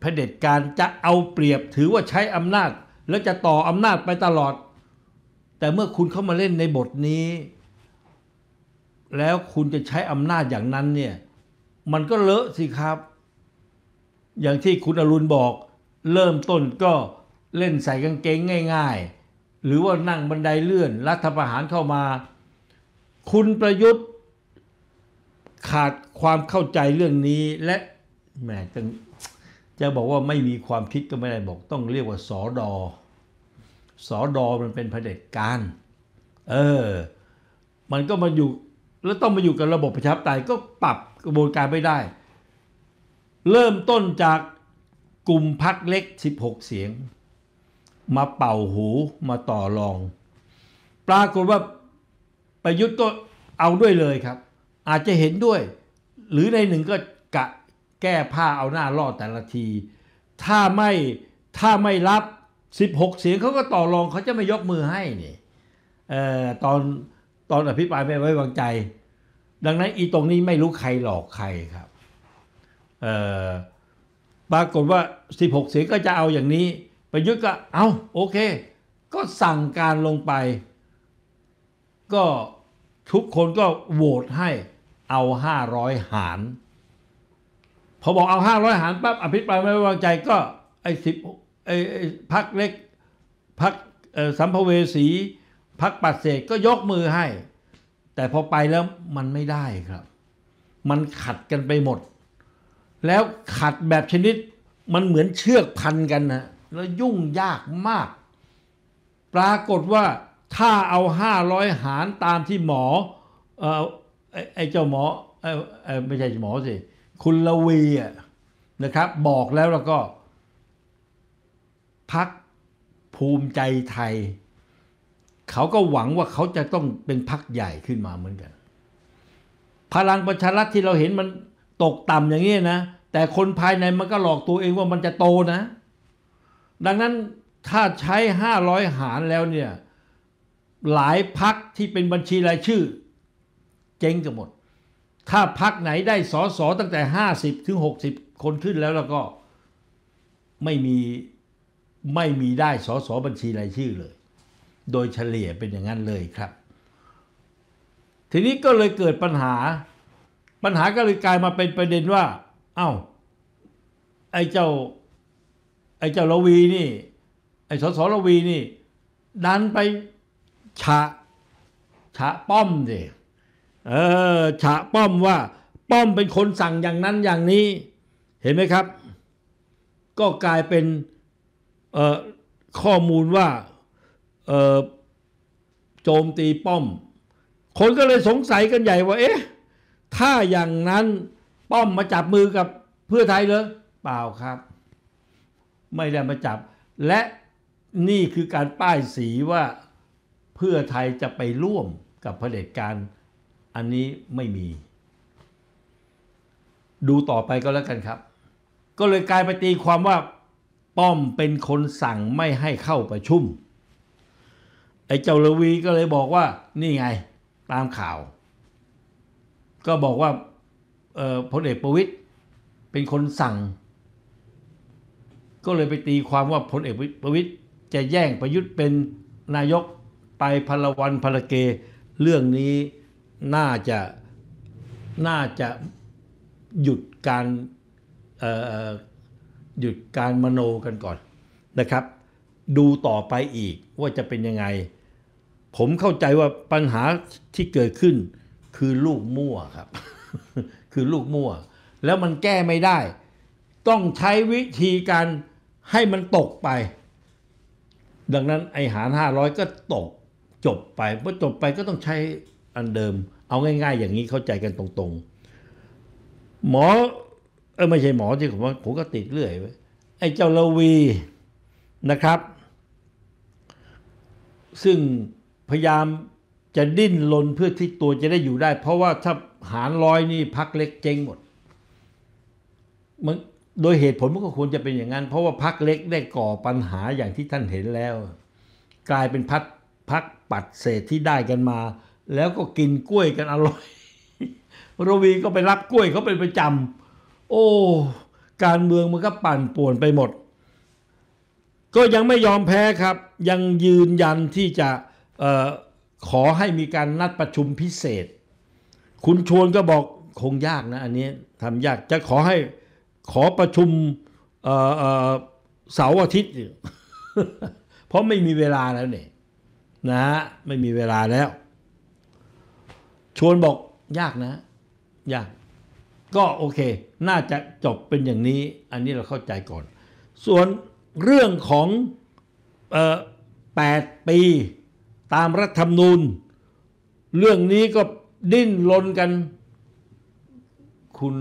เผด็จการ จะเอาเปรียบถือว่าใช้อำนาจ แล้วจะต่ออำนาจไปตลอด แต่เมื่อคุณเข้ามาเล่นในบทนี้ แล้วคุณจะใช้อำนาจอย่างนั้นเนี่ยมันก็เลอะสิครับ อย่างที่คุณอรุณบอก เริ่มต้นก็เล่นใส่กางเกงง่าย ๆ หรือว่านั่งบันไดเลื่อนรัฐประหารเข้ามาคุณประยุทธ์ขาดความเข้าใจเรื่องนี้และแหมจะบอกว่าไม่มีความคิดก็ไม่ได้บอกต้องเรียกว่าสอดอสอดอมันเป็นเผด็จการเออมันก็มาอยู่แล้วต้องมาอยู่กับระบบประชาธิปไตยก็ปรับกระบวนการไม่ได้ เริ่มต้นจากกลุ่มพักเล็ก 16 เสียง มาเป่าหูมาต่อรอง ปรากฏว่าประยุทธ์ก็เอาด้วยเลยครับ อาจจะเห็นด้วย หรือในหนึ่งก็กะแก้ผ้าเอาหน้ารอดแต่ละที ถ้าไม่ถ้าไม่รับ 16 เสียงเขาก็ต่อรองเขาจะไม่ยกมือให้นี่ตอนตอนอภิปรายไม่ไว้วางใจ ดังนั้นอีตรงนี้ไม่รู้ใครหลอกใครครับปรากฏว่า 16 เสียงก็จะเอาอย่างนี้ประยุทธ์ก็เอาโอเค ก็สั่งการลงไปก็ทุกคนก็โหวตให้เอา 500 หาร พอบอกเอา 500 หารปั๊บอภิปรายไม่ไว้วางใจก็ ไอ้สิบไอ้พักเล็ก พักสัมภเวสี พักปัดเศษก็ยกมือให้ แต่พอไปแล้วมันไม่ได้ครับ มันขัดกันไปหมด แล้วขัดแบบชนิดมันเหมือนเชือกพันกันนะ แล้วยุ่งยากมาก ปรากฏว่าถ้าเอาห้าร้อยหารตามที่หมอเออไอ้เจ้าหมอไอไม่ใช่หมอสิ คุณละวีอ่ะ นะครับบอกแล้วแล้วก็ พักภูมิใจไทย เขาก็หวังว่าเขาจะต้องเป็นพักใหญ่ขึ้นมาเหมือนกัน พลังประชารัฐที่เราเห็นมันตกต่ำอย่างนี้นะ แต่คนภายในมันก็หลอกตัวเองว่ามันจะโตนะ ดังนั้นถ้าใช้ 500 หารแล้วเนี่ยหลายพักที่เป็นบัญชีรายชื่อเจ๊งกันหมด ถ้าพักไหนได้สอสอตั้งแต่ห้าสิบถึงหกสิบคนขึ้นแล้วแล้วก็ไม่มีไม่มีได้สอสอบัญชีรายชื่อเลย โดยเฉลี่ยเป็นอย่างนั้นเลยครับ ทีนี้ก็เลยเกิดปัญหา ปัญหาก็เลยกลายมาเป็นประเด็นว่า เอา้า ไอ้เจ้า ไอ้เจ้าระวีนี่ ไอ้สอสอระวีนี่ดันไปฉะฉะป้อมสิเออฉะป้อมว่า ป้อมเป็นคนสั่งอย่างนั้นอย่างนี้ เห็นไหมครับ ก็กลายเป็นข้อมูลว่าโจมตีป้อม คนก็เลยสงสัยกันใหญ่ว่า เอ๊ะ ถ้าอย่างนั้นป้อมมาจับมือกับเพื่อไทยเหรอเปล่าครับ ไม่ได้มาจับ และนี่คือการป้ายสีว่าเพื่อไทยจะไปร่วมกับเผด็จการอันนี้ไม่มี ดูต่อไปก็แล้วกันครับ ก็เลยกลายไปตีความว่าป้อมเป็นคนสั่งไม่ให้เข้าประชุมไอ้เจ้าลวีก็เลยบอกว่านี่ไงตามข่าว ก็บอกว่าพลเอกประวิตย์เป็นคนสั่ง ก็เลยไปตีความว่าพลเอกประวิตยจะแย่งประยุทธ์เป็นนายกไปพลวันพลเก เรื่องนี้น่าจะน่าจะหยุดการหยุดการมโนกันก่อนนะครับ ดูต่อไปอีกว่าจะเป็นยังไง ผมเข้าใจว่าปัญหาที่เกิดขึ้น คือลูกมั่วครับ คือลูกมั่ว แล้วมันแก้ไม่ได้ ต้องใช้วิธีการให้มันตกไป ดังนั้นไอหารห้าร้อยก็ตกจบไปเมื่อจบไปก็ต้องใช้อันเดิม เอาง่าย ๆ อย่างนี้เข้าใจกันตรง ๆ หมอเออไม่ใช่หมอที่ผมว่าผมก็ติดเรื่อย ไอ้เจ้าลาวีนะครับ ซึ่งพยายามจะดิ้นรนเพื่อที่ตัวจะได้อยู่ได้ เพราะว่าถ้าหารร้อยนี่พักเล็ก เจ๊งหมดมันโดยเหตุผลมันก็ควรจะเป็นอย่างนั้นเพราะว่าพักเล็กได้ก่อปัญหาอย่างที่ท่านเห็นแล้ว กลายเป็นพักพักปัดเศษที่ได้กันมา แล้วก็กินกล้วยกันอร่อยรวีก็ไปรับกล้วยเขาเป็นประจำ โอ้การเมืองมันก็ปั่นป่วนไปหมด ก็ยังไม่ยอมแพ้ครับ ยังยืนยันที่จะออขอให้มีการนัดประชุมพิเศษ คุณชวนก็บอกคงยากนะอันนี้ทำยากจะขอให้ขอประชุมเสาร์อาทิตย์เพราะไม่มีเวลาแล้วเนี่ยนะฮะ ไม่มีเวลาแล้ว ชวนบอกยากนะยาก ก็โอเค น่าจะจบเป็นอย่างนี้ อันนี้เราเข้าใจก่อน ส่วนเรื่องของ เอ่อแปดปี ตามรัฐธรรมนูญ เรื่องนี้ก็ดิ้นรนกัน คุณ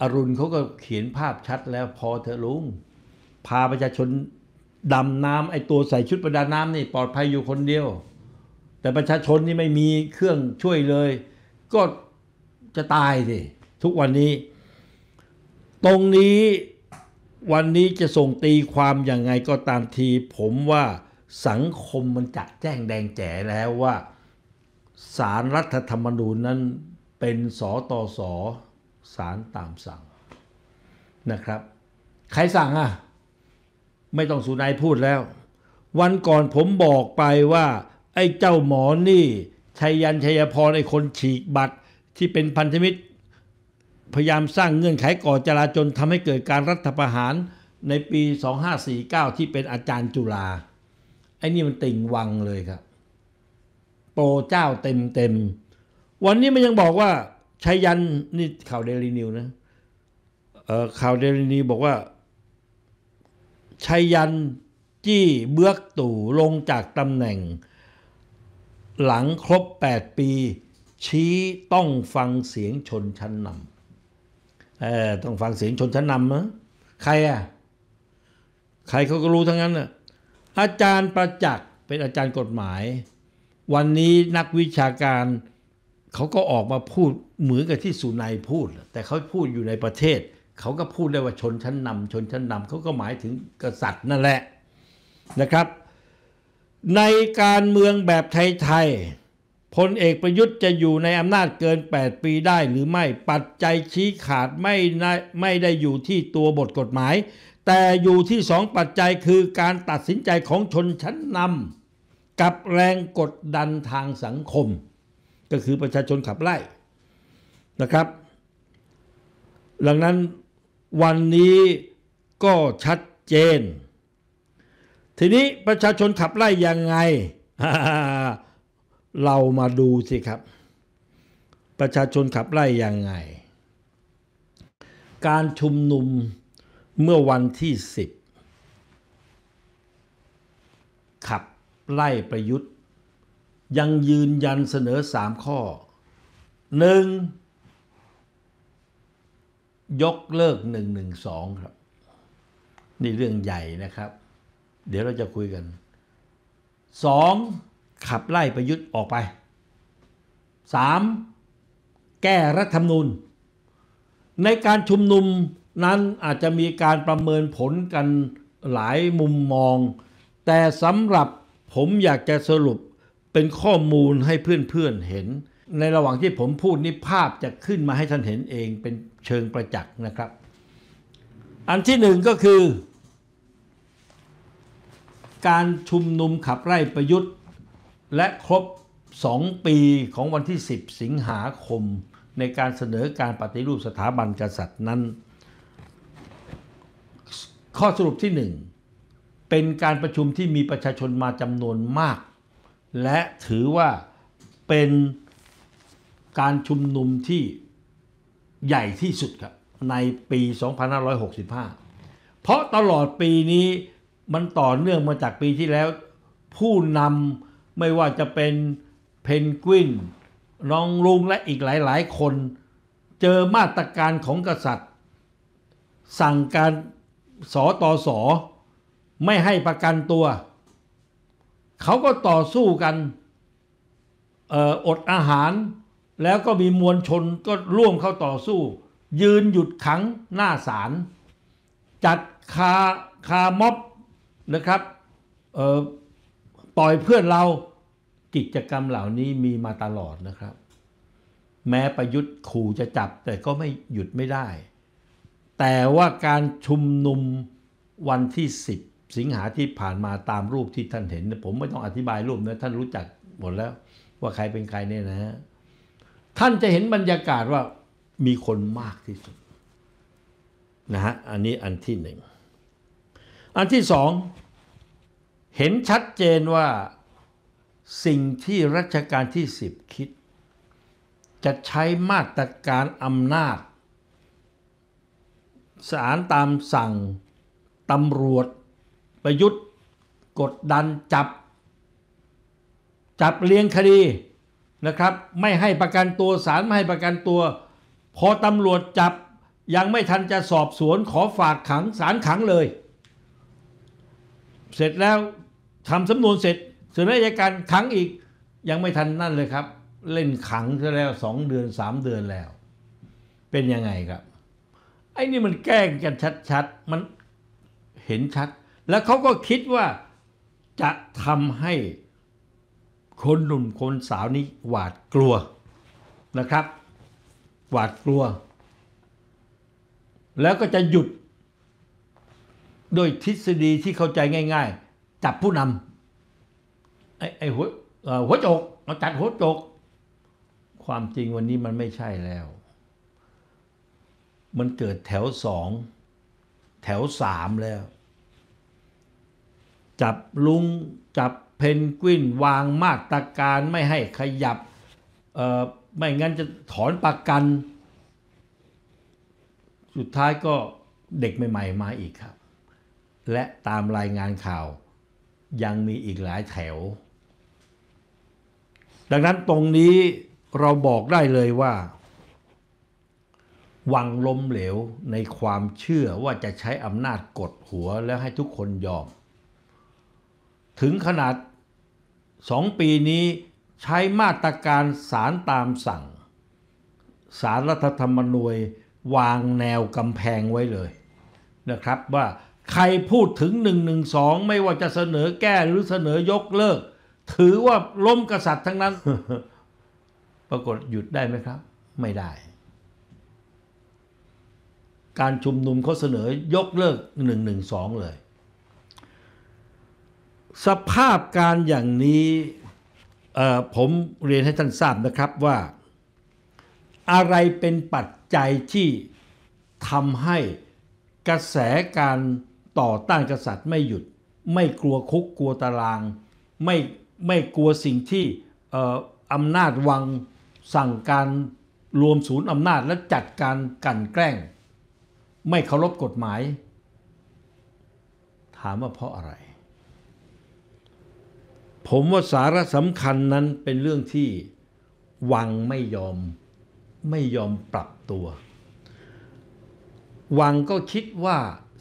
อรุณเขาก็เขียนภาพชัดแล้วพอเธอลุง พาประชาชนดำน้ำไอตัวใส่ชุดประดาน้ำนี่ ปลอดภัยอยู่คนเดียว แต่ประชาชนนี่ไม่มีเครื่องช่วยเลย ก็จะตายสิทุกวันนี้ ตรงนี้วันนี้จะส่งตีความยังไงก็ตามทีผมว่าสังคมมันจัดแจ้งแดงแจ๋แล้วว่า สารรัฐธรรมนูญนั้นเป็นสอตอสอสารตามสั่งนะครับ ใครสั่งอ่ะไม่ต้องสุนายพูดแล้ว วันก่อนผมบอกไปว่า ไอ้เจ้าหมอนี่ชัยยันชัยพรไอ้คนฉีกบัตรที่เป็นพันธมิตร พยายามสร้างเงื่อนไขก่อจลาจลทำให้เกิดการรัฐประหารในปี 2549 ที่เป็นอาจารย์จุฬาไอ้นี่มันติ่งวังเลยครับ โปรเจ้าเต็มเต็ม วันนี้มันยังบอกว่าชัยยันนี่ข่าวเดลีนิวนะข่าวเดลีนิวบอกว่าชัยยันจี้เบื้อกตู่ลงจากตำแหน่ง หลังครบ 8 ปี ชี้ต้องฟังเสียงชนชั้นนำเออต้องฟังเสียงชนชั้นนำนะใครอ่ะ ใครเขาก็รู้ทั้งนั้นน่ะอาจารย์ประจักษ์ เป็นอาจารย์กฎหมาย วันนี้นักวิชาการเขาก็ออกมาพูดเหมือนกับที่สุนัยพูด แต่เขาพูดอยู่ในประเทศเขาก็พูดได้ว่าชนชั้นนำ ชนชั้นนำเขาก็หมายถึงกษัตริย์นั่นแหละนะครับ ในการเมืองแบบไทยๆพลเอกประยุทธ์จะอยู่ในอำนาจเกิน 8 ปีได้หรือไม่ปัจจัยชี้ขาดไม่ไม่ได้อยู่ที่ตัวบทกฎหมาย แต่อยู่ที่สองปัจจัยคือการตัดสินใจของชนชั้นนำกับแรงกดดันทางสังคม ก็คือประชาชนขับไล่ นะครับดังนั้นวันนี้ก็ชัดเจน ทีนี้ประชาชนขับไล่ยังไง เรามาดูสิครับ ประชาชนขับไล่ยังไง การชุมนุมเมื่อวันที่10ขับไล่ประยุทธ์ ยังยืนยันเสนอ3ข้อ 1. ยกเลิก 112 ครับ นี่เรื่องใหญ่นะครับ เดี๋ยวเราจะคุยกัน 2. ขับไล่ประยุทธ์ออกไป 3. แก้รัฐธรรมนูญ ในการชุมนุมนั้นอาจจะมีการประเมินผลกันหลายมุมมอง แต่สำหรับผมอยากจะสรุปเป็นข้อมูลให้เพื่อนๆเห็น ในระหว่างที่ผมพูดนี่ภาพจะขึ้นมาให้ท่านเห็นเองเป็นเชิงประจักษ์นะครับ อันที่หนึ่งก็คือ การชุมนุมขับไล่ประยุทธ์ และครบ 2 ปีของวันที่ 10 สิงหาคม ในการเสนอการปฏิรูปสถาบันกษัตริย์นั้น ข้อสรุปที่ 1 เป็นการประชุมที่มีประชาชนมาจำนวนมาก และถือว่าเป็นการชุมนุมที่ใหญ่ที่สุดครับ ในปี 2565 เพราะตลอดปีนี้มันต่อเนื่องมาจากปีที่แล้ว ผู้นำไม่ว่าจะเป็นเพนกวินน้องลุงและอีกหลายๆ คน เจอมาตรการของกษัตริย์ สั่งการสอต่อสอไม่ให้ประกันตัว เขาก็ต่อสู้กันออดอาหารแล้วก็มีมวลชนก็ร่วมเข้าต่อสู้ ยืนหยุดขังหน้าศาลจัดคาคาม็อบนะครับต่อยเพื่อนเรากิจกรรมเหล่านี้มีมาตลอดนะครับ แม้ประยุทธ์ขู่จะจับแต่ก็ไม่หยุดไม่ได้ แต่ว่าการชุมนุมวันที่ 10 สิงหาที่ผ่านมาตามรูปที่ท่านเห็นผมไม่ต้องอธิบายรูปนะท่านรู้จักหมดแล้ว ว่าใครเป็นใครเนี่ยนะฮะท่านจะเห็นบรรยากาศว่ามีคนมากที่สุด นะฮะ อันนี้อันที่หนึ่ง อันที่สองเห็นชัดเจนว่าสิ่งที่รัชกาลที่สิบคิด จะใช้มาตรการอำนาจศาลตามสั่ง ตำรวจ ประยุทธ์กดดันจับ จับเลี้ยงคดีนะครับไม่ให้ประกันตัวสารไม่ให้ประกันตัว พอตำรวจจับ ยังไม่ทันจะสอบสวนขอฝากขัง สารขังเลย เสร็จแล้วทำสำนวนเสร็จสุวนราการขังอีก ยังไม่ทันนั่นเลยครับ เล่นขังซะแล้วสองเดือนสามเดือนแล้ว เป็นยังไงครับไอ้นี่มันแกล้งกันชัดๆมันเห็นชัด แล้วเขาก็คิดว่าจะทำให้คนหนุ่มคนสาวนี้หวาดกลัวนะครับ หวาดกลัว แล้วก็จะหยุด โดยทฤษฎีที่เข้าใจง่ายๆ จับผู้นำไอ้ไอ้หัวหัวโจกเราจัดหัวโจก ความจริงวันนี้มันไม่ใช่แล้ว มันเกิดแถวสอง แถวสามแล้ว จับลุงจับเพนกวิน วางมาตรการไม่ให้ขยับไม่งั้นจะถอนประกัน สุดท้ายก็เด็กใหม่ ๆ มาอีกครับ และตามรายงานข่าวยังมีอีกหลายแถว ดังนั้นตรงนี้เราบอกได้เลยว่า วังล้มเหลวในความเชื่อว่าจะใช้อำนาจ กด หัวแล้วให้ทุกคนยอม ถึงขนาดสองปีนี้ใช้มาตรการสารตามสั่ง สารรัฐธรรมนูญวางแนวกำแพงไว้เลยนะครับว่าใครพูดถึง1องไม่ว่าจะเสนอแก้หรือเสนอยกเลิก ถือว่าล้มกษัตริย์ทั้งนั้น ปรากฏหยุดได้ไหมครับ ไม่ได้ การชุมนุมเขาเสนอยกเลิก 1 1 2 เลยสภาพการอย่างนี้ผมเรียนให้ท่านทราบนะครับว่า อะไรเป็นปัจจัยที่ทำให้กระแสการต่อต้านกษัตริย์ ไม่หยุดไม่กลัวคุกกลัวตารางไม่ไม่กลัวสิ่งที่อำนาจวังสั่งการรวมศูนย์อำนาจและจัดการกันแกล้ง ไม่เคารพกฎหมาย ถามว่าเพราะอะไรผมว่าสาระสำคัญนั้นเป็นเรื่องที่วังไม่ยอม ไม่ยอมปรับตัว วังก็คิดว่า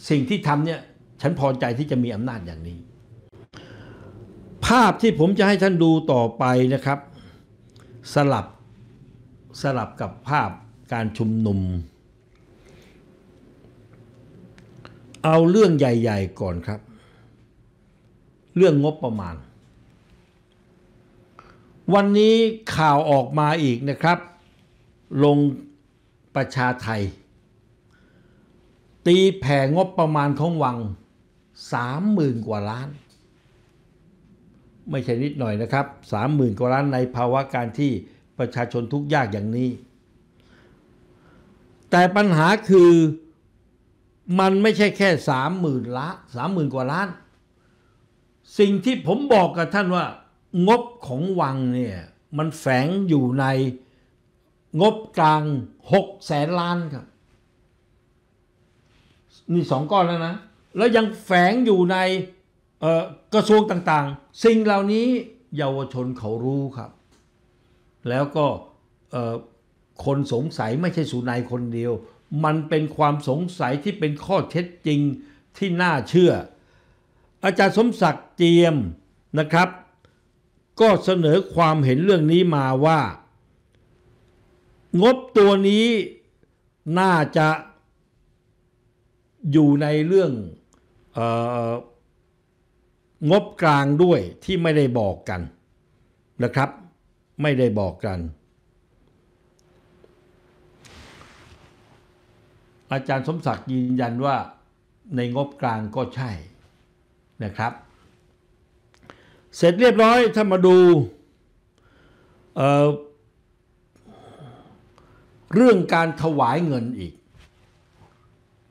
สิ่งที่ทำเนี่ยฉันพอใจที่จะมีอำนาจอย่างนี้ ภาพที่ผมจะให้ท่านดูต่อไปนะครับสลับสลับกับภาพการชุมนุม เอาเรื่องใหญ่ ๆ ก่อนครับ เรื่องงบประมาณวันนี้ข่าวออกมาอีกนะครับ ลงประชาไทยตีแผ่งบประมาณของวังสามหมื่นกว่าล้านไม่ใช่นิดหน่อยนะครับสามหมื่นกว่าล้านในภาวะการที่ประชาชนทุกยากอย่างนี้ แต่ปัญหาคือมันไม่ใช่แค่สามหมื่นละสามหมื่นกว่าล้านสิ่งที่ผมบอกกับท่านว่างบของวังเนี่ย มันแฝงอยู่ในงบกลางหกแสนล้านครับ นี่สองก้อนแล้วนะ แล้วยังแฝงอยู่ในกระทรวงต่าง ๆ สิ่งเหล่านี้เยาวชนเขารู้ครับ แล้วก็คนสงสัยไม่ใช่สุนัยคนเดียว มันเป็นความสงสัยที่เป็นข้อเท็จจริงที่น่าเชื่อ อาจารย์สมศักดิ์เจียมนะครับก็เสนอความเห็นเรื่องนี้มาว่า งบตัวนี้น่าจะอยู่ในเรื่องอองบกลางด้วยที่ไม่ได้บอกกันนะครับ ไม่ได้บอกกัน อาจารย์สมศักดิ์ยืนยันว่าในงบกลางก็ใช่นะครับเสร็จเรียบร้อย ถ้ามาดูเเรื่องการถวายเงินอีก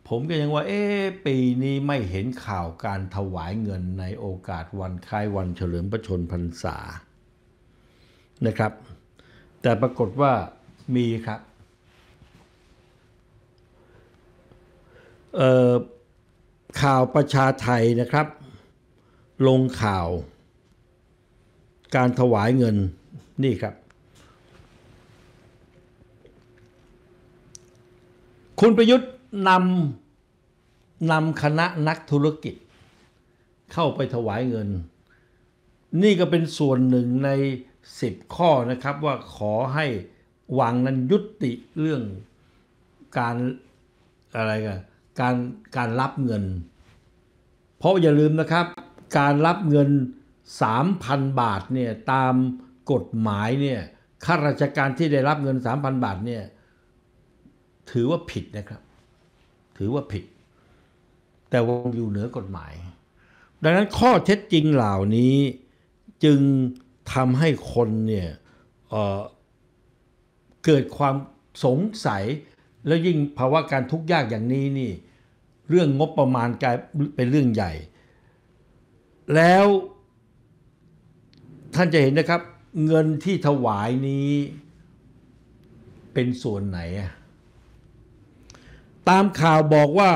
ผมก็ยังว่า เอ๊ปีนี้ไม่เห็นข่าวการถวายเงินในโอกาสวันคล้ายวันเฉลิมพระชนพรรษานะครับ แต่ปรากฏว่ามีครับ ข่าวประชาไทยนะครับ ลงข่าวการถวายเงิน นี่ครับ คุณประยุทธ์นำนำคณะนักธุรกิจ เข้าไปถวายเงิน นี่ก็เป็นส่วนหนึ่งใน10ข้อนะครับว่าขอให้วังนั้นยุติเรื่องการอะไรกันการการรับเงิน เพราะอย่าลืมนะครับการรับเงิน3,000 บาทเนี่ยตามกฎหมายเนี่ยข้าราชการที่ได้รับเงิน 3,000 บาทเนี่ยถือว่าผิดนะครับ ถือว่าผิด แต่วงอยู่เหนือกฎหมาย ดังนั้นข้อเท็จจริงเหล่านี้จึงทำให้คนเนี่ยเเกิดความสงสัย แล้วยิ่งภาวะการทุกข์ยากอย่างนี้นี่ เรื่องงบประมาณกลายเป็นเรื่องใหญ่ แล้วท่านจะเห็นนะครับเงินที่ถวายนี้ เป็นส่วนไหน ตามข่าวบอกว่า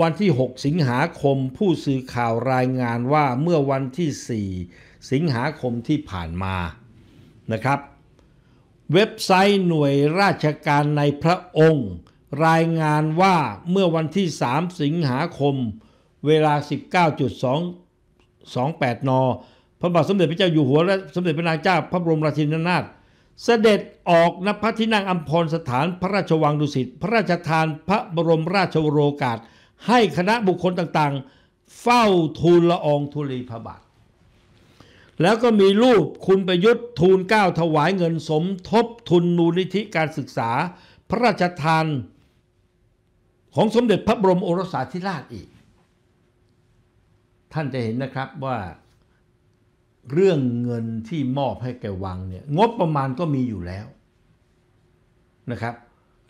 วันที่ 6 สิงหาคมผู้สื่อข่าวรายงานว่าเมื่อวันที่ 4 สิงหาคมที่ผ่านมานะครับ เว็บไซต์หน่วยราชการในพระองค์ รายงานว่าเมื่อวันที่3สิงหาคม เวลา 19.228นพระบาทสมเด็จพระเจ้าอยู่หัวและสมเด็จพระนางเจ้าพระบรมราชินีนาถเสด็จออกนพะที่นั่งอัมพรสถานพระราชวังดุสิตพระราชทานพระบรมราชวโรกาส ให้คณะบุคคลต่างๆเฝ้าทูลละอองธุลีพระบาท แล้วก็มีรูปคุณประยุทธ์ ทูลเก้าถวายเงินสมทบทุนมูลนิธิการศึกษา พระราชทานของสมเด็จพระบรมโอรสาธิราชอีก ท่านจะเห็นนะครับว่าเรื่องเงินที่มอบให้แก่วังเนี่ยงบประมาณก็มีอยู่แล้วนะครับ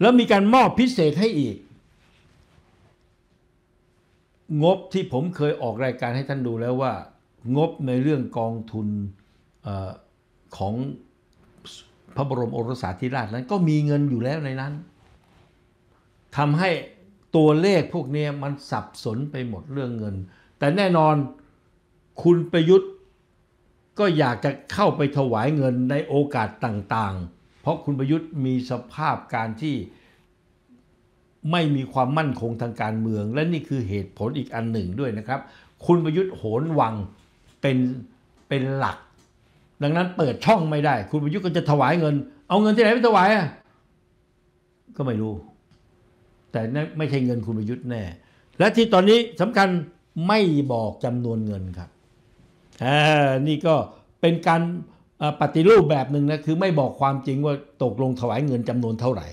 แล้วมีการมอบพิเศษให้อีก งบที่ผมเคยออกรายการให้ท่านดูแล้วว่า งบในเรื่องกองทุนอของพระบรมโอรสาธิราชนั้นก็มีเงินอยู่แล้วในนั้นทำให้ตัวเลขพวกนี้มันสับสนไปหมดเรื่องเงิน แต่แน่นอนคุณประยุทธ์ก็อยากจะเข้าไปถวายเงินในโอกาสต่าง ๆ เพราะคุณประยุทธ์มีสภาพการที่ไม่มีความมั่นคงทางการเมือง และนี่คือเหตุผลอีกอันหนึ่งด้วยนะครับ คุณประยุทธ์โหนวังเป็นเป็นหลัก ดังนั้นเปิดช่องไม่ได้ คุณประยุทธ์ก็จะถวายเงิน เอาเงินที่ไหนไปถวายอ่ะก็ไม่รู้ แต่นั่นไม่ใช่เงินคุณประยุทธ์แน่และที่ตอนนี้สำคัญไม่บอกจำนวนเงินครับนี่ก็เป็นการปฏิรูปแบบหนึ่งนะ คือไม่บอกความจริงว่าตกลงถวายเงินจำนวนเท่าไหร่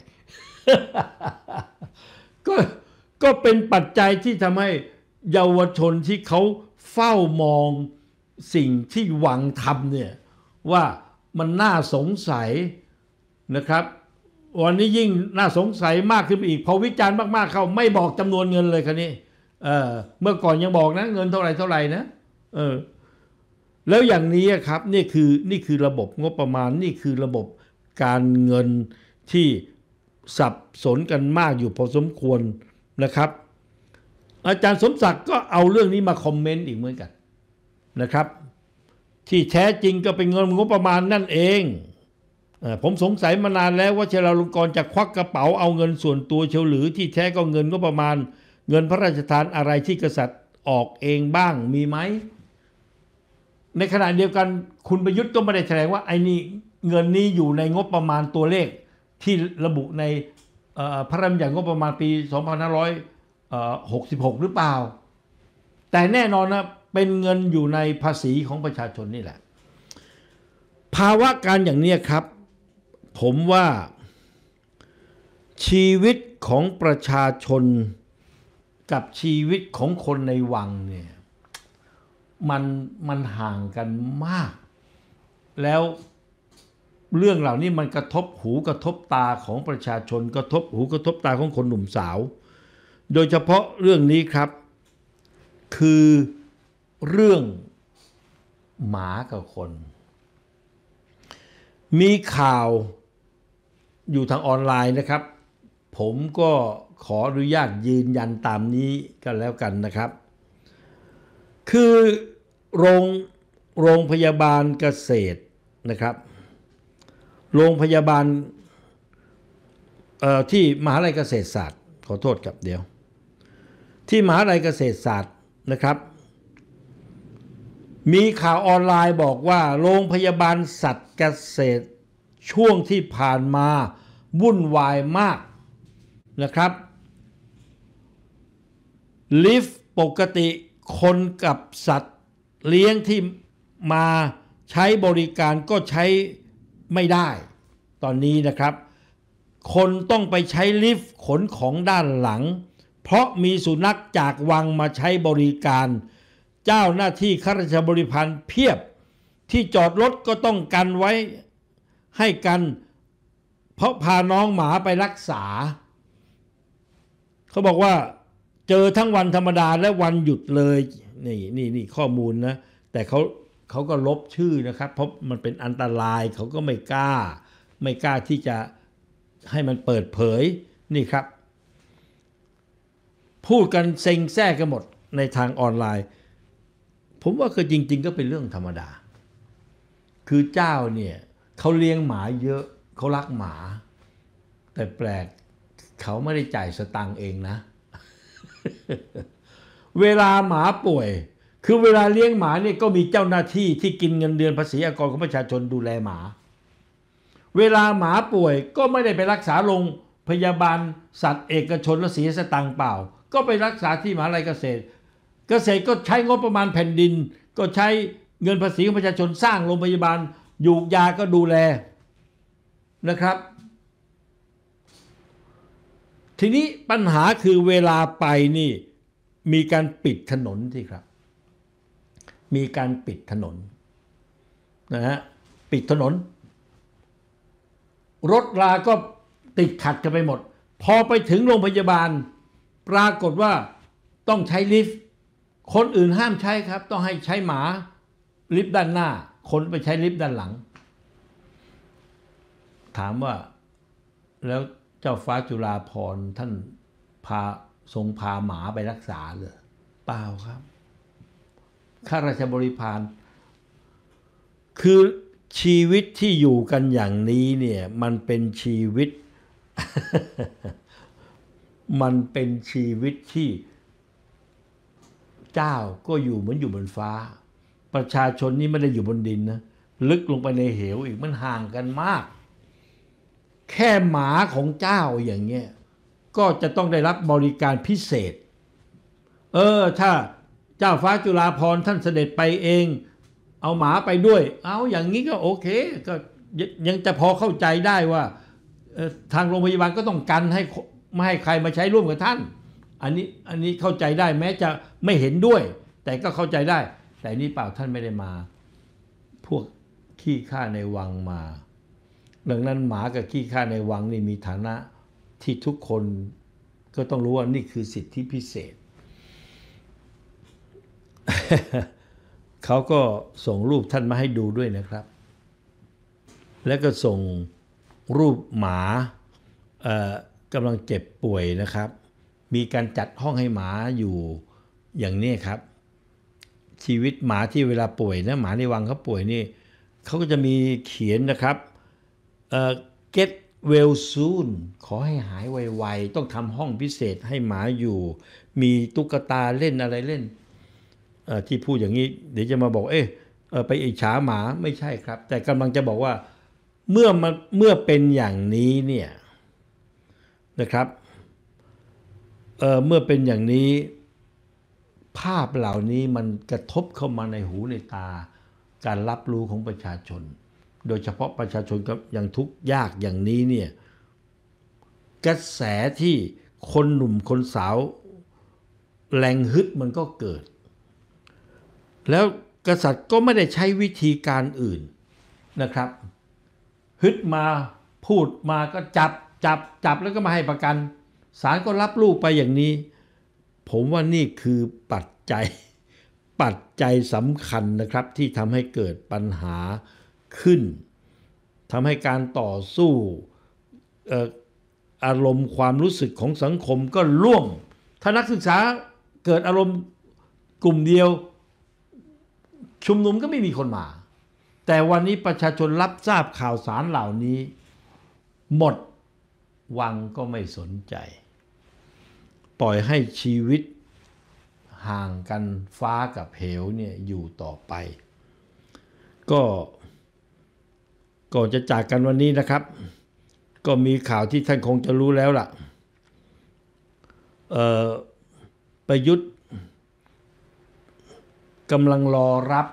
ก็ก็เป็นปัจจัยที่ทำให้เยาวชนที่เขาเฝ้ามองสิ่งที่หวังทำเนี่ย ว่ามันน่าสงสัยนะครับ วันนี้ยิ่งน่าสงสัยมากขึ้นอีกพอวิจารณ์มากๆเขาไม่บอกจำนวนเงินเลยคันนี้เเมื่อก่อนยังบอกนะเงินเท่าไหร่เท่าไหร่ นะเออแล้วอย่างนี้ครับนี่คือนี่คือระบบงบประมาณนี่คือระบบการเงินที่สับสนกันมากอยู่พอสมควรนะครับ อาจารย์สมศักดิ์ก็เอาเรื่องนี้มาคอมเมนต์อีกเหมือนกันนะครับ ที่แท้จริงก็เป็นเงินงบประมาณนั่นเองผมสงสัยมานานแล้วว่าเชลาลงกรจะควักกระเป๋าเอาเงินส่วนตัวเฉลือที่แท้ก็เงินงบประมาณ เงินพระราชทานอะไรที่กษัตริย์ออกเองบ้างมีไหมในขณะเดียวกันคุณประยุทธ์ก็ไม่ได้แสดงว่าไอ้นี่เงินนี้อยู่ในงบประมาณตัวเลข ที่ระบุในพระราชบัญญัติงบประมาณปี 2566 หรือเปล่า แต่แน่นอนนะเป็นเงินอยู่ในภาษีของประชาชนนี่แหละ ภาวะการอย่างนี้ครับ ผมว่าชีวิตของประชาชนกับชีวิตของคนในวังเนี่ยมันมันห่างกันมาก แล้วเรื่องเหล่านี้มันกระทบหูกระทบตาของประชาชนกระทบหูกระทบตาของคนหนุ่มสาว โดยเฉพาะเรื่องนี้ครับ คือเรื่องหมากับคน มีข่าวอยู่ทางออนไลน์นะครับ ผมก็ขออนุญาตยืนยันตามนี้กันแล้วกันนะครับ คือโรงโรงพยาบาลเกษตรนะครับโรงพยาบาลที่มหาลัยเกษตรศาสตร์ขอโทษกับเดี๋ยว ที่มหาลัยเกษตรศาสตร์นะครับ มีข่าวออนไลน์บอกว่า โรงพยาบาลสัตว์เกษตรช่วงที่ผ่านมาวุ่นวายมากนะครับลิฟต์ปกติคนกับสัตวเลี้ยงที่มาใช้บริการก็ใช้ไม่ได้ ตอนนี้นะครับ คนต้องไปใช้ลิฟต์ขนของด้านหลัง เพราะมีสุนัขจากวังมาใช้บริการ เจ้าหน้าที่ข้าราชบริพารเพียบที่จอดรถก็ต้องกันไว้ให้กันเพราะพาน้องหมาไปรักษา เขาบอกว่าเจอทั้งวันธรรมดาและวันหยุดเลยนี่นี่นี่ข้อมูลนะ แต่เขาเขาก็ลบชื่อนะครับ เพราะมันเป็นอันตรายเขาก็ไม่กล้า ไม่กล้าที่จะให้มันเปิดเผยนี่ครับ พูดกันเซ็งแซ่กันหมดในทางออนไลน์ ผมว่าคือจริงๆ ก็เป็นเรื่องธรรมดา คือเจ้าเนี่ยเขาเลี้ยงหมาเยอะเขารักหมา แต่แปลกเขาไม่ได้จ่ายสตังค์เองนะเวลาหมาป่วย คือเวลาเลี้ยงหมาเนี่ยก็มีเจ้าหน้าที่ที่กินเงินเดือนภาษีอากรของประชาชนดูแลหมา เวลาหมาป่วยก็ไม่ได้ไปรักษาโรงพยาบาล สัตว์เอกชนและเสียสตังเปล่า ก็ไปรักษาที่หมาลายเกษตร เกษตรก็ใช้งบประมาณแผ่นดิน ก็ใช้เงินภาษีของประชาชนสร้างโรงพยาบาลอยู่ยาก็ดูแลนะครับ ทีนี้ปัญหาคือเวลาไปนี่มีการปิดถนนที่ครับ มีการปิดถนน นะฮะปิดถนน รถราก็ติดขัดกันไปหมด พอไปถึงโรงพยาบาล ปรากฏว่าต้องใช้ลิฟต์คนอื่นห้ามใช้ครับ ต้องให้ใช้หมา ลิฟต์ด้านหน้าคนไปใช้ลิฟต์ด้านหลัง ถามว่า แล้วเจ้าฟ้าจุฬาพรท่านพาทรงพาหมาไปรักษาเลยเปล่าครับข้าราชบริพารคือชีวิตที่อยู่กันอย่างนี้เนี่ย มันเป็นชีวิต มันเป็นชีวิตที่ เจ้าก็อยู่เหมือนอยู่บนฟ้า ประชาชนนี่ไม่ได้อยู่บนดินนะ ลึกลงไปในเหวอีกมันห่างกันมาก แค่หมาของเจ้าอย่างเงี้ยก็จะต้องได้รับบริการพิเศษ เออ ถ้าเจ้าฟ้าจุฬาภรท่านเสด็จไปเอง เอาหมาไปด้วย เอาอย่างนี้ก็โอเคก็ยังจะพอเข้าใจได้ว่า ทางโรงพยาบาลก็ต้องกันให้ไม่ให้ใครมาใช้ร่วมกับท่านอันนี้อันนี้เข้าใจได้แม้จะไม่เห็นด้วย แต่ก็เข้าใจได้ แต่นี่เปล่าท่านไม่ได้มา พวกขี้ข้าในวังมา ดังนั้นหมากับขี้ข้าในวังนี่มีฐานะที่ทุกคนก็ต้องรู้ว่านี่คือสิทธิพิเศษ เขาก็ส่งรูปท่านมาให้ดูด้วยนะครับ และก็ส่งรูปหมากำลังเจ็บป่วยนะครับ มีการจัดห้องให้หมาอยู่อย่างนี้ครับ ชีวิตหมาที่เวลาป่วยนะหมาในวังเขาป่วยนี่เขาก็จะมีเขียนนะครับ get เวลซูนขอให้หายไวๆ ต้องทำห้องพิเศษให้หมาอยู่ มีตุ๊กตาเล่นอะไรเล่น ที่พูดอย่างนี้ เดี๋ยวจะมาบอกเอ๊ะไปอิจฉาหมาไม่ใช่ครับ แต่กำลังจะบอกว่า เมื่อมาเมื่อเป็นอย่างนี้เนี่ยนะครับเเมื่อเป็นอย่างนี้ ภาพเหล่านี้มันกระทบเข้ามาในหูในตา การรับรู้ของประชาชนโดยเฉพาะประชาชนกับอย่างทุกข์ยากอย่างนี้เนี่ยกระแสที่คนหนุ่มคนสาวแรงฮึดมันก็เกิด แล้วกษัตริย์ก็ไม่ได้ใช้วิธีการอื่นนะครับฮึดมาพูดมาก็จับจับจับแล้วก็มาให้ประกัน ศาลก็รับลูกไปอย่างนี้ ผมว่านี่คือปัจจัย ปัจจัยสำคัญนะครับที่ทำให้เกิดปัญหาขึ้นทำให้การต่อสู้อารมณ์ความรู้สึกของสังคมก็ร่วงถ้านักศึกษาเกิดอารมณ์กลุ่มเดียวชุมนุมก็ไม่มีคนมา แต่วันนี้ประชาชนรับทราบข่าวสารเหล่านี้ หมดวังก็ไม่สนใจ ปล่อยให้ชีวิตห่างกันฟ้ากับเหวเนี่ยอยู่ต่อไป ก็ก่อนจะจากกันวันนี้นะครับ ก็มีข่าวที่ท่านคงจะรู้แล้วล่ะประยุทธ์กำลังรอรับ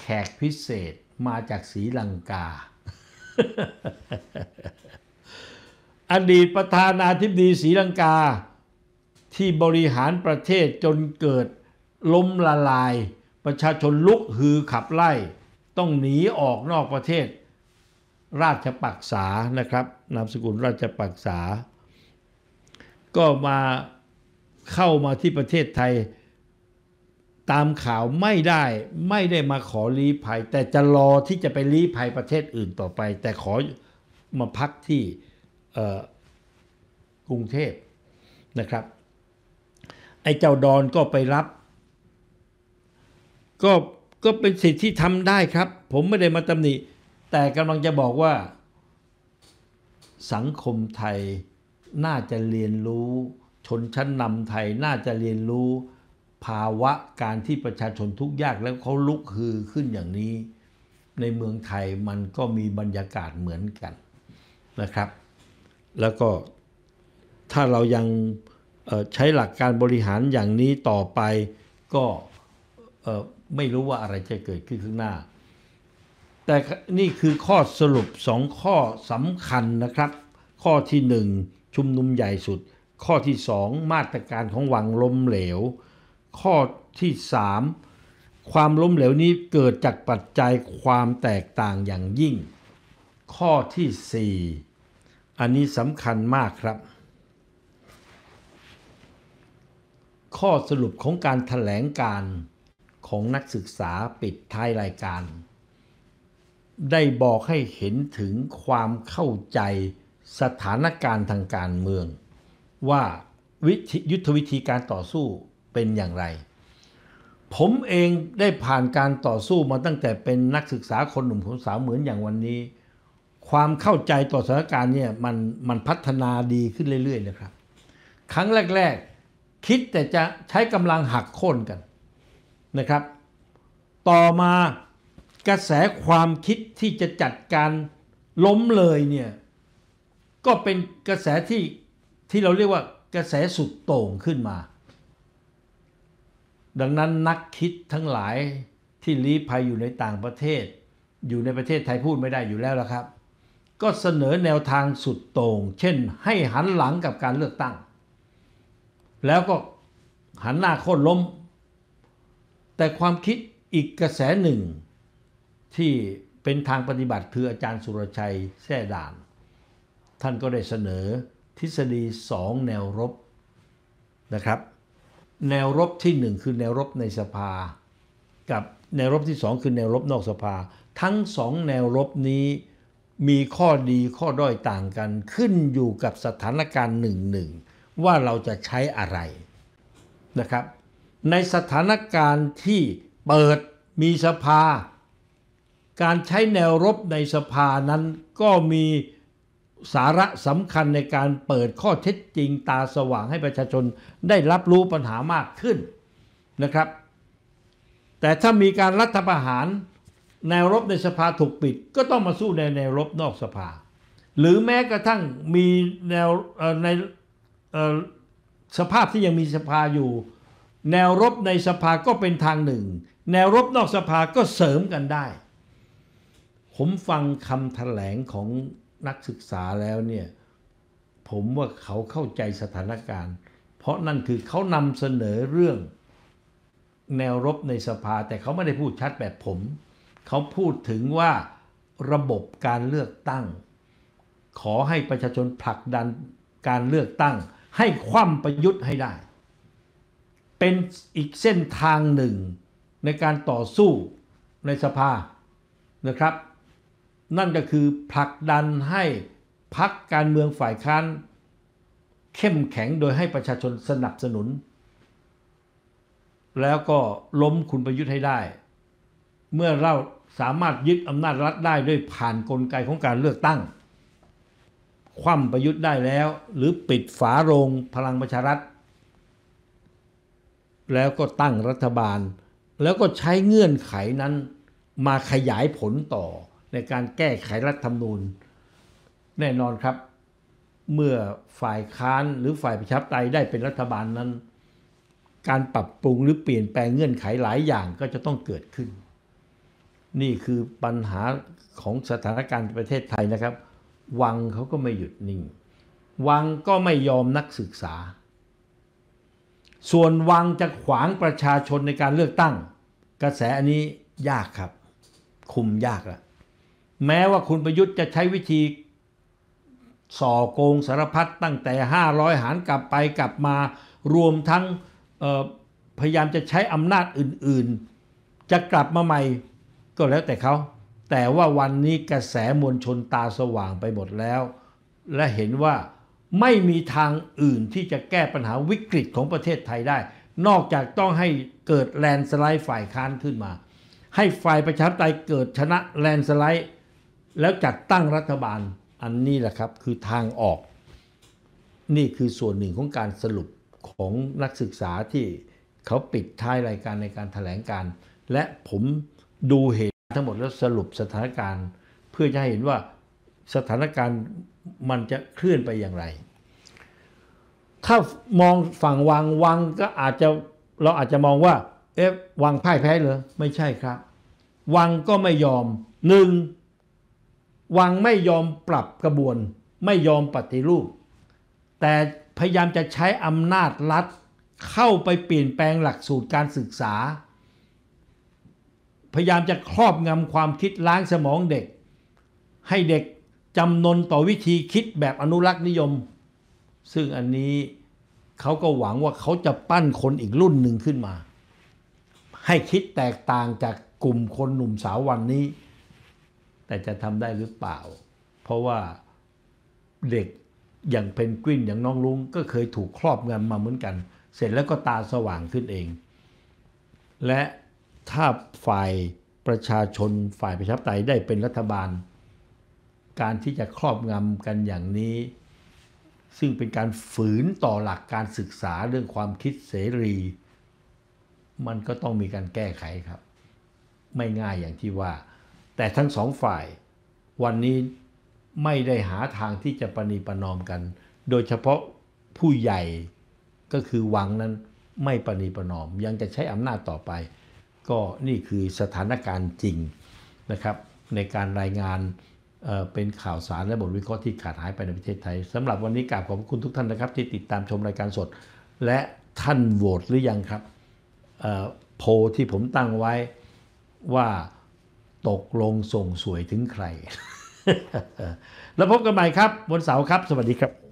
แขกพิเศษมาจากศรีลังกาอดีตประธานาธิบดีศรีลังกาที่บริหารประเทศจนเกิดล้มละลาย ประชาชนลุกฮือขับไล่ต้องหนีออกนอกประเทศราชปักษา นะครับ นามสกุลราชปักษา ก็มาเข้ามาที่ประเทศไทยตามข่าวไม่ได้ ไม่ได้มาขอลี้ภัย แต่จะรอที่จะไปลี้ภัยประเทศอื่นต่อไป แต่ขอมาพักที่กรุงเทพนะครับ ไอ้เจ้าดอนก็ไปรับ ก็ ก็เป็นสิทธิ์ที่ทำได้ครับ ผมไม่ได้มาตำหนิแต่กำลังจะบอกว่าสังคมไทยน่าจะเรียนรู้ชนชั้นนำไทยน่าจะเรียนรู้ภาวะการที่ประชาชนทุกข์ยากแล้วเขาลุกฮือขึ้นอย่างนี้ ในเมืองไทยมันก็มีบรรยากาศเหมือนกันนะครับ แล้วก็ถ้าเรายังใช้หลักการบริหารอย่างนี้ต่อไปก็ไม่รู้ว่าอะไรจะเกิดขึ้นข้างหน้าแต่นี่คือข้อสรุปสองข้อสำคัญนะครับ ข้อที่หนึ่งชุมนุมใหญ่สุด ข้อที่สองมาตรการของวังล้มเหลว ข้อที่สามความล้มเหลวนี้เกิดจากปัจจัยความแตกต่างอย่างยิ่ง ข้อที่สี่อันนี้สำคัญมากครับ ข้อสรุปของการถแถลงการของนักศึกษาปิดท้ายรายการได้บอกให้เห็นถึงความเข้าใจสถานการณ์ทางการเมือง ว่าวิยุทธวิธีการต่อสู้เป็นอย่างไร ผมเองได้ผ่านการต่อสู้มาตั้งแต่เป็นนักศึกษาคนหนุ่มคนสาวเหมือนอย่างวันนี้ ความเข้าใจต่อสถานการณ์เนี่ยมันมันพัฒนาดีขึ้นเรื่อยๆนะครับ ครั้งแรกๆ คิดแต่จะใช้กำลังหักโค่นกันนะครับ ต่อมากระแสความคิดที่จะจัดการล้มเลยเนี่ย ก็เป็นกระแสที่ที่เราเรียกว่ากระแสสุดโต่งขึ้นมา ดังนั้นนักคิดทั้งหลายที่ลี้ภัยอยู่ในต่างประเทศอยู่ในประเทศไทยพูดไม่ได้อยู่แล้วละครับ ก็เสนอแนวทางสุดโต่งเช่นให้หันหลังกับการเลือกตั้ง แล้วก็หันหน้าโค่นล้ม แต่ความคิดอีกกระแสหนึ่งที่เป็นทางปฏิบัติคืออาจารย์สุรชัยแท่ด่าน ท่านก็ได้เสนอ ทฤษฎีสองแนวรบนะครับ แนวรบที่หนึ่งคือแนวรบในสภา กับแนวรบที่สองคือแนวรบนอกสภา ทั้งสองแนวรบนี้มีข้อดีข้อด้อยต่างกัน ขึ้นอยู่กับสถานการณ์หนึ่งหนึ่งว่าเราจะใช้อะไรนะครับในสถานการณ์ที่เปิดมีสภาการใช้แนวรบในสภานั้นก็มีสาระสำคัญในการเปิดข้อเท็จจริงตาสว่างให้ประชาชนได้รับรู้ปัญหามากขึ้นนะครับ แต่ถ้ามีการรัฐประหาร แนวรบในสภาถูกปิดก็ต้องมาสู้ในแนวรบนอกสภา หรือแม้กระทั่งมีแนวในสภาพที่ยังมีสภาอยู่ แนวรบในสภาก็เป็นทางหนึ่ง แนวรบนอกสภาก็เสริมกันได้ผมฟังคำแถลงของนักศึกษาแล้วเนี่ย ผมว่าเขาเข้าใจสถานการณ์ เพราะนั่นคือเขานำเสนอเรื่องแนวรบในสภา แต่เขาไม่ได้พูดชัดแบบผม เขาพูดถึงว่าระบบการเลือกตั้ง ขอให้ประชาชนผลักดันการเลือกตั้ง ให้คว่ำประยุทธ์ให้ได้ เป็นอีกเส้นทางหนึ่งในการต่อสู้ในสภานะครับนั่นก็คือผลักดันให้พักการเมืองฝ่ายค้านเข้มแข็งโดยให้ประชาชนสนับสนุน แล้วก็ล้มคุณประยุทธ์ให้ได้ เมื่อเราสามารถยึดอำนาจรัฐได้ด้วยผ่านนกลไกของการเลือกตั้ง คว่ำประยุทธ์ได้แล้ว หรือปิดฝาโรงพลังประชารัฐ แล้วก็ตั้งรัฐบาล แล้วก็ใช้เงื่อนไขนั้นมาขยายผลต่อในการแก้ไขรัฐธรรมนูญ แน่นอนครับ เมื่อฝ่ายค้านหรือฝ่ายประชาธิปไตยได้เป็นรัฐบาลนั้น การปรับปรุงหรือเปลี่ยนแปลงเงื่อนไขหลายอย่างก็จะต้องเกิดขึ้น นี่คือปัญหาของสถานการณ์ประเทศไทยนะครับ วังเขาก็ไม่หยุดนิ่ง วังก็ไม่ยอมนักศึกษา ส่วนวังจะขวางประชาชนในการเลือกตั้ง กระแสอันนี้ยากครับ คุมยากละแม้ว่าคุณประยุทธ์จะใช้วิธีส่อโกงสารพัดตั้งแต่ 500 หารกลับไปกลับมา รวมทั้งพยายามจะใช้อำนาจอื่น ๆ จะกลับมาใหม่ก็แล้วแต่เขา แต่ว่าวันนี้กระแสมวลชนตาสว่างไปหมดแล้ว และเห็นว่าไม่มีทางอื่นที่จะแก้ปัญหาวิกฤตของประเทศไทยได้ นอกจากต้องให้เกิดแลนสไลด์ฝ่ายค้านขึ้นมา ให้ฝ่ายประชาธิปไตยเกิดชนะแลนสไลด์แล้วจัดตั้งรัฐบาลอันนี้แหละครับ คือทางออก นี่คือส่วนหนึ่งของการสรุปของนักศึกษาที่เขาปิดท้ายรายการในการถแถลงการ และผมดูเหตุทั้งหมดแล้วสรุปสถานการณ์ เพื่อจะให้เห็นว่าสถานการณ์มันจะเคลื่อนไปอย่างไร ถ้ามองฝั่งวังวังก็อาจจะเราอาจจะมองว่าเอ๊ะวังพ่ายแพ้เหรอไม่ใช่ครับ วังก็ไม่ยอมหนึ่งวังไม่ยอมปรับกระบวน ไม่ยอมปฏิรูป แต่พยายามจะใช้อำนาจรัฐเข้าไปเปลี่ยนแปลงหลักสูตรการศึกษา พยายามจะครอบงำความคิดล้างสมองเด็ก ให้เด็กจำนนต่อวิธีคิดแบบอนุรักษ์นิยม ซึ่งอันนี้เขาก็หวังว่าเขาจะปั้นคนอีกรุ่นหนึ่งขึ้นมา ให้คิดแตกต่างจากกลุ่มคนหนุ่มสาววันนี้แต่จะทำได้หรือเปล่า เพราะว่าเด็กอย่างเพนกวินอย่างน้องลุงก็เคยถูกครอบงำมาเหมือนกัน เสร็จแล้วก็ตาสว่างขึ้นเอง และถ้าฝ่ายประชาชนฝ่ายประชาธิปไตยได้เป็นรัฐบาล การที่จะครอบงำกันอย่างนี้ ซึ่งเป็นการฝืนต่อหลักการศึกษาเรื่องความคิดเสรี มันก็ต้องมีการแก้ไขครับ ไม่ง่ายอย่างที่ว่าแต่ทั้งสองฝ่ายวันนี้ไม่ได้หาทางที่จะปณีประนอมกัน โดยเฉพาะผู้ใหญ่ก็คือวังนั้นไม่ปณีประนอม ยังจะใช้อำนาจต่อไป ก็นี่คือสถานการณ์จริงนะครับ ในการรายงานเป็นข่าวสารและบทวิเคราะห์ที่ขาดหายไปในประเทศไทยสำหรับวันนี้กราบขอบคุณทุกท่านนะครับ ที่ติดตามชมรายการสด และท่านโหวตหรือยังครับโพที่ผมตั้งไว้ว่าตกลงส่งสวยถึงใคร แล้วพบกันใหม่ครับวันเสาร์ครับ สวัสดีครับ